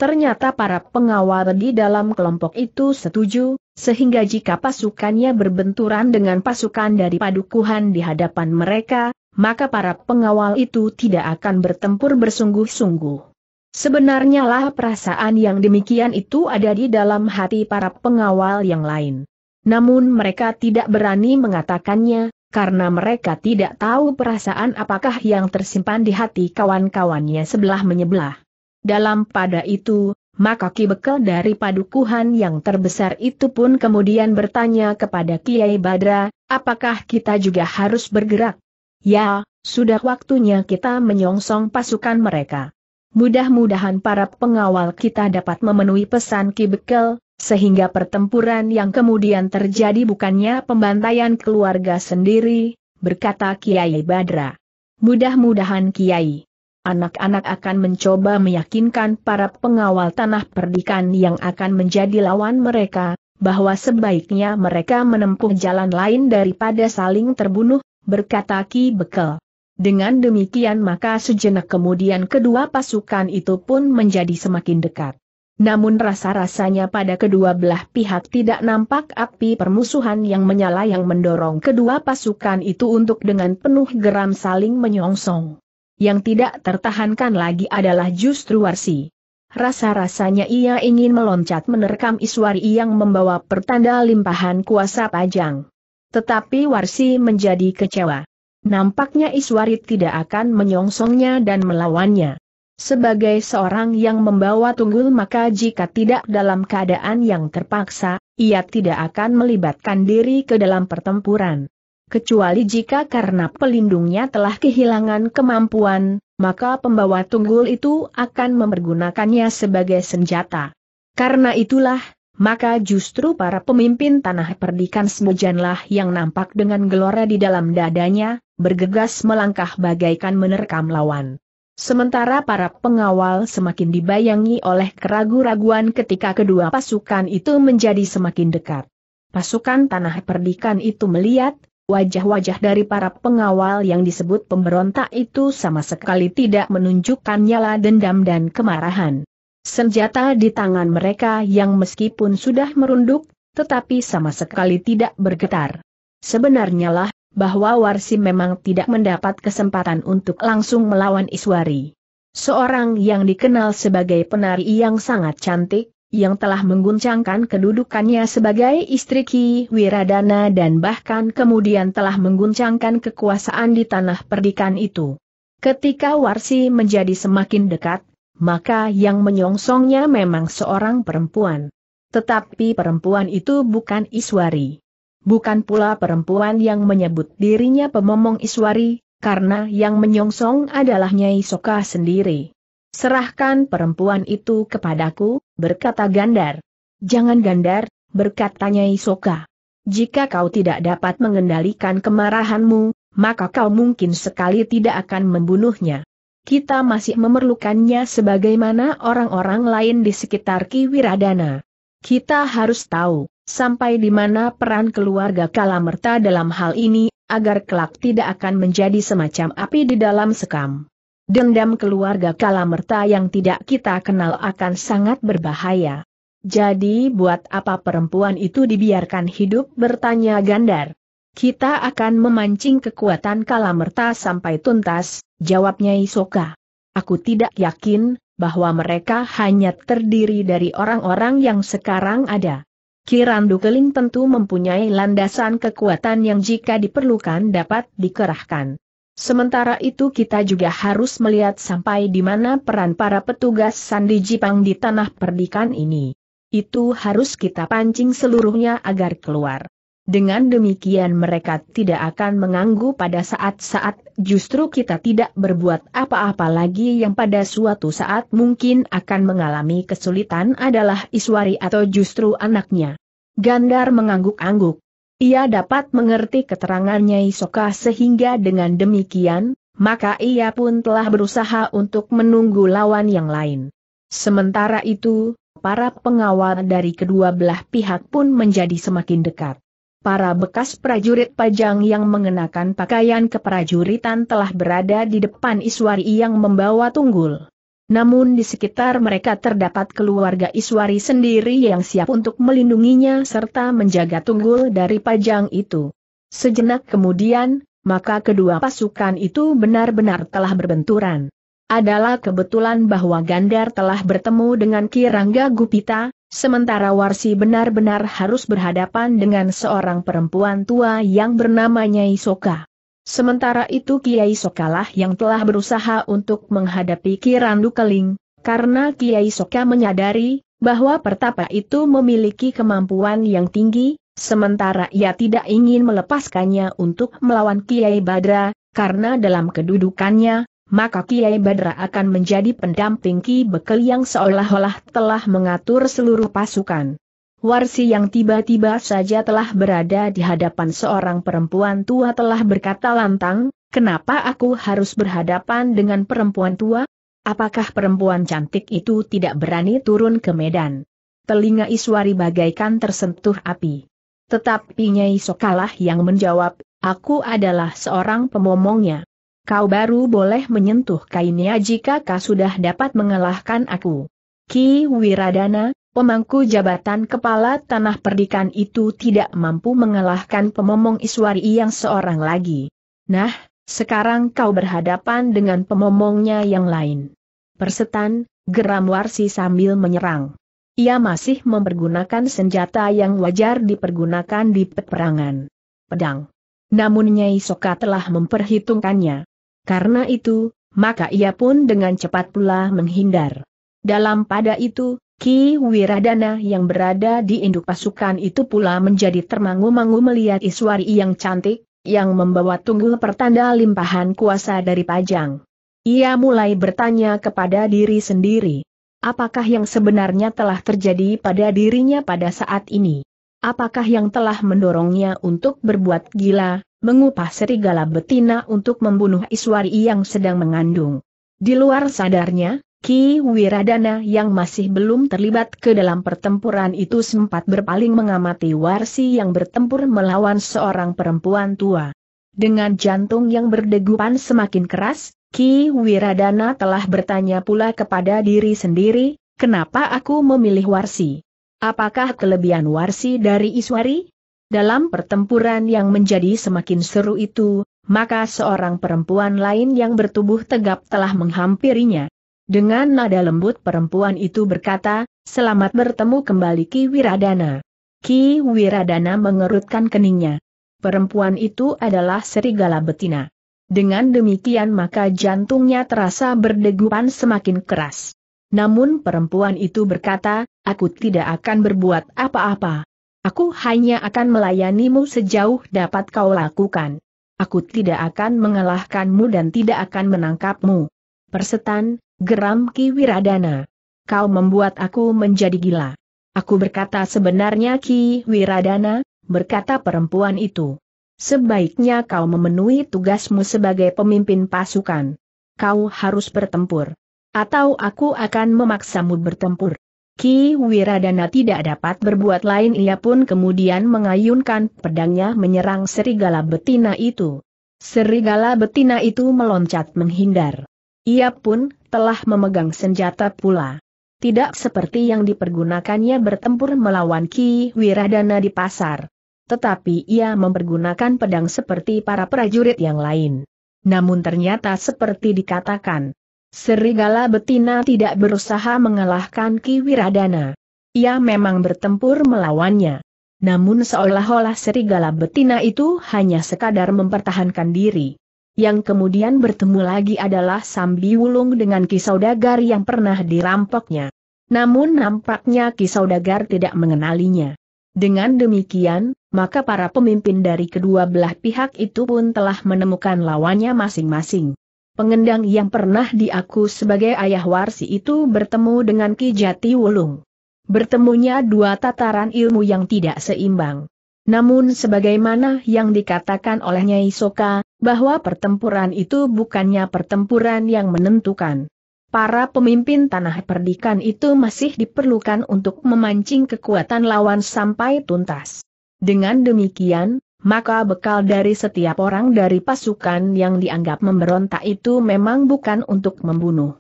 Ternyata para pengawal di dalam kelompok itu setuju, sehingga jika pasukannya berbenturan dengan pasukan dari padukuhan di hadapan mereka, maka para pengawal itu tidak akan bertempur bersungguh-sungguh. Sebenarnya lah perasaan yang demikian itu ada di dalam hati para pengawal yang lain. Namun mereka tidak berani mengatakannya, karena mereka tidak tahu perasaan apakah yang tersimpan di hati kawan-kawannya sebelah menyebelah. Dalam pada itu, maka Ki Bekel dari padukuhan yang terbesar itu pun kemudian bertanya kepada Kiai Badra, apakah kita juga harus bergerak? Ya, sudah waktunya kita menyongsong pasukan mereka. Mudah-mudahan para pengawal kita dapat memenuhi pesan Ki Bekel, sehingga pertempuran yang kemudian terjadi bukannya pembantaian keluarga sendiri, berkata Kiai Badra. Mudah-mudahan Kiai anak-anak akan mencoba meyakinkan para pengawal tanah perdikan yang akan menjadi lawan mereka, bahwa sebaiknya mereka menempuh jalan lain daripada saling terbunuh, berkata Ki Bekel. Dengan demikian maka sejenak kemudian kedua pasukan itu pun menjadi semakin dekat. Namun rasa-rasanya pada kedua belah pihak tidak nampak api permusuhan yang menyala yang mendorong kedua pasukan itu untuk dengan penuh geram saling menyongsong yang tidak tertahankan lagi adalah justru Warsi. Rasa-rasanya ia ingin meloncat menerkam Iswari yang membawa pertanda limpahan kuasa pajang. Tetapi Warsi menjadi kecewa. Nampaknya Iswari tidak akan menyongsongnya dan melawannya. Sebagai seorang yang membawa tunggul maka jika tidak dalam keadaan yang terpaksa, ia tidak akan melibatkan diri ke dalam pertempuran kecuali jika karena pelindungnya telah kehilangan kemampuan, maka pembawa tunggul itu akan mempergunakannya sebagai senjata. Karena itulah, maka justru para pemimpin tanah perdikan semujanlah yang nampak dengan gelora di dalam dadanya, bergegas melangkah bagaikan menerkam lawan. Sementara para pengawal semakin dibayangi oleh keragu-raguan ketika kedua pasukan itu menjadi semakin dekat. Pasukan tanah perdikan itu melihat, wajah-wajah dari para pengawal yang disebut pemberontak itu sama sekali tidak menunjukkan nyala dendam dan kemarahan. Senjata di tangan mereka yang meskipun sudah merunduk, tetapi sama sekali tidak bergetar. Sebenarnya lah, bahwa Warsi memang tidak mendapat kesempatan untuk langsung melawan Iswari. Seorang yang dikenal sebagai penari yang sangat cantik, yang telah mengguncangkan kedudukannya sebagai istri Ki Wiradana dan bahkan kemudian telah mengguncangkan kekuasaan di tanah perdikan itu. Ketika Warsi menjadi semakin dekat, maka yang menyongsongnya memang seorang perempuan. Tetapi perempuan itu bukan Iswari. Bukan pula perempuan yang menyebut dirinya pemomong Iswari, karena yang menyongsong adalah Nyai Soka sendiri. Serahkan perempuan itu kepadaku, berkata Gandar. Jangan Gandar, berkata Nyai Soka. Jika kau tidak dapat mengendalikan kemarahanmu, maka kau mungkin sekali tidak akan membunuhnya. Kita masih memerlukannya sebagaimana orang-orang lain di sekitar Ki Wiradana. Kita harus tahu, sampai di mana peran keluarga Kalamerta dalam hal ini, agar kelak tidak akan menjadi semacam api di dalam sekam. Dendam keluarga Kalamerta yang tidak kita kenal akan sangat berbahaya. Jadi buat apa perempuan itu dibiarkan hidup bertanya Gandar? Kita akan memancing kekuatan Kalamerta sampai tuntas, jawabnya Isoka. Aku tidak yakin, bahwa mereka hanya terdiri dari orang-orang yang sekarang ada. Kirandu Keling tentu mempunyai landasan kekuatan yang jika diperlukan dapat dikerahkan. Sementara itu kita juga harus melihat sampai di mana peran para petugas Sandi Jipang di tanah perdikan ini. Itu harus kita pancing seluruhnya agar keluar. Dengan demikian mereka tidak akan mengganggu pada saat-saat justru kita tidak berbuat apa-apa lagi yang pada suatu saat mungkin akan mengalami kesulitan adalah Iswari atau justru anaknya. Gandar mengangguk-angguk. Ia dapat mengerti keterangannya Isoka sehingga dengan demikian, maka ia pun telah berusaha untuk menunggu lawan yang lain. Sementara itu, para pengawal dari kedua belah pihak pun menjadi semakin dekat. Para bekas prajurit pajang yang mengenakan pakaian keprajuritan telah berada di depan Iswari yang membawa tunggul. Namun di sekitar mereka terdapat keluarga Iswari sendiri yang siap untuk melindunginya serta menjaga tunggul dari pajang itu. Sejenak kemudian, maka kedua pasukan itu benar-benar telah berbenturan. Adalah kebetulan bahwa Gandar telah bertemu dengan Kirangga Gupita, Sementara Warsi benar-benar harus berhadapan dengan seorang perempuan tua yang bernama Nyai Soka. Sementara itu Kiai Sokalah yang telah berusaha untuk menghadapi Kirandu Keling, karena Kiai Soka menyadari bahwa pertapa itu memiliki kemampuan yang tinggi, sementara ia tidak ingin melepaskannya untuk melawan Kiai Badra, karena dalam kedudukannya, maka Kiai Badra akan menjadi pendamping Ki Bekel yang seolah-olah telah mengatur seluruh pasukan. Warsi yang tiba-tiba saja telah berada di hadapan seorang perempuan tua telah berkata lantang, kenapa aku harus berhadapan dengan perempuan tua? Apakah perempuan cantik itu tidak berani turun ke medan? Telinga Iswari bagaikan tersentuh api. Tetapi Nyai Sokalah yang menjawab, aku adalah seorang pemomongnya. Kau baru boleh menyentuh kainnya jika kau sudah dapat mengalahkan aku. Ki Wiradana, pemangku jabatan kepala tanah perdikan itu tidak mampu mengalahkan pemomong Iswari yang seorang lagi. Nah, sekarang kau berhadapan dengan pemomongnya yang lain. Persetan, geram Warsi sambil menyerang. Ia masih mempergunakan senjata yang wajar dipergunakan di peperangan. Pedang. Namun Nyai Soka telah memperhitungkannya. Karena itu, maka ia pun dengan cepat pula menghindar. Dalam pada itu, Ki Wiradana yang berada di induk pasukan itu pula menjadi termangu-mangu melihat Iswari yang cantik, yang membawa tunggul pertanda limpahan kuasa dari Pajang. Ia mulai bertanya kepada diri sendiri. Apakah yang sebenarnya telah terjadi pada dirinya pada saat ini? Apakah yang telah mendorongnya untuk berbuat gila, mengupah serigala betina untuk membunuh Iswari yang sedang mengandung? Di luar sadarnya, Ki Wiradana yang masih belum terlibat ke dalam pertempuran itu sempat berpaling mengamati Warsi yang bertempur melawan seorang perempuan tua. Dengan jantung yang berdegupan semakin keras, Ki Wiradana telah bertanya pula kepada diri sendiri, kenapa aku memilih Warsi? Apakah kelebihan Warsi dari Iswari? Dalam pertempuran yang menjadi semakin seru itu, maka seorang perempuan lain yang bertubuh tegap telah menghampirinya. Dengan nada lembut perempuan itu berkata, selamat bertemu kembali Ki Wiradana. Ki Wiradana mengerutkan keningnya. Perempuan itu adalah serigala betina. Dengan demikian maka jantungnya terasa berdegupan semakin keras. Namun perempuan itu berkata, aku tidak akan berbuat apa-apa. Aku hanya akan melayanimu sejauh dapat kau lakukan. Aku tidak akan mengalahkanmu dan tidak akan menangkapmu. Persetan, geram Ki Wiradana. Kau membuat aku menjadi gila. Aku berkata sebenarnya Ki Wiradana, berkata perempuan itu. Sebaiknya kau memenuhi tugasmu sebagai pemimpin pasukan. Kau harus bertempur. Atau aku akan memaksamu bertempur. Ki Wiradana tidak dapat berbuat lain ia pun kemudian mengayunkan pedangnya menyerang serigala betina itu. Serigala betina itu meloncat menghindar. Ia pun telah memegang senjata pula. Tidak seperti yang dipergunakannya bertempur melawan Ki Wiradana di pasar. Tetapi ia mempergunakan pedang seperti para prajurit yang lain. Namun ternyata seperti dikatakan, Serigala betina tidak berusaha mengalahkan Ki Wiradana. Ia memang bertempur melawannya. Namun seolah-olah serigala betina itu hanya sekadar mempertahankan diri. Yang kemudian bertemu lagi adalah Sambi Wulung dengan Kisaudagar yang pernah dirampoknya. Namun nampaknya Kisaudagar tidak mengenalinya. Dengan demikian, maka para pemimpin dari kedua belah pihak itu pun telah menemukan lawannya masing-masing. Pengendang yang pernah diaku sebagai ayah warsi itu bertemu dengan Ki Jati Wulung. Bertemunya dua tataran ilmu yang tidak seimbang. Namun sebagaimana yang dikatakan oleh Nyai Soka, bahwa pertempuran itu bukannya pertempuran yang menentukan. Para pemimpin tanah perdikan itu masih diperlukan untuk memancing kekuatan lawan sampai tuntas. Dengan demikian, maka bekal dari setiap orang dari pasukan yang dianggap memberontak itu memang bukan untuk membunuh.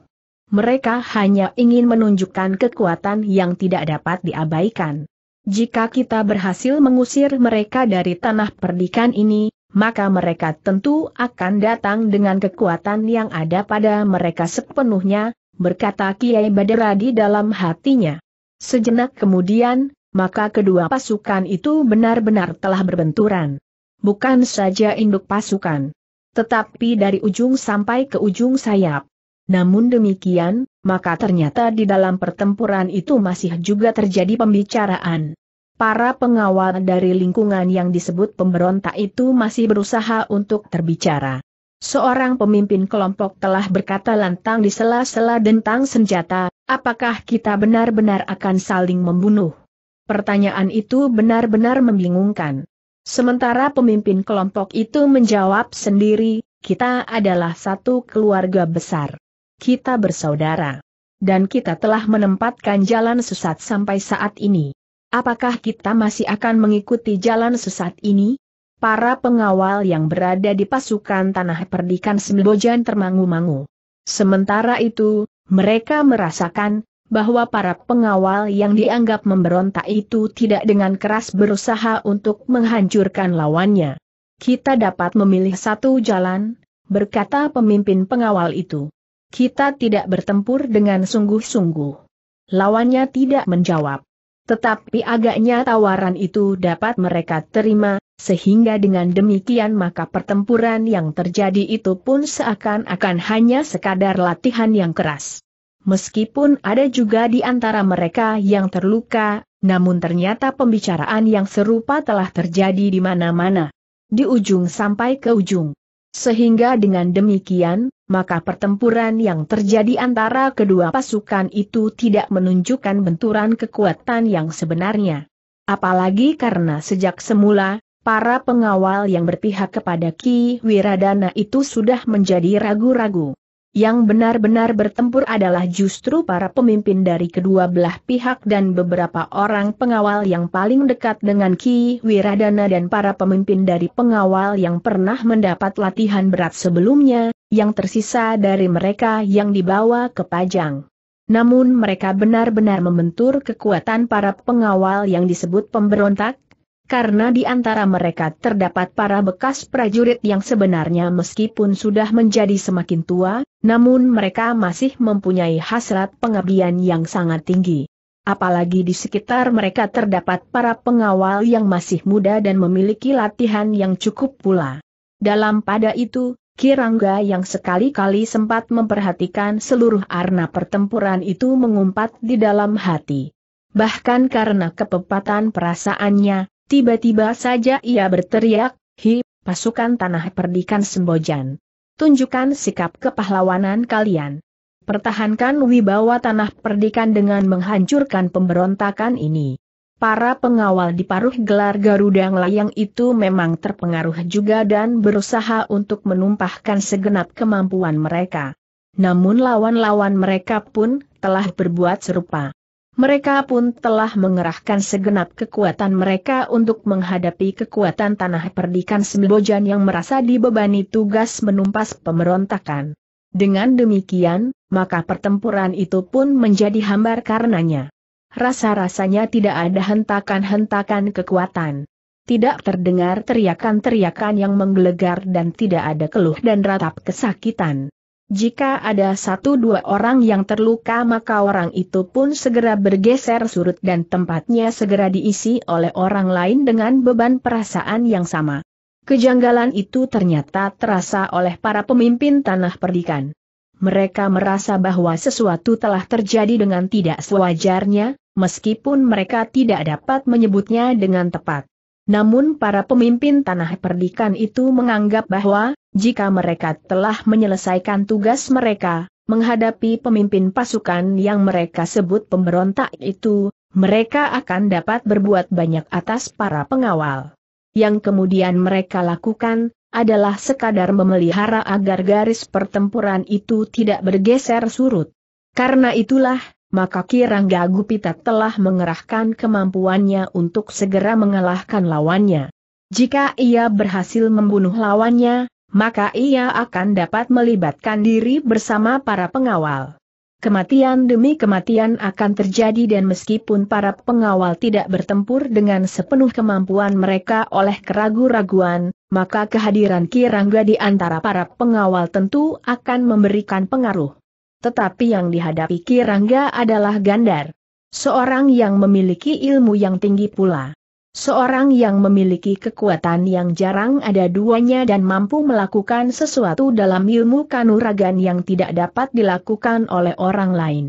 Mereka hanya ingin menunjukkan kekuatan yang tidak dapat diabaikan. Jika kita berhasil mengusir mereka dari tanah perdikan ini, maka mereka tentu akan datang dengan kekuatan yang ada pada mereka sepenuhnya, berkata Kiai Badera dalam hatinya. Sejenak kemudian, maka kedua pasukan itu benar-benar telah berbenturan. Bukan saja induk pasukan, tetapi dari ujung sampai ke ujung sayap. Namun demikian, maka ternyata di dalam pertempuran itu masih juga terjadi pembicaraan. Para pengawal dari lingkungan yang disebut pemberontak itu masih berusaha untuk terbicara. Seorang pemimpin kelompok telah berkata lantang di sela-sela dentang senjata, apakah kita benar-benar akan saling membunuh? Pertanyaan itu benar-benar membingungkan. Sementara pemimpin kelompok itu menjawab sendiri, kita adalah satu keluarga besar. Kita bersaudara. Dan kita telah menempatkan jalan sesat sampai saat ini. Apakah kita masih akan mengikuti jalan sesat ini? Para pengawal yang berada di pasukan Tanah Perdikan Sembojan termangu-mangu. Sementara itu, mereka merasakan bahwa para pengawal yang dianggap memberontak itu tidak dengan keras berusaha untuk menghancurkan lawannya. Kita dapat memilih satu jalan, berkata pemimpin pengawal itu. Kita tidak bertempur dengan sungguh-sungguh. Lawannya tidak menjawab. Tetapi agaknya tawaran itu dapat mereka terima, sehingga dengan demikian maka pertempuran yang terjadi itu pun seakan-akan hanya sekadar latihan yang keras. Meskipun ada juga di antara mereka yang terluka, namun ternyata pembicaraan yang serupa telah terjadi di mana-mana. Di ujung sampai ke ujung. Sehingga dengan demikian, maka pertempuran yang terjadi antara kedua pasukan itu tidak menunjukkan benturan kekuatan yang sebenarnya. Apalagi karena sejak semula, para pengawal yang berpihak kepada Ki Wiradana itu sudah menjadi ragu-ragu. Yang benar-benar bertempur adalah justru para pemimpin dari kedua belah pihak dan beberapa orang pengawal yang paling dekat dengan Ki Wiradana dan para pemimpin dari pengawal yang pernah mendapat latihan berat sebelumnya, yang tersisa dari mereka yang dibawa ke Pajang. Namun mereka benar-benar membentur kekuatan para pengawal yang disebut pemberontak, karena di antara mereka terdapat para bekas prajurit yang sebenarnya meskipun sudah menjadi semakin tua, namun mereka masih mempunyai hasrat pengabdian yang sangat tinggi. Apalagi di sekitar mereka terdapat para pengawal yang masih muda dan memiliki latihan yang cukup pula. Dalam pada itu, Kirangga yang sekali-kali sempat memperhatikan seluruh arna pertempuran itu mengumpat di dalam hati. Bahkan karena kepepatan perasaannya, Tiba-tiba saja ia berteriak, Hi, pasukan tanah perdikan Sembojan. Tunjukkan sikap kepahlawanan kalian. Pertahankan wibawa tanah perdikan dengan menghancurkan pemberontakan ini. Para pengawal di paruh gelar Garuda Layang itu memang terpengaruh juga dan berusaha untuk menumpahkan segenap kemampuan mereka. Namun lawan-lawan mereka pun telah berbuat serupa. Mereka pun telah mengerahkan segenap kekuatan mereka untuk menghadapi kekuatan tanah perdikan Sembojan yang merasa dibebani tugas menumpas pemberontakan. Dengan demikian, maka pertempuran itu pun menjadi hambar karenanya. Rasa-rasanya tidak ada hentakan-hentakan kekuatan. Tidak terdengar teriakan-teriakan yang menggelegar dan tidak ada keluh dan ratap kesakitan. Jika ada satu dua orang yang terluka maka orang itu pun segera bergeser surut dan tempatnya segera diisi oleh orang lain dengan beban perasaan yang sama. Kejanggalan itu ternyata terasa oleh para pemimpin tanah perdikan. Mereka merasa bahwa sesuatu telah terjadi dengan tidak sewajarnya, meskipun mereka tidak dapat menyebutnya dengan tepat. Namun para pemimpin tanah perdikan itu menganggap bahwa jika mereka telah menyelesaikan tugas mereka, menghadapi pemimpin pasukan yang mereka sebut pemberontak itu, mereka akan dapat berbuat banyak atas para pengawal. Yang kemudian mereka lakukan, adalah sekadar memelihara agar garis pertempuran itu tidak bergeser surut. Karena itulah, maka Kirangga Gupita telah mengerahkan kemampuannya untuk segera mengalahkan lawannya. Jika ia berhasil membunuh lawannya, maka ia akan dapat melibatkan diri bersama para pengawal. Kematian demi kematian akan terjadi dan meskipun para pengawal tidak bertempur dengan sepenuh kemampuan mereka oleh keraguan-raguan, maka kehadiran Kirangga di antara para pengawal tentu akan memberikan pengaruh. Tetapi yang dihadapi Kirangga adalah Gandar. Seorang yang memiliki ilmu yang tinggi pula. Seorang yang memiliki kekuatan yang jarang ada duanya dan mampu melakukan sesuatu dalam ilmu kanuragan yang tidak dapat dilakukan oleh orang lain.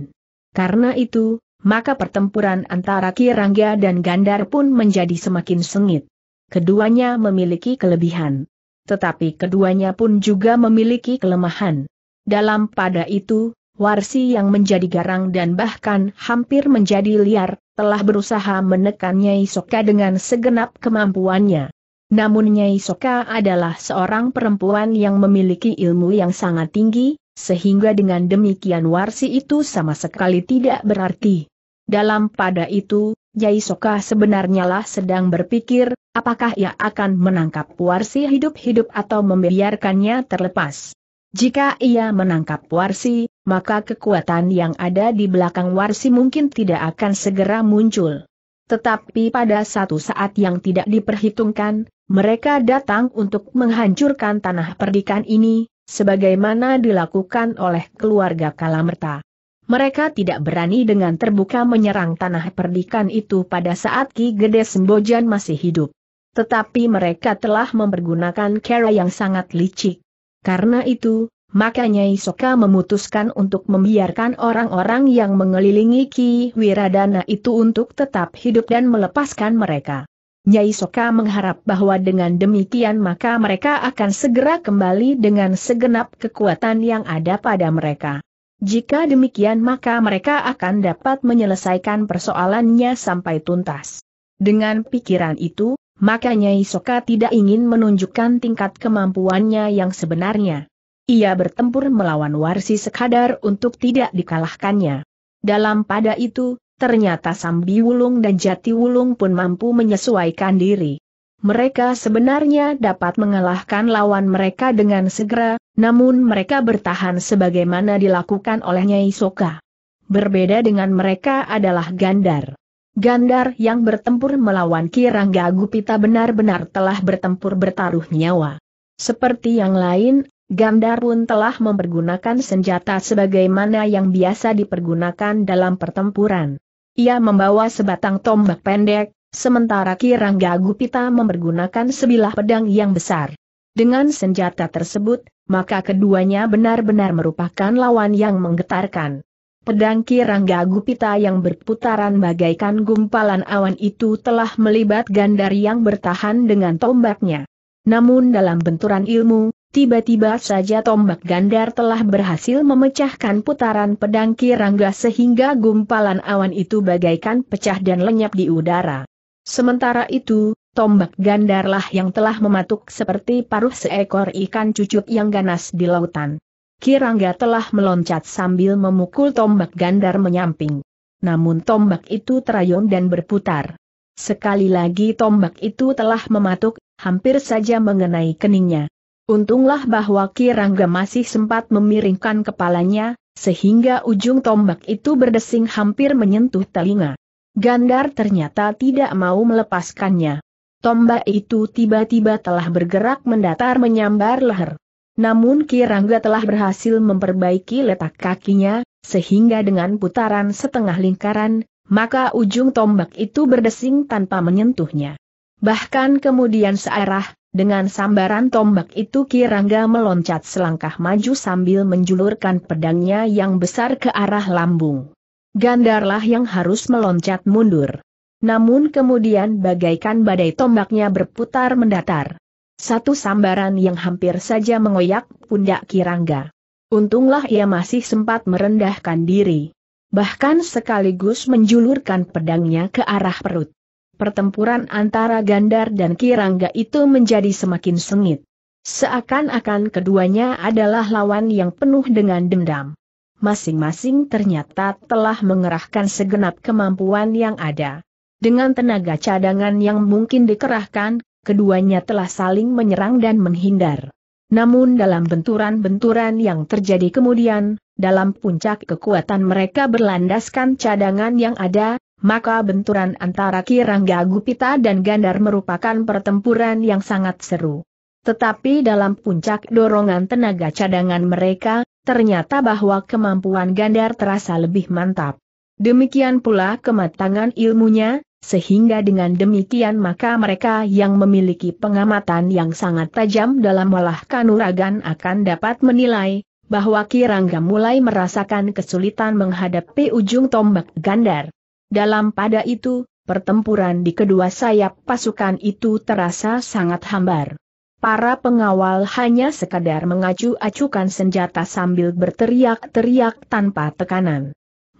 Karena itu, maka pertempuran antara Kirangga dan Gandar pun menjadi semakin sengit. Keduanya memiliki kelebihan. Tetapi keduanya pun juga memiliki kelemahan. Dalam pada itu, Warsi yang menjadi garang dan bahkan hampir menjadi liar, telah berusaha menekan Nyai Soka dengan segenap kemampuannya. Namun Nyai Soka adalah seorang perempuan yang memiliki ilmu yang sangat tinggi, sehingga dengan demikian warsi itu sama sekali tidak berarti. Dalam pada itu, Nyai Soka sebenarnya lah sedang berpikir, apakah ia akan menangkap warsi hidup-hidup atau membiarkannya terlepas. Jika ia menangkap Warsi, maka kekuatan yang ada di belakang Warsi mungkin tidak akan segera muncul. Tetapi pada satu saat yang tidak diperhitungkan, mereka datang untuk menghancurkan tanah perdikan ini, sebagaimana dilakukan oleh keluarga Kalamerta. Mereka tidak berani dengan terbuka menyerang tanah perdikan itu pada saat Ki Gede Sembojan masih hidup. Tetapi mereka telah mempergunakan cara yang sangat licik karena itu, maka Nyai Soka memutuskan untuk membiarkan orang-orang yang mengelilingi Ki Wiradana itu untuk tetap hidup dan melepaskan mereka. Nyai Soka mengharap bahwa dengan demikian maka mereka akan segera kembali dengan segenap kekuatan yang ada pada mereka. Jika demikian maka mereka akan dapat menyelesaikan persoalannya sampai tuntas. Dengan pikiran itu, makanya Isoka tidak ingin menunjukkan tingkat kemampuannya yang sebenarnya. Ia bertempur melawan Warsi sekadar untuk tidak dikalahkannya. Dalam pada itu, ternyata Sambi Wulung dan Jati Wulung pun mampu menyesuaikan diri. Mereka sebenarnya dapat mengalahkan lawan mereka dengan segera, namun mereka bertahan sebagaimana dilakukan oleh Nyai Soka. Berbeda dengan mereka adalah Gandar. Gandar yang bertempur melawan Kirangga Gupita benar-benar telah bertempur bertaruh nyawa. Seperti yang lain, Gandar pun telah mempergunakan senjata sebagaimana yang biasa dipergunakan dalam pertempuran. Ia membawa sebatang tombak pendek, sementara Kirangga Gupita mempergunakan sebilah pedang yang besar. Dengan senjata tersebut, maka keduanya benar-benar merupakan lawan yang menggetarkan. Pedang Kirangga Gupita yang berputaran bagaikan gumpalan awan itu telah melibat Gandar yang bertahan dengan tombaknya. Namun dalam benturan ilmu, tiba-tiba saja tombak Gandar telah berhasil memecahkan putaran pedang Kirangga sehingga gumpalan awan itu bagaikan pecah dan lenyap di udara. Sementara itu, tombak Gandarlah yang telah mematuk seperti paruh seekor ikan cucuk yang ganas di lautan. Kirangga telah meloncat sambil memukul tombak gandar menyamping. Namun tombak itu terayun dan berputar. Sekali lagi tombak itu telah mematuk, hampir saja mengenai keningnya. Untunglah bahwa Kirangga masih sempat memiringkan kepalanya, sehingga ujung tombak itu berdesing hampir menyentuh telinga. Gandar ternyata tidak mau melepaskannya. Tombak itu tiba-tiba telah bergerak mendatar menyambar leher. Namun Kirangga telah berhasil memperbaiki letak kakinya, sehingga dengan putaran setengah lingkaran, maka ujung tombak itu berdesing tanpa menyentuhnya. Bahkan kemudian searah, dengan sambaran tombak itu Kirangga meloncat selangkah maju sambil menjulurkan pedangnya yang besar ke arah lambung. Gandarlah yang harus meloncat mundur. Namun kemudian bagaikan badai tombaknya berputar mendatar. Satu sambaran yang hampir saja mengoyak pundak Kirangga. Untunglah ia masih sempat merendahkan diri. Bahkan sekaligus menjulurkan pedangnya ke arah perut. Pertempuran antara Gandar dan Kirangga itu menjadi semakin sengit. Seakan-akan keduanya adalah lawan yang penuh dengan dendam. Masing-masing ternyata telah mengerahkan segenap kemampuan yang ada. Dengan tenaga cadangan yang mungkin dikerahkan, keduanya telah saling menyerang dan menghindar. Namun dalam benturan-benturan yang terjadi kemudian, dalam puncak kekuatan mereka berlandaskan cadangan yang ada, maka benturan antara Kirangga Gupita dan Gandar merupakan pertempuran yang sangat seru. Tetapi dalam puncak dorongan tenaga cadangan mereka, ternyata bahwa kemampuan Gandar terasa lebih mantap. Demikian pula kematangan ilmunya, sehingga dengan demikian maka mereka yang memiliki pengamatan yang sangat tajam dalam olah kanuragan akan dapat menilai, bahwa Kirangga mulai merasakan kesulitan menghadapi ujung tombak gandar. Dalam pada itu, pertempuran di kedua sayap pasukan itu terasa sangat hambar. Para pengawal hanya sekadar mengacu-acukan senjata sambil berteriak-teriak tanpa tekanan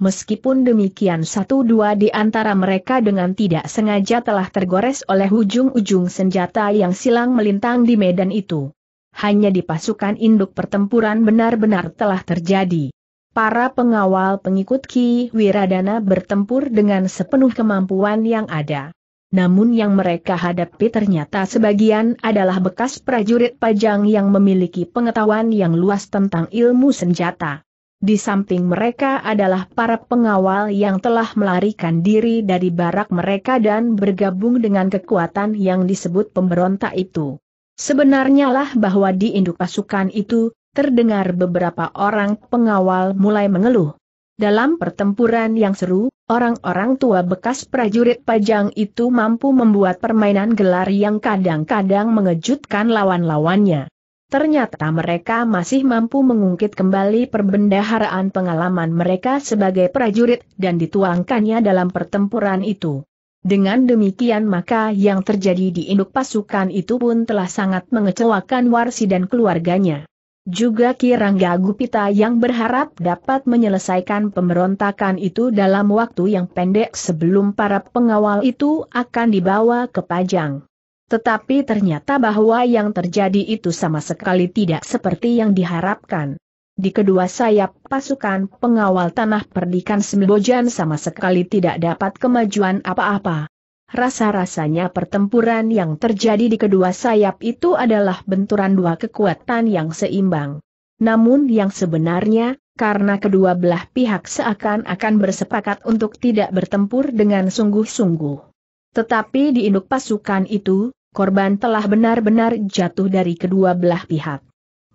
meskipun demikian satu dua di antara mereka dengan tidak sengaja telah tergores oleh ujung-ujung senjata yang silang melintang di medan itu. Hanya di pasukan induk pertempuran benar-benar telah terjadi. Para pengawal pengikut Ki Wiradana bertempur dengan sepenuh kemampuan yang ada. Namun yang mereka hadapi ternyata sebagian adalah bekas prajurit pajang yang memiliki pengetahuan yang luas tentang ilmu senjata. Di samping mereka adalah para pengawal yang telah melarikan diri dari barak mereka dan bergabung dengan kekuatan yang disebut pemberontak itu. Sebenarnya lah bahwa di induk pasukan itu, terdengar beberapa orang pengawal mulai mengeluh. Dalam pertempuran yang seru, orang-orang tua bekas prajurit pajang itu mampu membuat permainan gelar yang kadang-kadang mengejutkan lawan-lawannya. Ternyata mereka masih mampu mengungkit kembali perbendaharaan pengalaman mereka sebagai prajurit dan dituangkannya dalam pertempuran itu. Dengan demikian maka yang terjadi di induk pasukan itu pun telah sangat mengecewakan Warsi dan keluarganya. Juga Kirangga Gupita yang berharap dapat menyelesaikan pemberontakan itu dalam waktu yang pendek sebelum para pengawal itu akan dibawa ke Pajang. Tetapi ternyata bahwa yang terjadi itu sama sekali tidak seperti yang diharapkan. Di kedua sayap pasukan pengawal tanah perdikan Sembojan sama sekali tidak dapat kemajuan apa-apa. Rasa-rasanya pertempuran yang terjadi di kedua sayap itu adalah benturan dua kekuatan yang seimbang. Namun yang sebenarnya, karena kedua belah pihak seakan-akan bersepakat untuk tidak bertempur dengan sungguh-sungguh. Tetapi di induk pasukan itu, korban telah benar-benar jatuh dari kedua belah pihak.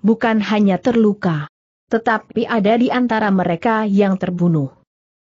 Bukan hanya terluka, tetapi ada di antara mereka yang terbunuh.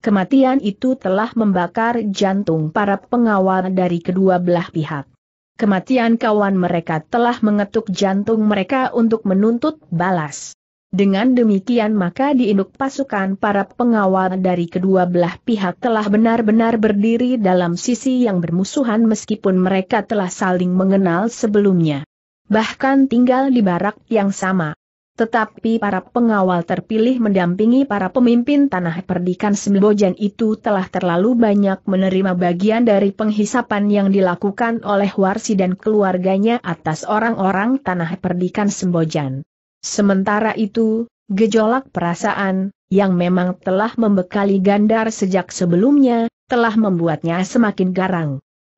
Kematian itu telah membakar jantung para pengawal dari kedua belah pihak. Kematian kawan mereka telah mengetuk jantung mereka untuk menuntut balas. Dengan demikian maka diinduk pasukan para pengawal dari kedua belah pihak telah benar-benar berdiri dalam sisi yang bermusuhan meskipun mereka telah saling mengenal sebelumnya. Bahkan tinggal di barak yang sama. Tetapi para pengawal terpilih mendampingi para pemimpin tanah perdikan Sembojan itu telah terlalu banyak menerima bagian dari penghisapan yang dilakukan oleh Warsi dan keluarganya atas orang-orang tanah perdikan Sembojan. Sementara itu, gejolak perasaan, yang memang telah membekali Gandar sejak sebelumnya, telah membuatnya semakin garang.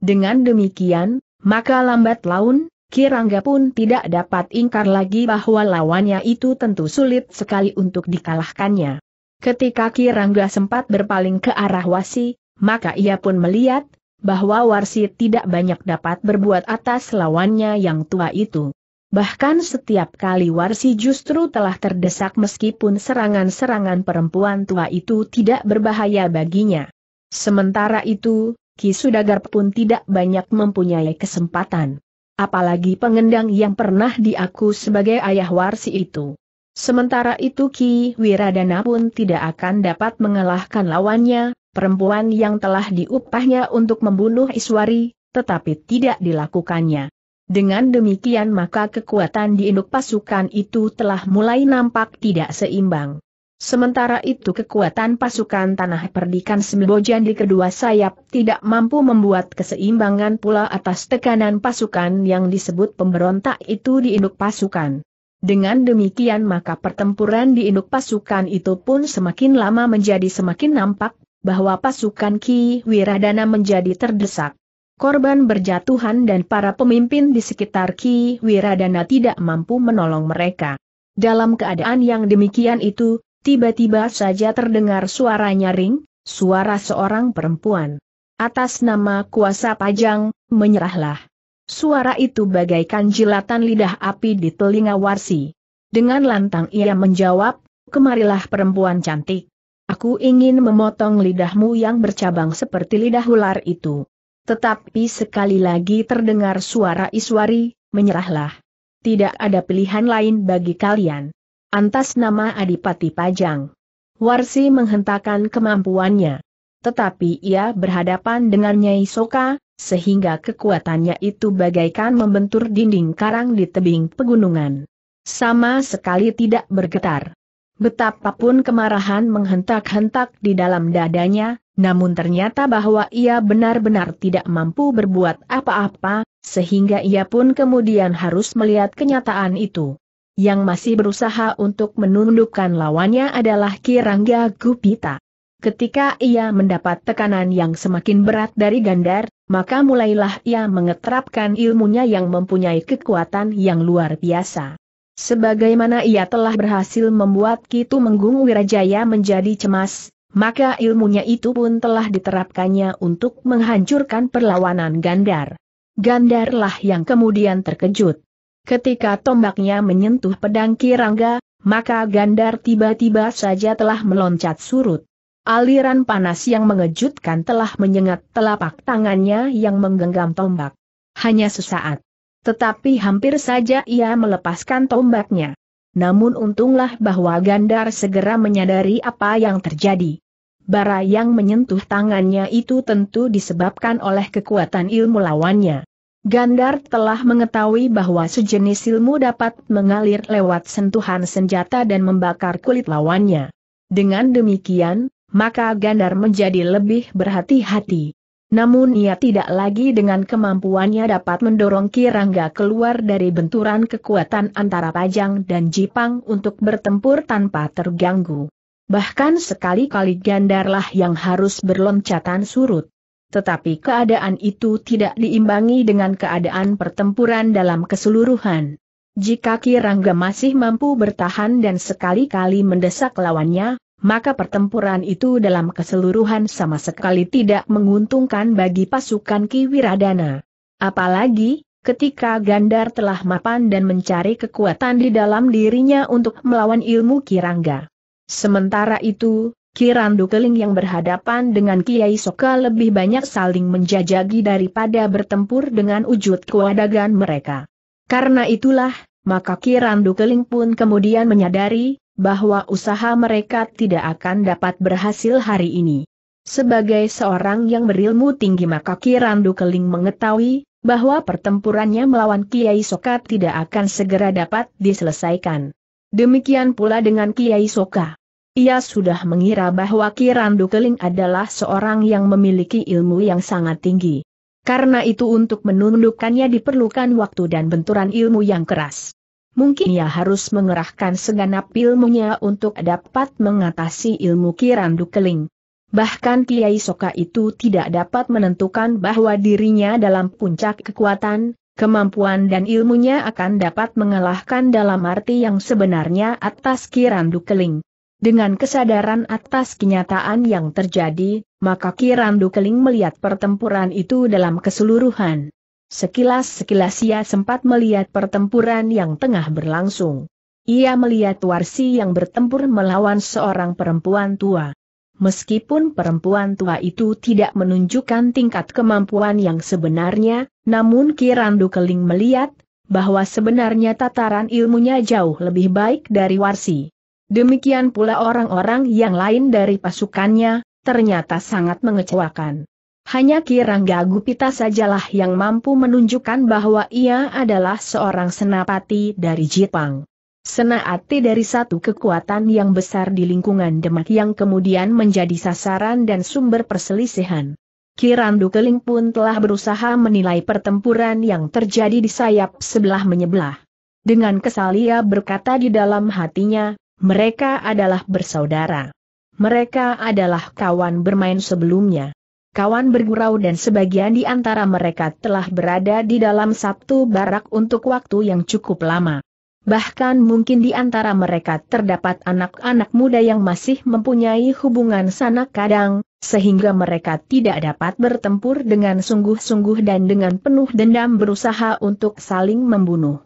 Dengan demikian, maka lambat laun, Kirangga pun tidak dapat ingkar lagi bahwa lawannya itu tentu sulit sekali untuk dikalahkannya. Ketika Kirangga sempat berpaling ke arah Wasi, maka ia pun melihat, bahwa Warsi tidak banyak dapat berbuat atas lawannya yang tua itu. Bahkan setiap kali Warsi justru telah terdesak meskipun serangan-serangan perempuan tua itu tidak berbahaya baginya. Sementara itu, Ki Sudagar pun tidak banyak mempunyai kesempatan. Apalagi pengendang yang pernah diaku sebagai ayah Warsi itu. Sementara itu Ki Wiradana pun tidak akan dapat mengalahkan lawannya, perempuan yang telah diupahnya untuk membunuh Iswari, tetapi tidak dilakukannya. Dengan demikian maka kekuatan di induk pasukan itu telah mulai nampak tidak seimbang. Sementara itu kekuatan pasukan tanah perdikan Sembojan di kedua sayap tidak mampu membuat keseimbangan pula atas tekanan pasukan yang disebut pemberontak itu di induk pasukan. Dengan demikian maka pertempuran di induk pasukan itu pun semakin lama menjadi semakin nampak, bahwa pasukan Ki Wiradana menjadi terdesak. Korban berjatuhan dan para pemimpin di sekitar Ki Wiradana tidak mampu menolong mereka. Dalam keadaan yang demikian itu, tiba-tiba saja terdengar suara nyaring, suara seorang perempuan. Atas nama kuasa pajang, menyerahlah. Suara itu bagaikan jilatan lidah api di telinga Warsi. Dengan lantang ia menjawab, kemarilah perempuan cantik. Aku ingin memotong lidahmu yang bercabang seperti lidah ular itu. Tetapi sekali lagi terdengar suara Iswari, menyerahlah. Tidak ada pilihan lain bagi kalian. Antas nama Adipati Pajang. Warsi menghentakkan kemampuannya. Tetapi ia berhadapan dengan Nyai Soka, sehingga kekuatannya itu bagaikan membentur dinding karang di tebing pegunungan. Sama sekali tidak bergetar. Betapapun kemarahan menghentak-hentak di dalam dadanya, namun ternyata bahwa ia benar-benar tidak mampu berbuat apa-apa, sehingga ia pun kemudian harus melihat kenyataan itu. Yang masih berusaha untuk menundukkan lawannya adalah Kirangga Gupita. Ketika ia mendapat tekanan yang semakin berat dari Gandar, maka mulailah ia mengetrapkan ilmunya yang mempunyai kekuatan yang luar biasa. Sebagaimana ia telah berhasil membuat Kitu Menggung Wirajaya menjadi cemas, maka ilmunya itu pun telah diterapkannya untuk menghancurkan perlawanan Gandar. Gandarlah yang kemudian terkejut. Ketika tombaknya menyentuh pedang Kirangga, maka Gandar tiba-tiba saja telah meloncat surut. Aliran panas yang mengejutkan telah menyengat telapak tangannya yang menggenggam tombak. Hanya sesaat. Tetapi hampir saja ia melepaskan tombaknya. Namun untunglah bahwa Gandar segera menyadari apa yang terjadi. Bara yang menyentuh tangannya itu tentu disebabkan oleh kekuatan ilmu lawannya. Gandar telah mengetahui bahwa sejenis ilmu dapat mengalir lewat sentuhan senjata dan membakar kulit lawannya. Dengan demikian, maka Gandar menjadi lebih berhati-hati. Namun ia tidak lagi dengan kemampuannya dapat mendorong Kirangga keluar dari benturan kekuatan antara Pajang dan Jipang untuk bertempur tanpa terganggu. Bahkan sekali-kali Gandarlah yang harus berloncatan surut. Tetapi keadaan itu tidak diimbangi dengan keadaan pertempuran dalam keseluruhan. Jika Kirangga masih mampu bertahan dan sekali-kali mendesak lawannya, maka pertempuran itu dalam keseluruhan sama sekali tidak menguntungkan bagi pasukan Ki Wiradana. Apalagi, ketika Gandar telah mapan dan mencari kekuatan di dalam dirinya untuk melawan ilmu Kirangga. Sementara itu, Kirandu Keling yang berhadapan dengan Kiai Soka lebih banyak saling menjajagi daripada bertempur dengan wujud kewadagan mereka. Karena itulah, maka Kirandu Keling pun kemudian menyadari, bahwa usaha mereka tidak akan dapat berhasil hari ini. Sebagai seorang yang berilmu tinggi maka Kirandu Keling mengetahui, bahwa pertempurannya melawan Kiai Soka tidak akan segera dapat diselesaikan. Demikian pula dengan Kiai Soka. Ia sudah mengira bahwa Kirandu Keling adalah seorang yang memiliki ilmu yang sangat tinggi. Karena itu untuk menundukkannya diperlukan waktu dan benturan ilmu yang keras. Mungkin ia harus mengerahkan segenap ilmunya untuk dapat mengatasi ilmu kirandu keling. Bahkan Kiai Soka itu tidak dapat menentukan bahwa dirinya dalam puncak kekuatan, kemampuan dan ilmunya akan dapat mengalahkan dalam arti yang sebenarnya atas kirandu keling. Dengan kesadaran atas kenyataan yang terjadi, maka kirandu keling melihat pertempuran itu dalam keseluruhan. Sekilas-sekilas ia sempat melihat pertempuran yang tengah berlangsung. Ia melihat Warsi yang bertempur melawan seorang perempuan tua. Meskipun perempuan tua itu tidak menunjukkan tingkat kemampuan yang sebenarnya, namun Kirandu Keling melihat bahwa sebenarnya tataran ilmunya jauh lebih baik dari Warsi. Demikian pula orang-orang yang lain dari pasukannya, ternyata sangat mengecewakan. Hanya Kirangga Gupita sajalah yang mampu menunjukkan bahwa ia adalah seorang senapati dari Jepang. Senapati dari satu kekuatan yang besar di lingkungan Demak yang kemudian menjadi sasaran dan sumber perselisihan. Kirandu Keling pun telah berusaha menilai pertempuran yang terjadi di sayap sebelah menyebelah. Dengan kesal ia berkata di dalam hatinya, mereka adalah bersaudara. Mereka adalah kawan bermain sebelumnya kawan bergurau dan sebagian di antara mereka telah berada di dalam sabtu barak untuk waktu yang cukup lama. Bahkan mungkin di antara mereka terdapat anak-anak muda yang masih mempunyai hubungan sanak kadang, sehingga mereka tidak dapat bertempur dengan sungguh-sungguh dan dengan penuh dendam berusaha untuk saling membunuh.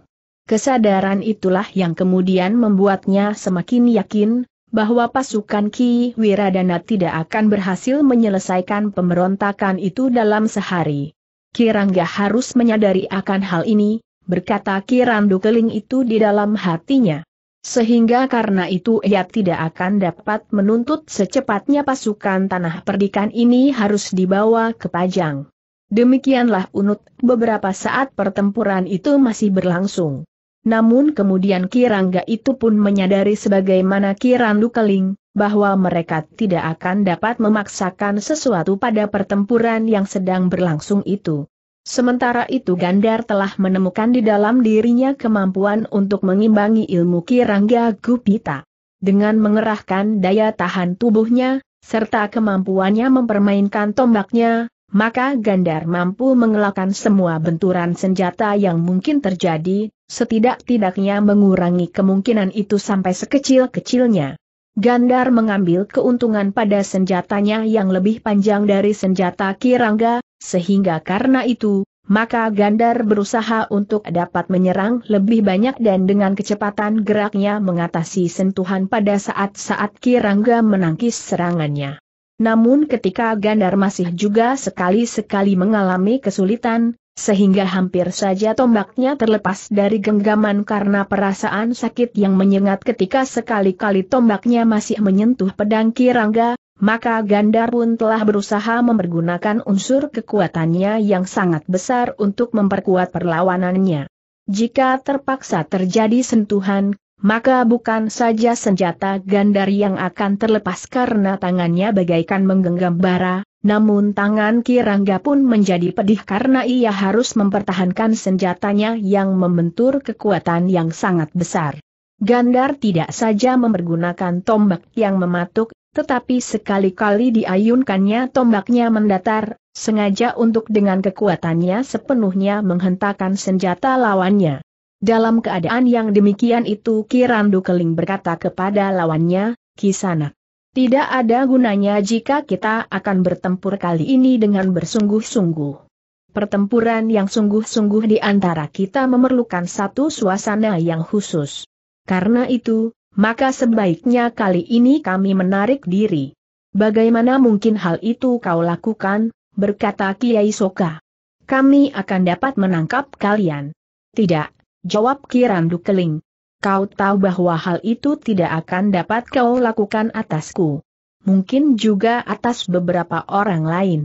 Kesadaran itulah yang kemudian membuatnya semakin yakin, bahwa pasukan Ki Wiradana tidak akan berhasil menyelesaikan pemberontakan itu dalam sehari. Kirangga harus menyadari akan hal ini, berkata Kirandu Keling itu di dalam hatinya. Sehingga karena itu ia tidak akan dapat menuntut secepatnya pasukan tanah perdikan ini harus dibawa ke Pajang. Demikianlah unut, beberapa saat pertempuran itu masih berlangsung. Namun kemudian Kirangga itu pun menyadari sebagaimana Kirandu Keling, bahwa mereka tidak akan dapat memaksakan sesuatu pada pertempuran yang sedang berlangsung itu. Sementara itu Gandar telah menemukan di dalam dirinya kemampuan untuk mengimbangi ilmu Kirangga Gupita. Dengan mengerahkan daya tahan tubuhnya, serta kemampuannya mempermainkan tombaknya, maka Gandar mampu mengelakkan semua benturan senjata yang mungkin terjadi, setidak-tidaknya mengurangi kemungkinan itu sampai sekecil-kecilnya. Gandar mengambil keuntungan pada senjatanya yang lebih panjang dari senjata Kirangga, sehingga karena itu, maka Gandar berusaha untuk dapat menyerang lebih banyak dan dengan kecepatan geraknya mengatasi sentuhan pada saat-saat Kirangga menangkis serangannya. Namun ketika Gandar masih juga sekali-sekali mengalami kesulitan, sehingga hampir saja tombaknya terlepas dari genggaman karena perasaan sakit yang menyengat ketika sekali-kali tombaknya masih menyentuh pedang Kirangga, maka Gandar pun telah berusaha mempergunakan unsur kekuatannya yang sangat besar untuk memperkuat perlawanannya. Jika terpaksa terjadi sentuhan, maka bukan saja senjata gandar yang akan terlepas karena tangannya bagaikan menggenggam bara, namun tangan Kirangga pun menjadi pedih karena ia harus mempertahankan senjatanya yang membentur kekuatan yang sangat besar. Gandar tidak saja mempergunakan tombak yang mematuk, tetapi sekali-kali diayunkannya tombaknya mendatar, sengaja untuk dengan kekuatannya sepenuhnya menghentakkan senjata lawannya. Dalam keadaan yang demikian itu Kirandu Keling berkata kepada lawannya, Kisanak. Tidak ada gunanya jika kita akan bertempur kali ini dengan bersungguh-sungguh. Pertempuran yang sungguh-sungguh di antara kita memerlukan satu suasana yang khusus. Karena itu, maka sebaiknya kali ini kami menarik diri. Bagaimana mungkin hal itu kau lakukan, berkata Kiai Soka. Kami akan dapat menangkap kalian. Tidak, jawab Kirandu Keling. Kau tahu bahwa hal itu tidak akan dapat kau lakukan atasku. Mungkin juga atas beberapa orang lain.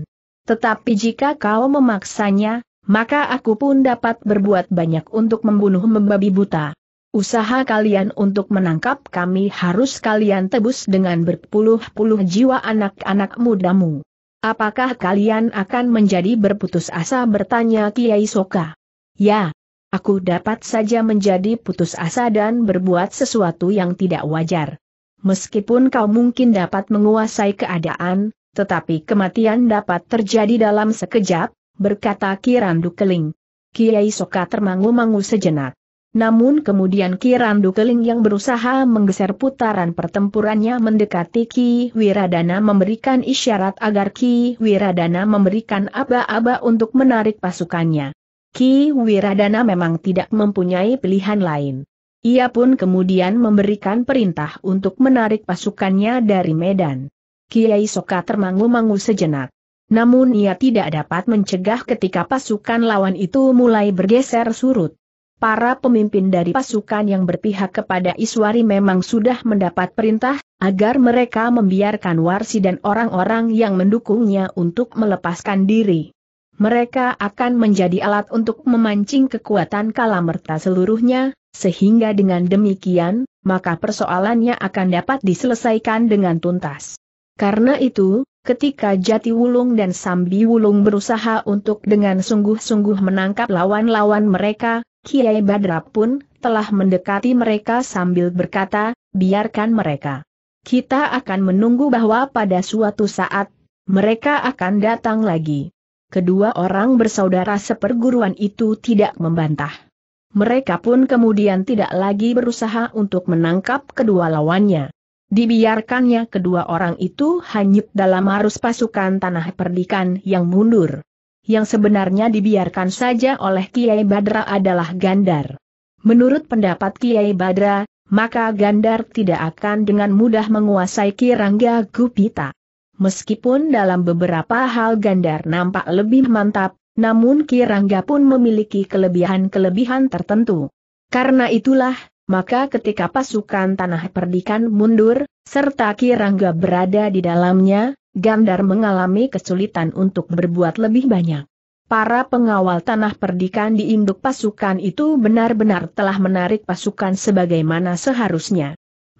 Tetapi jika kau memaksanya, maka aku pun dapat berbuat banyak untuk membunuh membabi buta. Usaha kalian untuk menangkap kami harus kalian tebus dengan berpuluh-puluh jiwa anak-anak mudamu. Apakah kalian akan menjadi berputus asa bertanya Kiai Soka? Ya, aku dapat saja menjadi putus asa dan berbuat sesuatu yang tidak wajar. Meskipun kau mungkin dapat menguasai keadaan, tetapi kematian dapat terjadi dalam sekejap, berkata Kirandu Keling. Kiai Soka termangu-mangu sejenak. Namun kemudian Kirandu Keling yang berusaha menggeser putaran pertempurannya mendekati Ki Wiradana memberikan isyarat agar Ki Wiradana memberikan aba-aba untuk menarik pasukannya. Ki Wiradana memang tidak mempunyai pilihan lain. Ia pun kemudian memberikan perintah untuk menarik pasukannya dari Medan. Kiai Soka termangu-mangu sejenak. Namun ia tidak dapat mencegah ketika pasukan lawan itu mulai bergeser surut. Para pemimpin dari pasukan yang berpihak kepada Iswari memang sudah mendapat perintah, agar mereka membiarkan Warsi dan orang-orang yang mendukungnya untuk melepaskan diri mereka akan menjadi alat untuk memancing kekuatan kalamerta seluruhnya, sehingga dengan demikian, maka persoalannya akan dapat diselesaikan dengan tuntas. Karena itu, ketika Jati Wulung dan Sambi Wulung berusaha untuk dengan sungguh-sungguh menangkap lawan-lawan mereka, Kiai Badra pun telah mendekati mereka sambil berkata, biarkan mereka. Kita akan menunggu bahwa pada suatu saat, mereka akan datang lagi kedua orang bersaudara seperguruan itu tidak membantah. Mereka pun kemudian tidak lagi berusaha untuk menangkap kedua lawannya. Dibiarkannya kedua orang itu hanyut dalam arus pasukan tanah perdikan yang mundur. Yang sebenarnya dibiarkan saja oleh Kiai Badra adalah Gandar. Menurut pendapat Kiai Badra, maka Gandar tidak akan dengan mudah menguasai Kirangga Gupita. Meskipun dalam beberapa hal Gandar nampak lebih mantap, namun Kirangga pun memiliki kelebihan-kelebihan tertentu. Karena itulah, maka ketika pasukan tanah perdikan mundur, serta Kirangga berada di dalamnya, Gandar mengalami kesulitan untuk berbuat lebih banyak. Para pengawal tanah perdikan di induk pasukan itu benar-benar telah menarik pasukan sebagaimana seharusnya.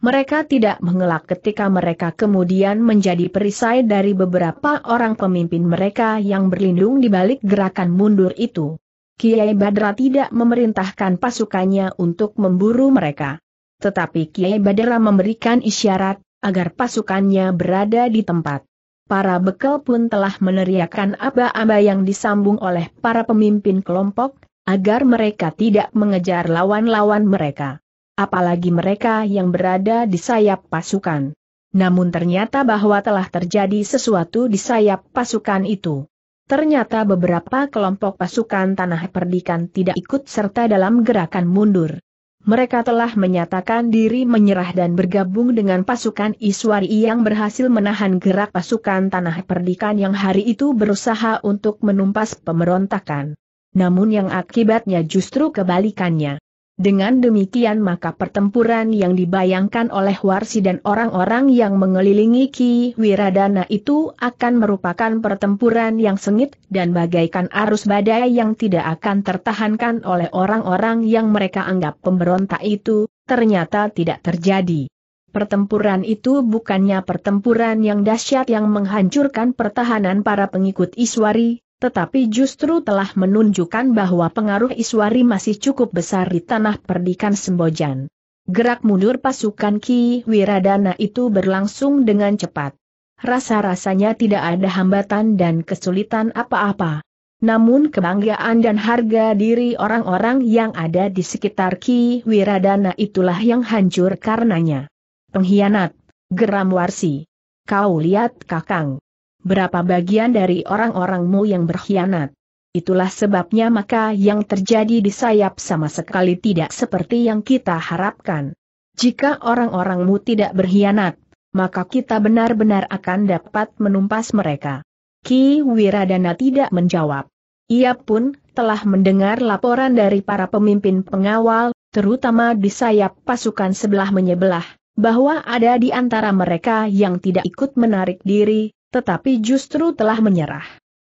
Mereka tidak mengelak ketika mereka kemudian menjadi perisai dari beberapa orang pemimpin mereka yang berlindung di balik gerakan mundur itu. Kiai Badra tidak memerintahkan pasukannya untuk memburu mereka. Tetapi Kiai Badra memberikan isyarat, agar pasukannya berada di tempat. Para bekel pun telah meneriakkan aba-aba yang disambung oleh para pemimpin kelompok, agar mereka tidak mengejar lawan-lawan mereka apalagi mereka yang berada di sayap pasukan. Namun ternyata bahwa telah terjadi sesuatu di sayap pasukan itu. Ternyata beberapa kelompok pasukan tanah perdikan tidak ikut serta dalam gerakan mundur. Mereka telah menyatakan diri menyerah dan bergabung dengan pasukan Iswari yang berhasil menahan gerak pasukan tanah perdikan yang hari itu berusaha untuk menumpas pemberontakan. Namun yang akibatnya justru kebalikannya. Dengan demikian maka pertempuran yang dibayangkan oleh Warsi dan orang-orang yang mengelilingi Ki Wiradana itu akan merupakan pertempuran yang sengit dan bagaikan arus badai yang tidak akan tertahankan oleh orang-orang yang mereka anggap pemberontak itu, ternyata tidak terjadi. Pertempuran itu bukannya pertempuran yang dahsyat yang menghancurkan pertahanan para pengikut Iswari, tetapi justru telah menunjukkan bahwa pengaruh Iswari masih cukup besar di tanah perdikan Sembojan. Gerak mundur pasukan Ki Wiradana itu berlangsung dengan cepat. Rasa-rasanya tidak ada hambatan dan kesulitan apa-apa. Namun kebanggaan dan harga diri orang-orang yang ada di sekitar Ki Wiradana itulah yang hancur karenanya. Pengkhianat, geram Warsi. Kau lihat Kakang berapa bagian dari orang-orangmu yang berkhianat. Itulah sebabnya maka yang terjadi di sayap sama sekali tidak seperti yang kita harapkan. Jika orang-orangmu tidak berkhianat, maka kita benar-benar akan dapat menumpas mereka. Ki Wiradana tidak menjawab. Ia pun telah mendengar laporan dari para pemimpin pengawal, terutama di sayap pasukan sebelah menyebelah, bahwa ada di antara mereka yang tidak ikut menarik diri, tetapi justru telah menyerah.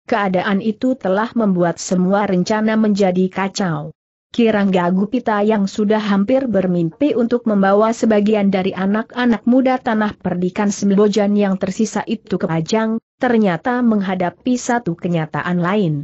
Keadaan itu telah membuat semua rencana menjadi kacau. Kirangga Gupita yang sudah hampir bermimpi untuk membawa sebagian dari anak-anak muda tanah perdikan Sembojan yang tersisa itu ke Pajang, ternyata menghadapi satu kenyataan lain.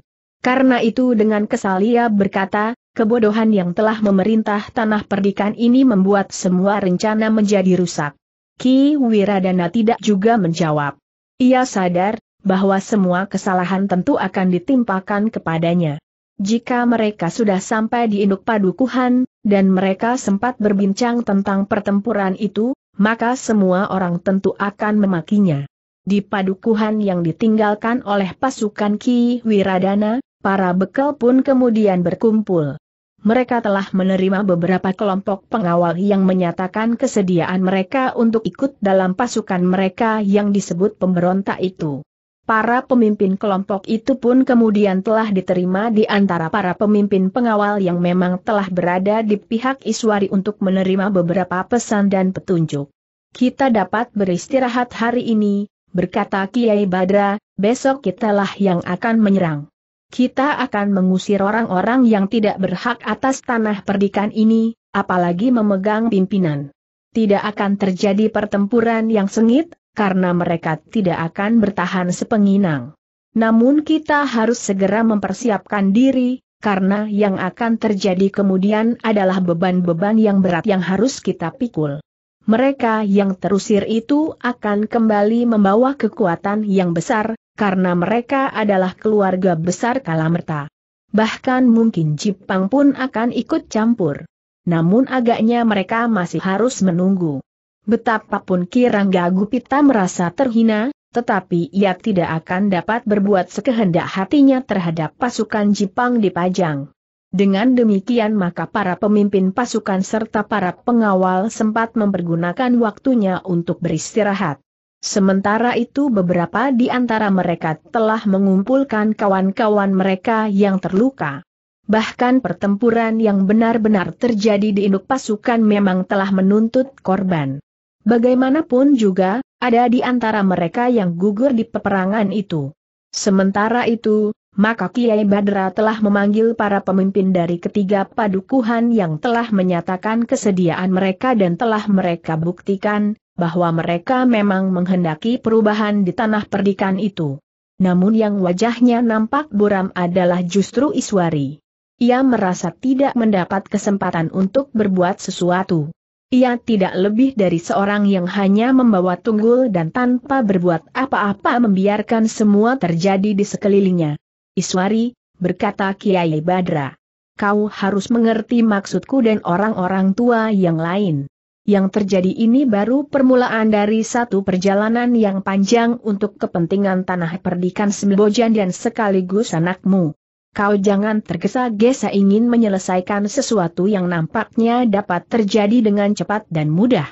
Karena itu dengan kesal ia berkata, kebodohan yang telah memerintah tanah perdikan ini membuat semua rencana menjadi rusak. Ki Wiradana tidak juga menjawab. Ia sadar bahwa semua kesalahan tentu akan ditimpakan kepadanya. Jika mereka sudah sampai di induk padukuhan, dan mereka sempat berbincang tentang pertempuran itu, maka semua orang tentu akan memakinya. Di padukuhan yang ditinggalkan oleh pasukan Ki Wiradana, para bekal pun kemudian berkumpul mereka telah menerima beberapa kelompok pengawal yang menyatakan kesediaan mereka untuk ikut dalam pasukan mereka yang disebut pemberontak itu. Para pemimpin kelompok itu pun kemudian telah diterima di antara para pemimpin pengawal yang memang telah berada di pihak Iswari untuk menerima beberapa pesan dan petunjuk. Kita dapat beristirahat hari ini, berkata Kiai Badra, besok kitalah yang akan menyerang. Kita akan mengusir orang-orang yang tidak berhak atas tanah perdikan ini, apalagi memegang pimpinan. Tidak akan terjadi pertempuran yang sengit, karena mereka tidak akan bertahan sepenginang. Namun kita harus segera mempersiapkan diri, karena yang akan terjadi kemudian adalah beban-beban yang berat yang harus kita pikul. Mereka yang terusir itu akan kembali membawa kekuatan yang besar, karena mereka adalah keluarga besar Kalamerta. Bahkan mungkin Jipang pun akan ikut campur. Namun agaknya mereka masih harus menunggu. Betapapun Kirangga Gupita merasa terhina, tetapi ia tidak akan dapat berbuat sekehendak hatinya terhadap pasukan Jipang di Pajang. Dengan demikian maka para pemimpin pasukan serta para pengawal sempat mempergunakan waktunya untuk beristirahat. Sementara itu beberapa di antara mereka telah mengumpulkan kawan-kawan mereka yang terluka. Bahkan pertempuran yang benar-benar terjadi di induk pasukan memang telah menuntut korban. Bagaimanapun juga, ada di antara mereka yang gugur di peperangan itu. Sementara itu, maka Kiai Badra telah memanggil para pemimpin dari ketiga padukuhan yang telah menyatakan kesediaan mereka dan telah mereka buktikan, bahwa mereka memang menghendaki perubahan di tanah perdikan itu. Namun yang wajahnya nampak buram adalah justru Iswari. Ia merasa tidak mendapat kesempatan untuk berbuat sesuatu. Ia tidak lebih dari seorang yang hanya membawa tunggul dan tanpa berbuat apa-apa membiarkan semua terjadi di sekelilingnya. Iswari, berkata Kiai Badra. Kau harus mengerti maksudku dan orang-orang tua yang lain yang terjadi ini baru permulaan dari satu perjalanan yang panjang untuk kepentingan tanah perdikan Sembojan dan sekaligus anakmu. Kau jangan tergesa-gesa ingin menyelesaikan sesuatu yang nampaknya dapat terjadi dengan cepat dan mudah.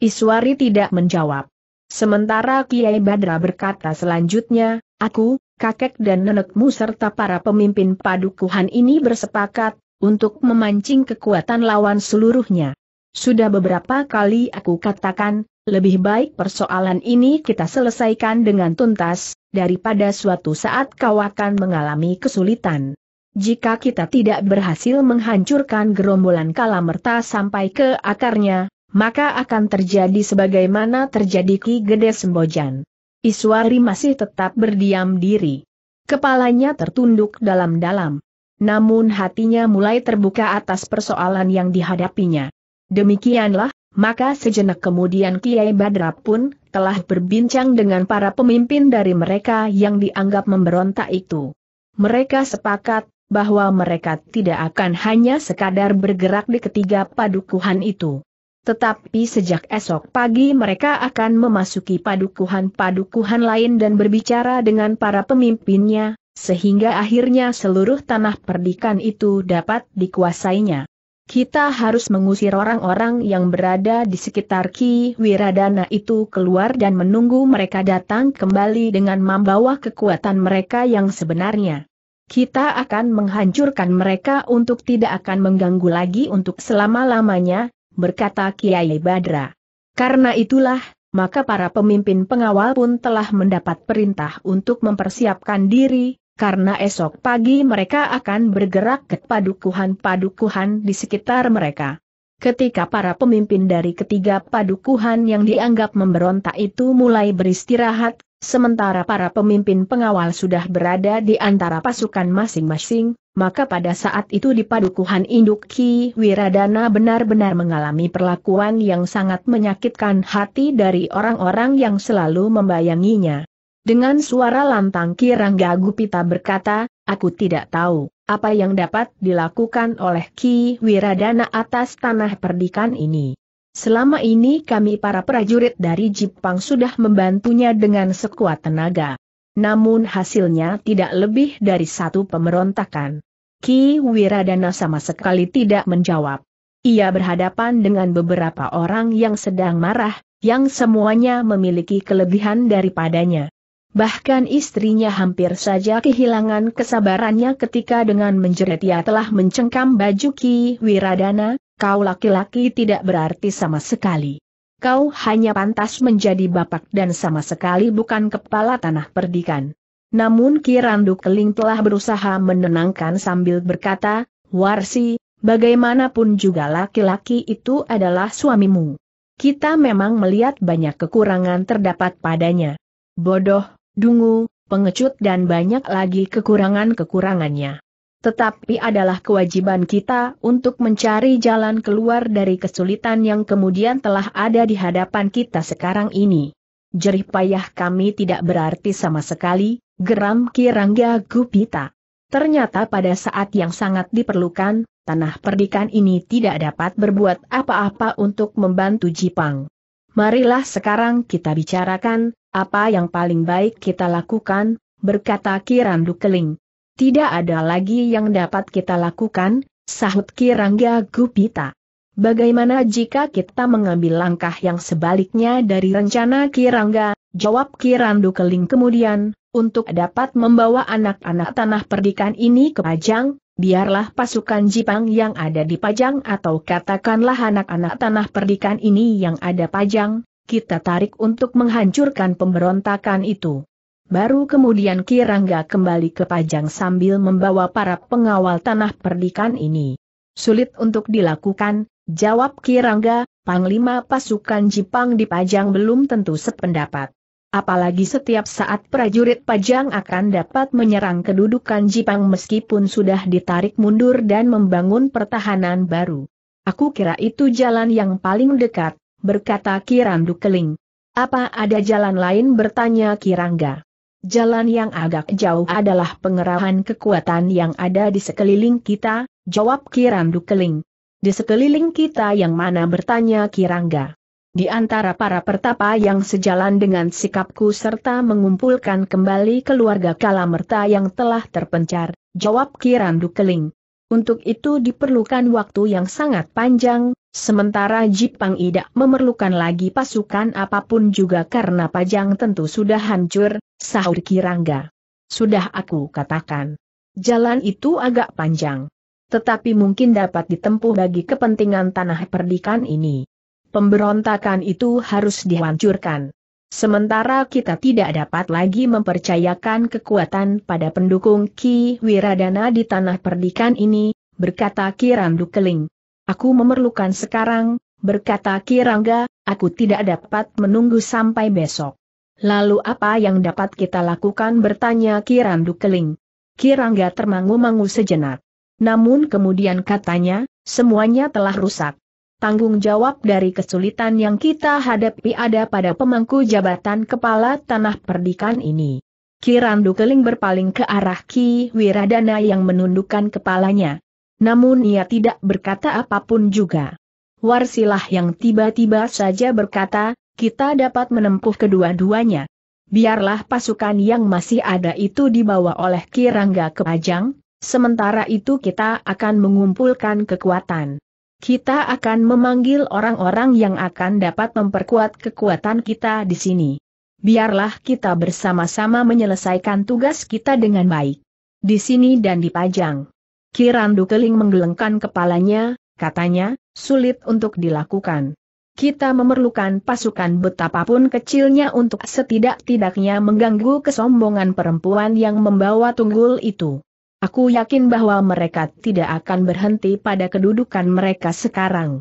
Iswari tidak menjawab. Sementara Kiai Badra berkata selanjutnya, aku, kakek dan nenekmu serta para pemimpin padukuhan ini bersepakat, untuk memancing kekuatan lawan seluruhnya. Sudah beberapa kali aku katakan, lebih baik persoalan ini kita selesaikan dengan tuntas, daripada suatu saat kau akan mengalami kesulitan. Jika kita tidak berhasil menghancurkan gerombolan kalamerta sampai ke akarnya, maka akan terjadi sebagaimana terjadi Ki Gede Sembojan. Iswari masih tetap berdiam diri. Kepalanya tertunduk dalam-dalam. Namun hatinya mulai terbuka atas persoalan yang dihadapinya. Demikianlah, maka sejenak kemudian Kiai Badra pun telah berbincang dengan para pemimpin dari mereka yang dianggap memberontak itu. Mereka sepakat bahwa mereka tidak akan hanya sekadar bergerak di ketiga padukuhan itu. Tetapi sejak esok pagi mereka akan memasuki padukuhan-padukuhan lain dan berbicara dengan para pemimpinnya, sehingga akhirnya seluruh tanah perdikan itu dapat dikuasainya. Kita harus mengusir orang-orang yang berada di sekitar Ki Wiradana itu keluar dan menunggu mereka datang kembali dengan membawa kekuatan mereka yang sebenarnya. Kita akan menghancurkan mereka untuk tidak akan mengganggu lagi untuk selama-lamanya, berkata Kiai Badra. Karena itulah, maka para pemimpin pengawal pun telah mendapat perintah untuk mempersiapkan diri, karena esok pagi mereka akan bergerak ke padukuhan-padukuhan di sekitar mereka. Ketika para pemimpin dari ketiga padukuhan yang dianggap memberontak itu mulai beristirahat, sementara para pemimpin pengawal sudah berada di antara pasukan masing-masing, maka pada saat itu di padukuhan induk Ki Wiradana benar-benar mengalami perlakuan yang sangat menyakitkan hati dari orang-orang yang selalu membayanginya. Dengan suara lantang Kirangga Gupita berkata, aku tidak tahu apa yang dapat dilakukan oleh Ki Wiradana atas tanah perdikan ini. Selama ini kami para prajurit dari Jepang sudah membantunya dengan sekuat tenaga. Namun hasilnya tidak lebih dari satu pemberontakan. Ki Wiradana sama sekali tidak menjawab. Ia berhadapan dengan beberapa orang yang sedang marah, yang semuanya memiliki kelebihan daripadanya. Bahkan istrinya hampir saja kehilangan kesabarannya ketika dengan menjerit ia telah mencengkam baju Ki Wiradana, kau laki-laki tidak berarti sama sekali. Kau hanya pantas menjadi bapak dan sama sekali bukan kepala tanah perdikan. Namun Ki Randu Keling telah berusaha menenangkan sambil berkata, Warsi, bagaimanapun juga laki-laki itu adalah suamimu. Kita memang melihat banyak kekurangan terdapat padanya. Bodoh, dungu, pengecut dan banyak lagi kekurangan-kekurangannya. Tetapi adalah kewajiban kita untuk mencari jalan keluar dari kesulitan yang kemudian telah ada di hadapan kita sekarang ini. Jerih payah kami tidak berarti sama sekali, geram Kirangga Gupita. Ternyata pada saat yang sangat diperlukan, tanah perdikan ini tidak dapat berbuat apa-apa untuk membantu Jipang. Marilah sekarang kita bicarakan, apa yang paling baik kita lakukan, berkata Kirandu Keling. Tidak ada lagi yang dapat kita lakukan, sahut Kirangga Gupita. Bagaimana jika kita mengambil langkah yang sebaliknya dari rencana Kirangga, jawab Kirandu Keling kemudian, untuk dapat membawa anak-anak tanah perdikan ini ke Pajang, biarlah pasukan Jipang yang ada di Pajang atau katakanlah anak-anak tanah perdikan ini yang ada Pajang, kita tarik untuk menghancurkan pemberontakan itu. Baru kemudian Kirangga kembali ke Pajang sambil membawa para pengawal tanah perdikan ini. Sulit untuk dilakukan, jawab Kirangga, Panglima pasukan Jepang di Pajang belum tentu sependapat. Apalagi setiap saat prajurit Pajang akan dapat menyerang kedudukan Jepang meskipun sudah ditarik mundur dan membangun pertahanan baru. Aku kira itu jalan yang paling dekat, berkata Kirandu Keling. Apa ada jalan lain bertanya Kirangga. Jalan yang agak jauh adalah pengerahan kekuatan yang ada di sekeliling kita, jawab Kirandu Keling. Di sekeliling kita yang mana bertanya Kirangga. Di antara para pertapa yang sejalan dengan sikapku serta mengumpulkan kembali keluarga Kalamerta yang telah terpencar, jawab Kirandu Keling. Untuk itu diperlukan waktu yang sangat panjang, Sementara Jipang tidak memerlukan lagi pasukan apapun juga karena pajang tentu sudah hancur, sahur Kirangga. Sudah aku katakan. Jalan itu agak panjang. Tetapi mungkin dapat ditempuh bagi kepentingan tanah perdikan ini. Pemberontakan itu harus dihancurkan. Sementara kita tidak dapat lagi mempercayakan kekuatan pada pendukung Ki Wiradana di tanah perdikan ini, berkata Kirandu Keling. Aku memerlukan sekarang, berkata Kirangga, aku tidak dapat menunggu sampai besok. Lalu apa yang dapat kita lakukan bertanya Kirandu Keling. Kirangga termangu-mangu sejenak. Namun kemudian katanya, semuanya telah rusak. Tanggung jawab dari kesulitan yang kita hadapi ada pada pemangku jabatan kepala tanah perdikan ini. Kirandu Keling berpaling ke arah Ki Wiradana yang menundukkan kepalanya. Namun ia tidak berkata apapun juga. Warsilah yang tiba-tiba saja berkata, kita dapat menempuh kedua-duanya. Biarlah pasukan yang masih ada itu dibawa oleh Kirangga ke Pajang, sementara itu kita akan mengumpulkan kekuatan. Kita akan memanggil orang-orang yang akan dapat memperkuat kekuatan kita di sini. Biarlah kita bersama-sama menyelesaikan tugas kita dengan baik. Di sini dan di Pajang. Kirandu Keling menggelengkan kepalanya, katanya, sulit untuk dilakukan. Kita memerlukan pasukan betapapun kecilnya untuk setidak-tidaknya mengganggu kesombongan perempuan yang membawa tunggul itu. Aku yakin bahwa mereka tidak akan berhenti pada kedudukan mereka sekarang.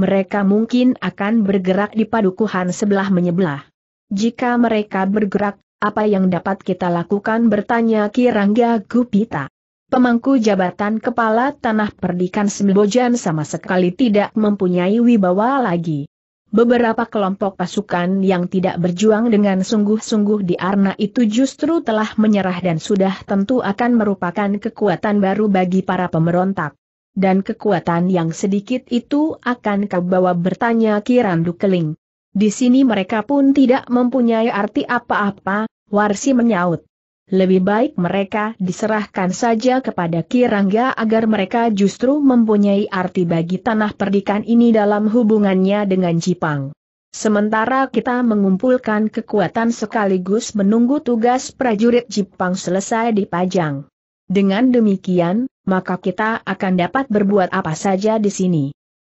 Mereka mungkin akan bergerak di padukuhan sebelah menyebelah. Jika mereka bergerak, apa yang dapat kita lakukan bertanya Kirangga Gupita. Pemangku jabatan kepala tanah perdikan Sembojan sama sekali tidak mempunyai wibawa lagi. Beberapa kelompok pasukan yang tidak berjuang dengan sungguh-sungguh di Arna itu justru telah menyerah dan sudah tentu akan merupakan kekuatan baru bagi para pemberontak. Dan kekuatan yang sedikit itu akan kau bawa bertanya Kirandu Keling. Di sini mereka pun tidak mempunyai arti apa-apa, Warsi menyaut. Lebih baik mereka diserahkan saja kepada Kirangga agar mereka justru mempunyai arti bagi tanah perdikan ini dalam hubungannya dengan Jipang. Sementara kita mengumpulkan kekuatan sekaligus menunggu tugas prajurit Jipang selesai dipajang. Dengan demikian, maka kita akan dapat berbuat apa saja di sini.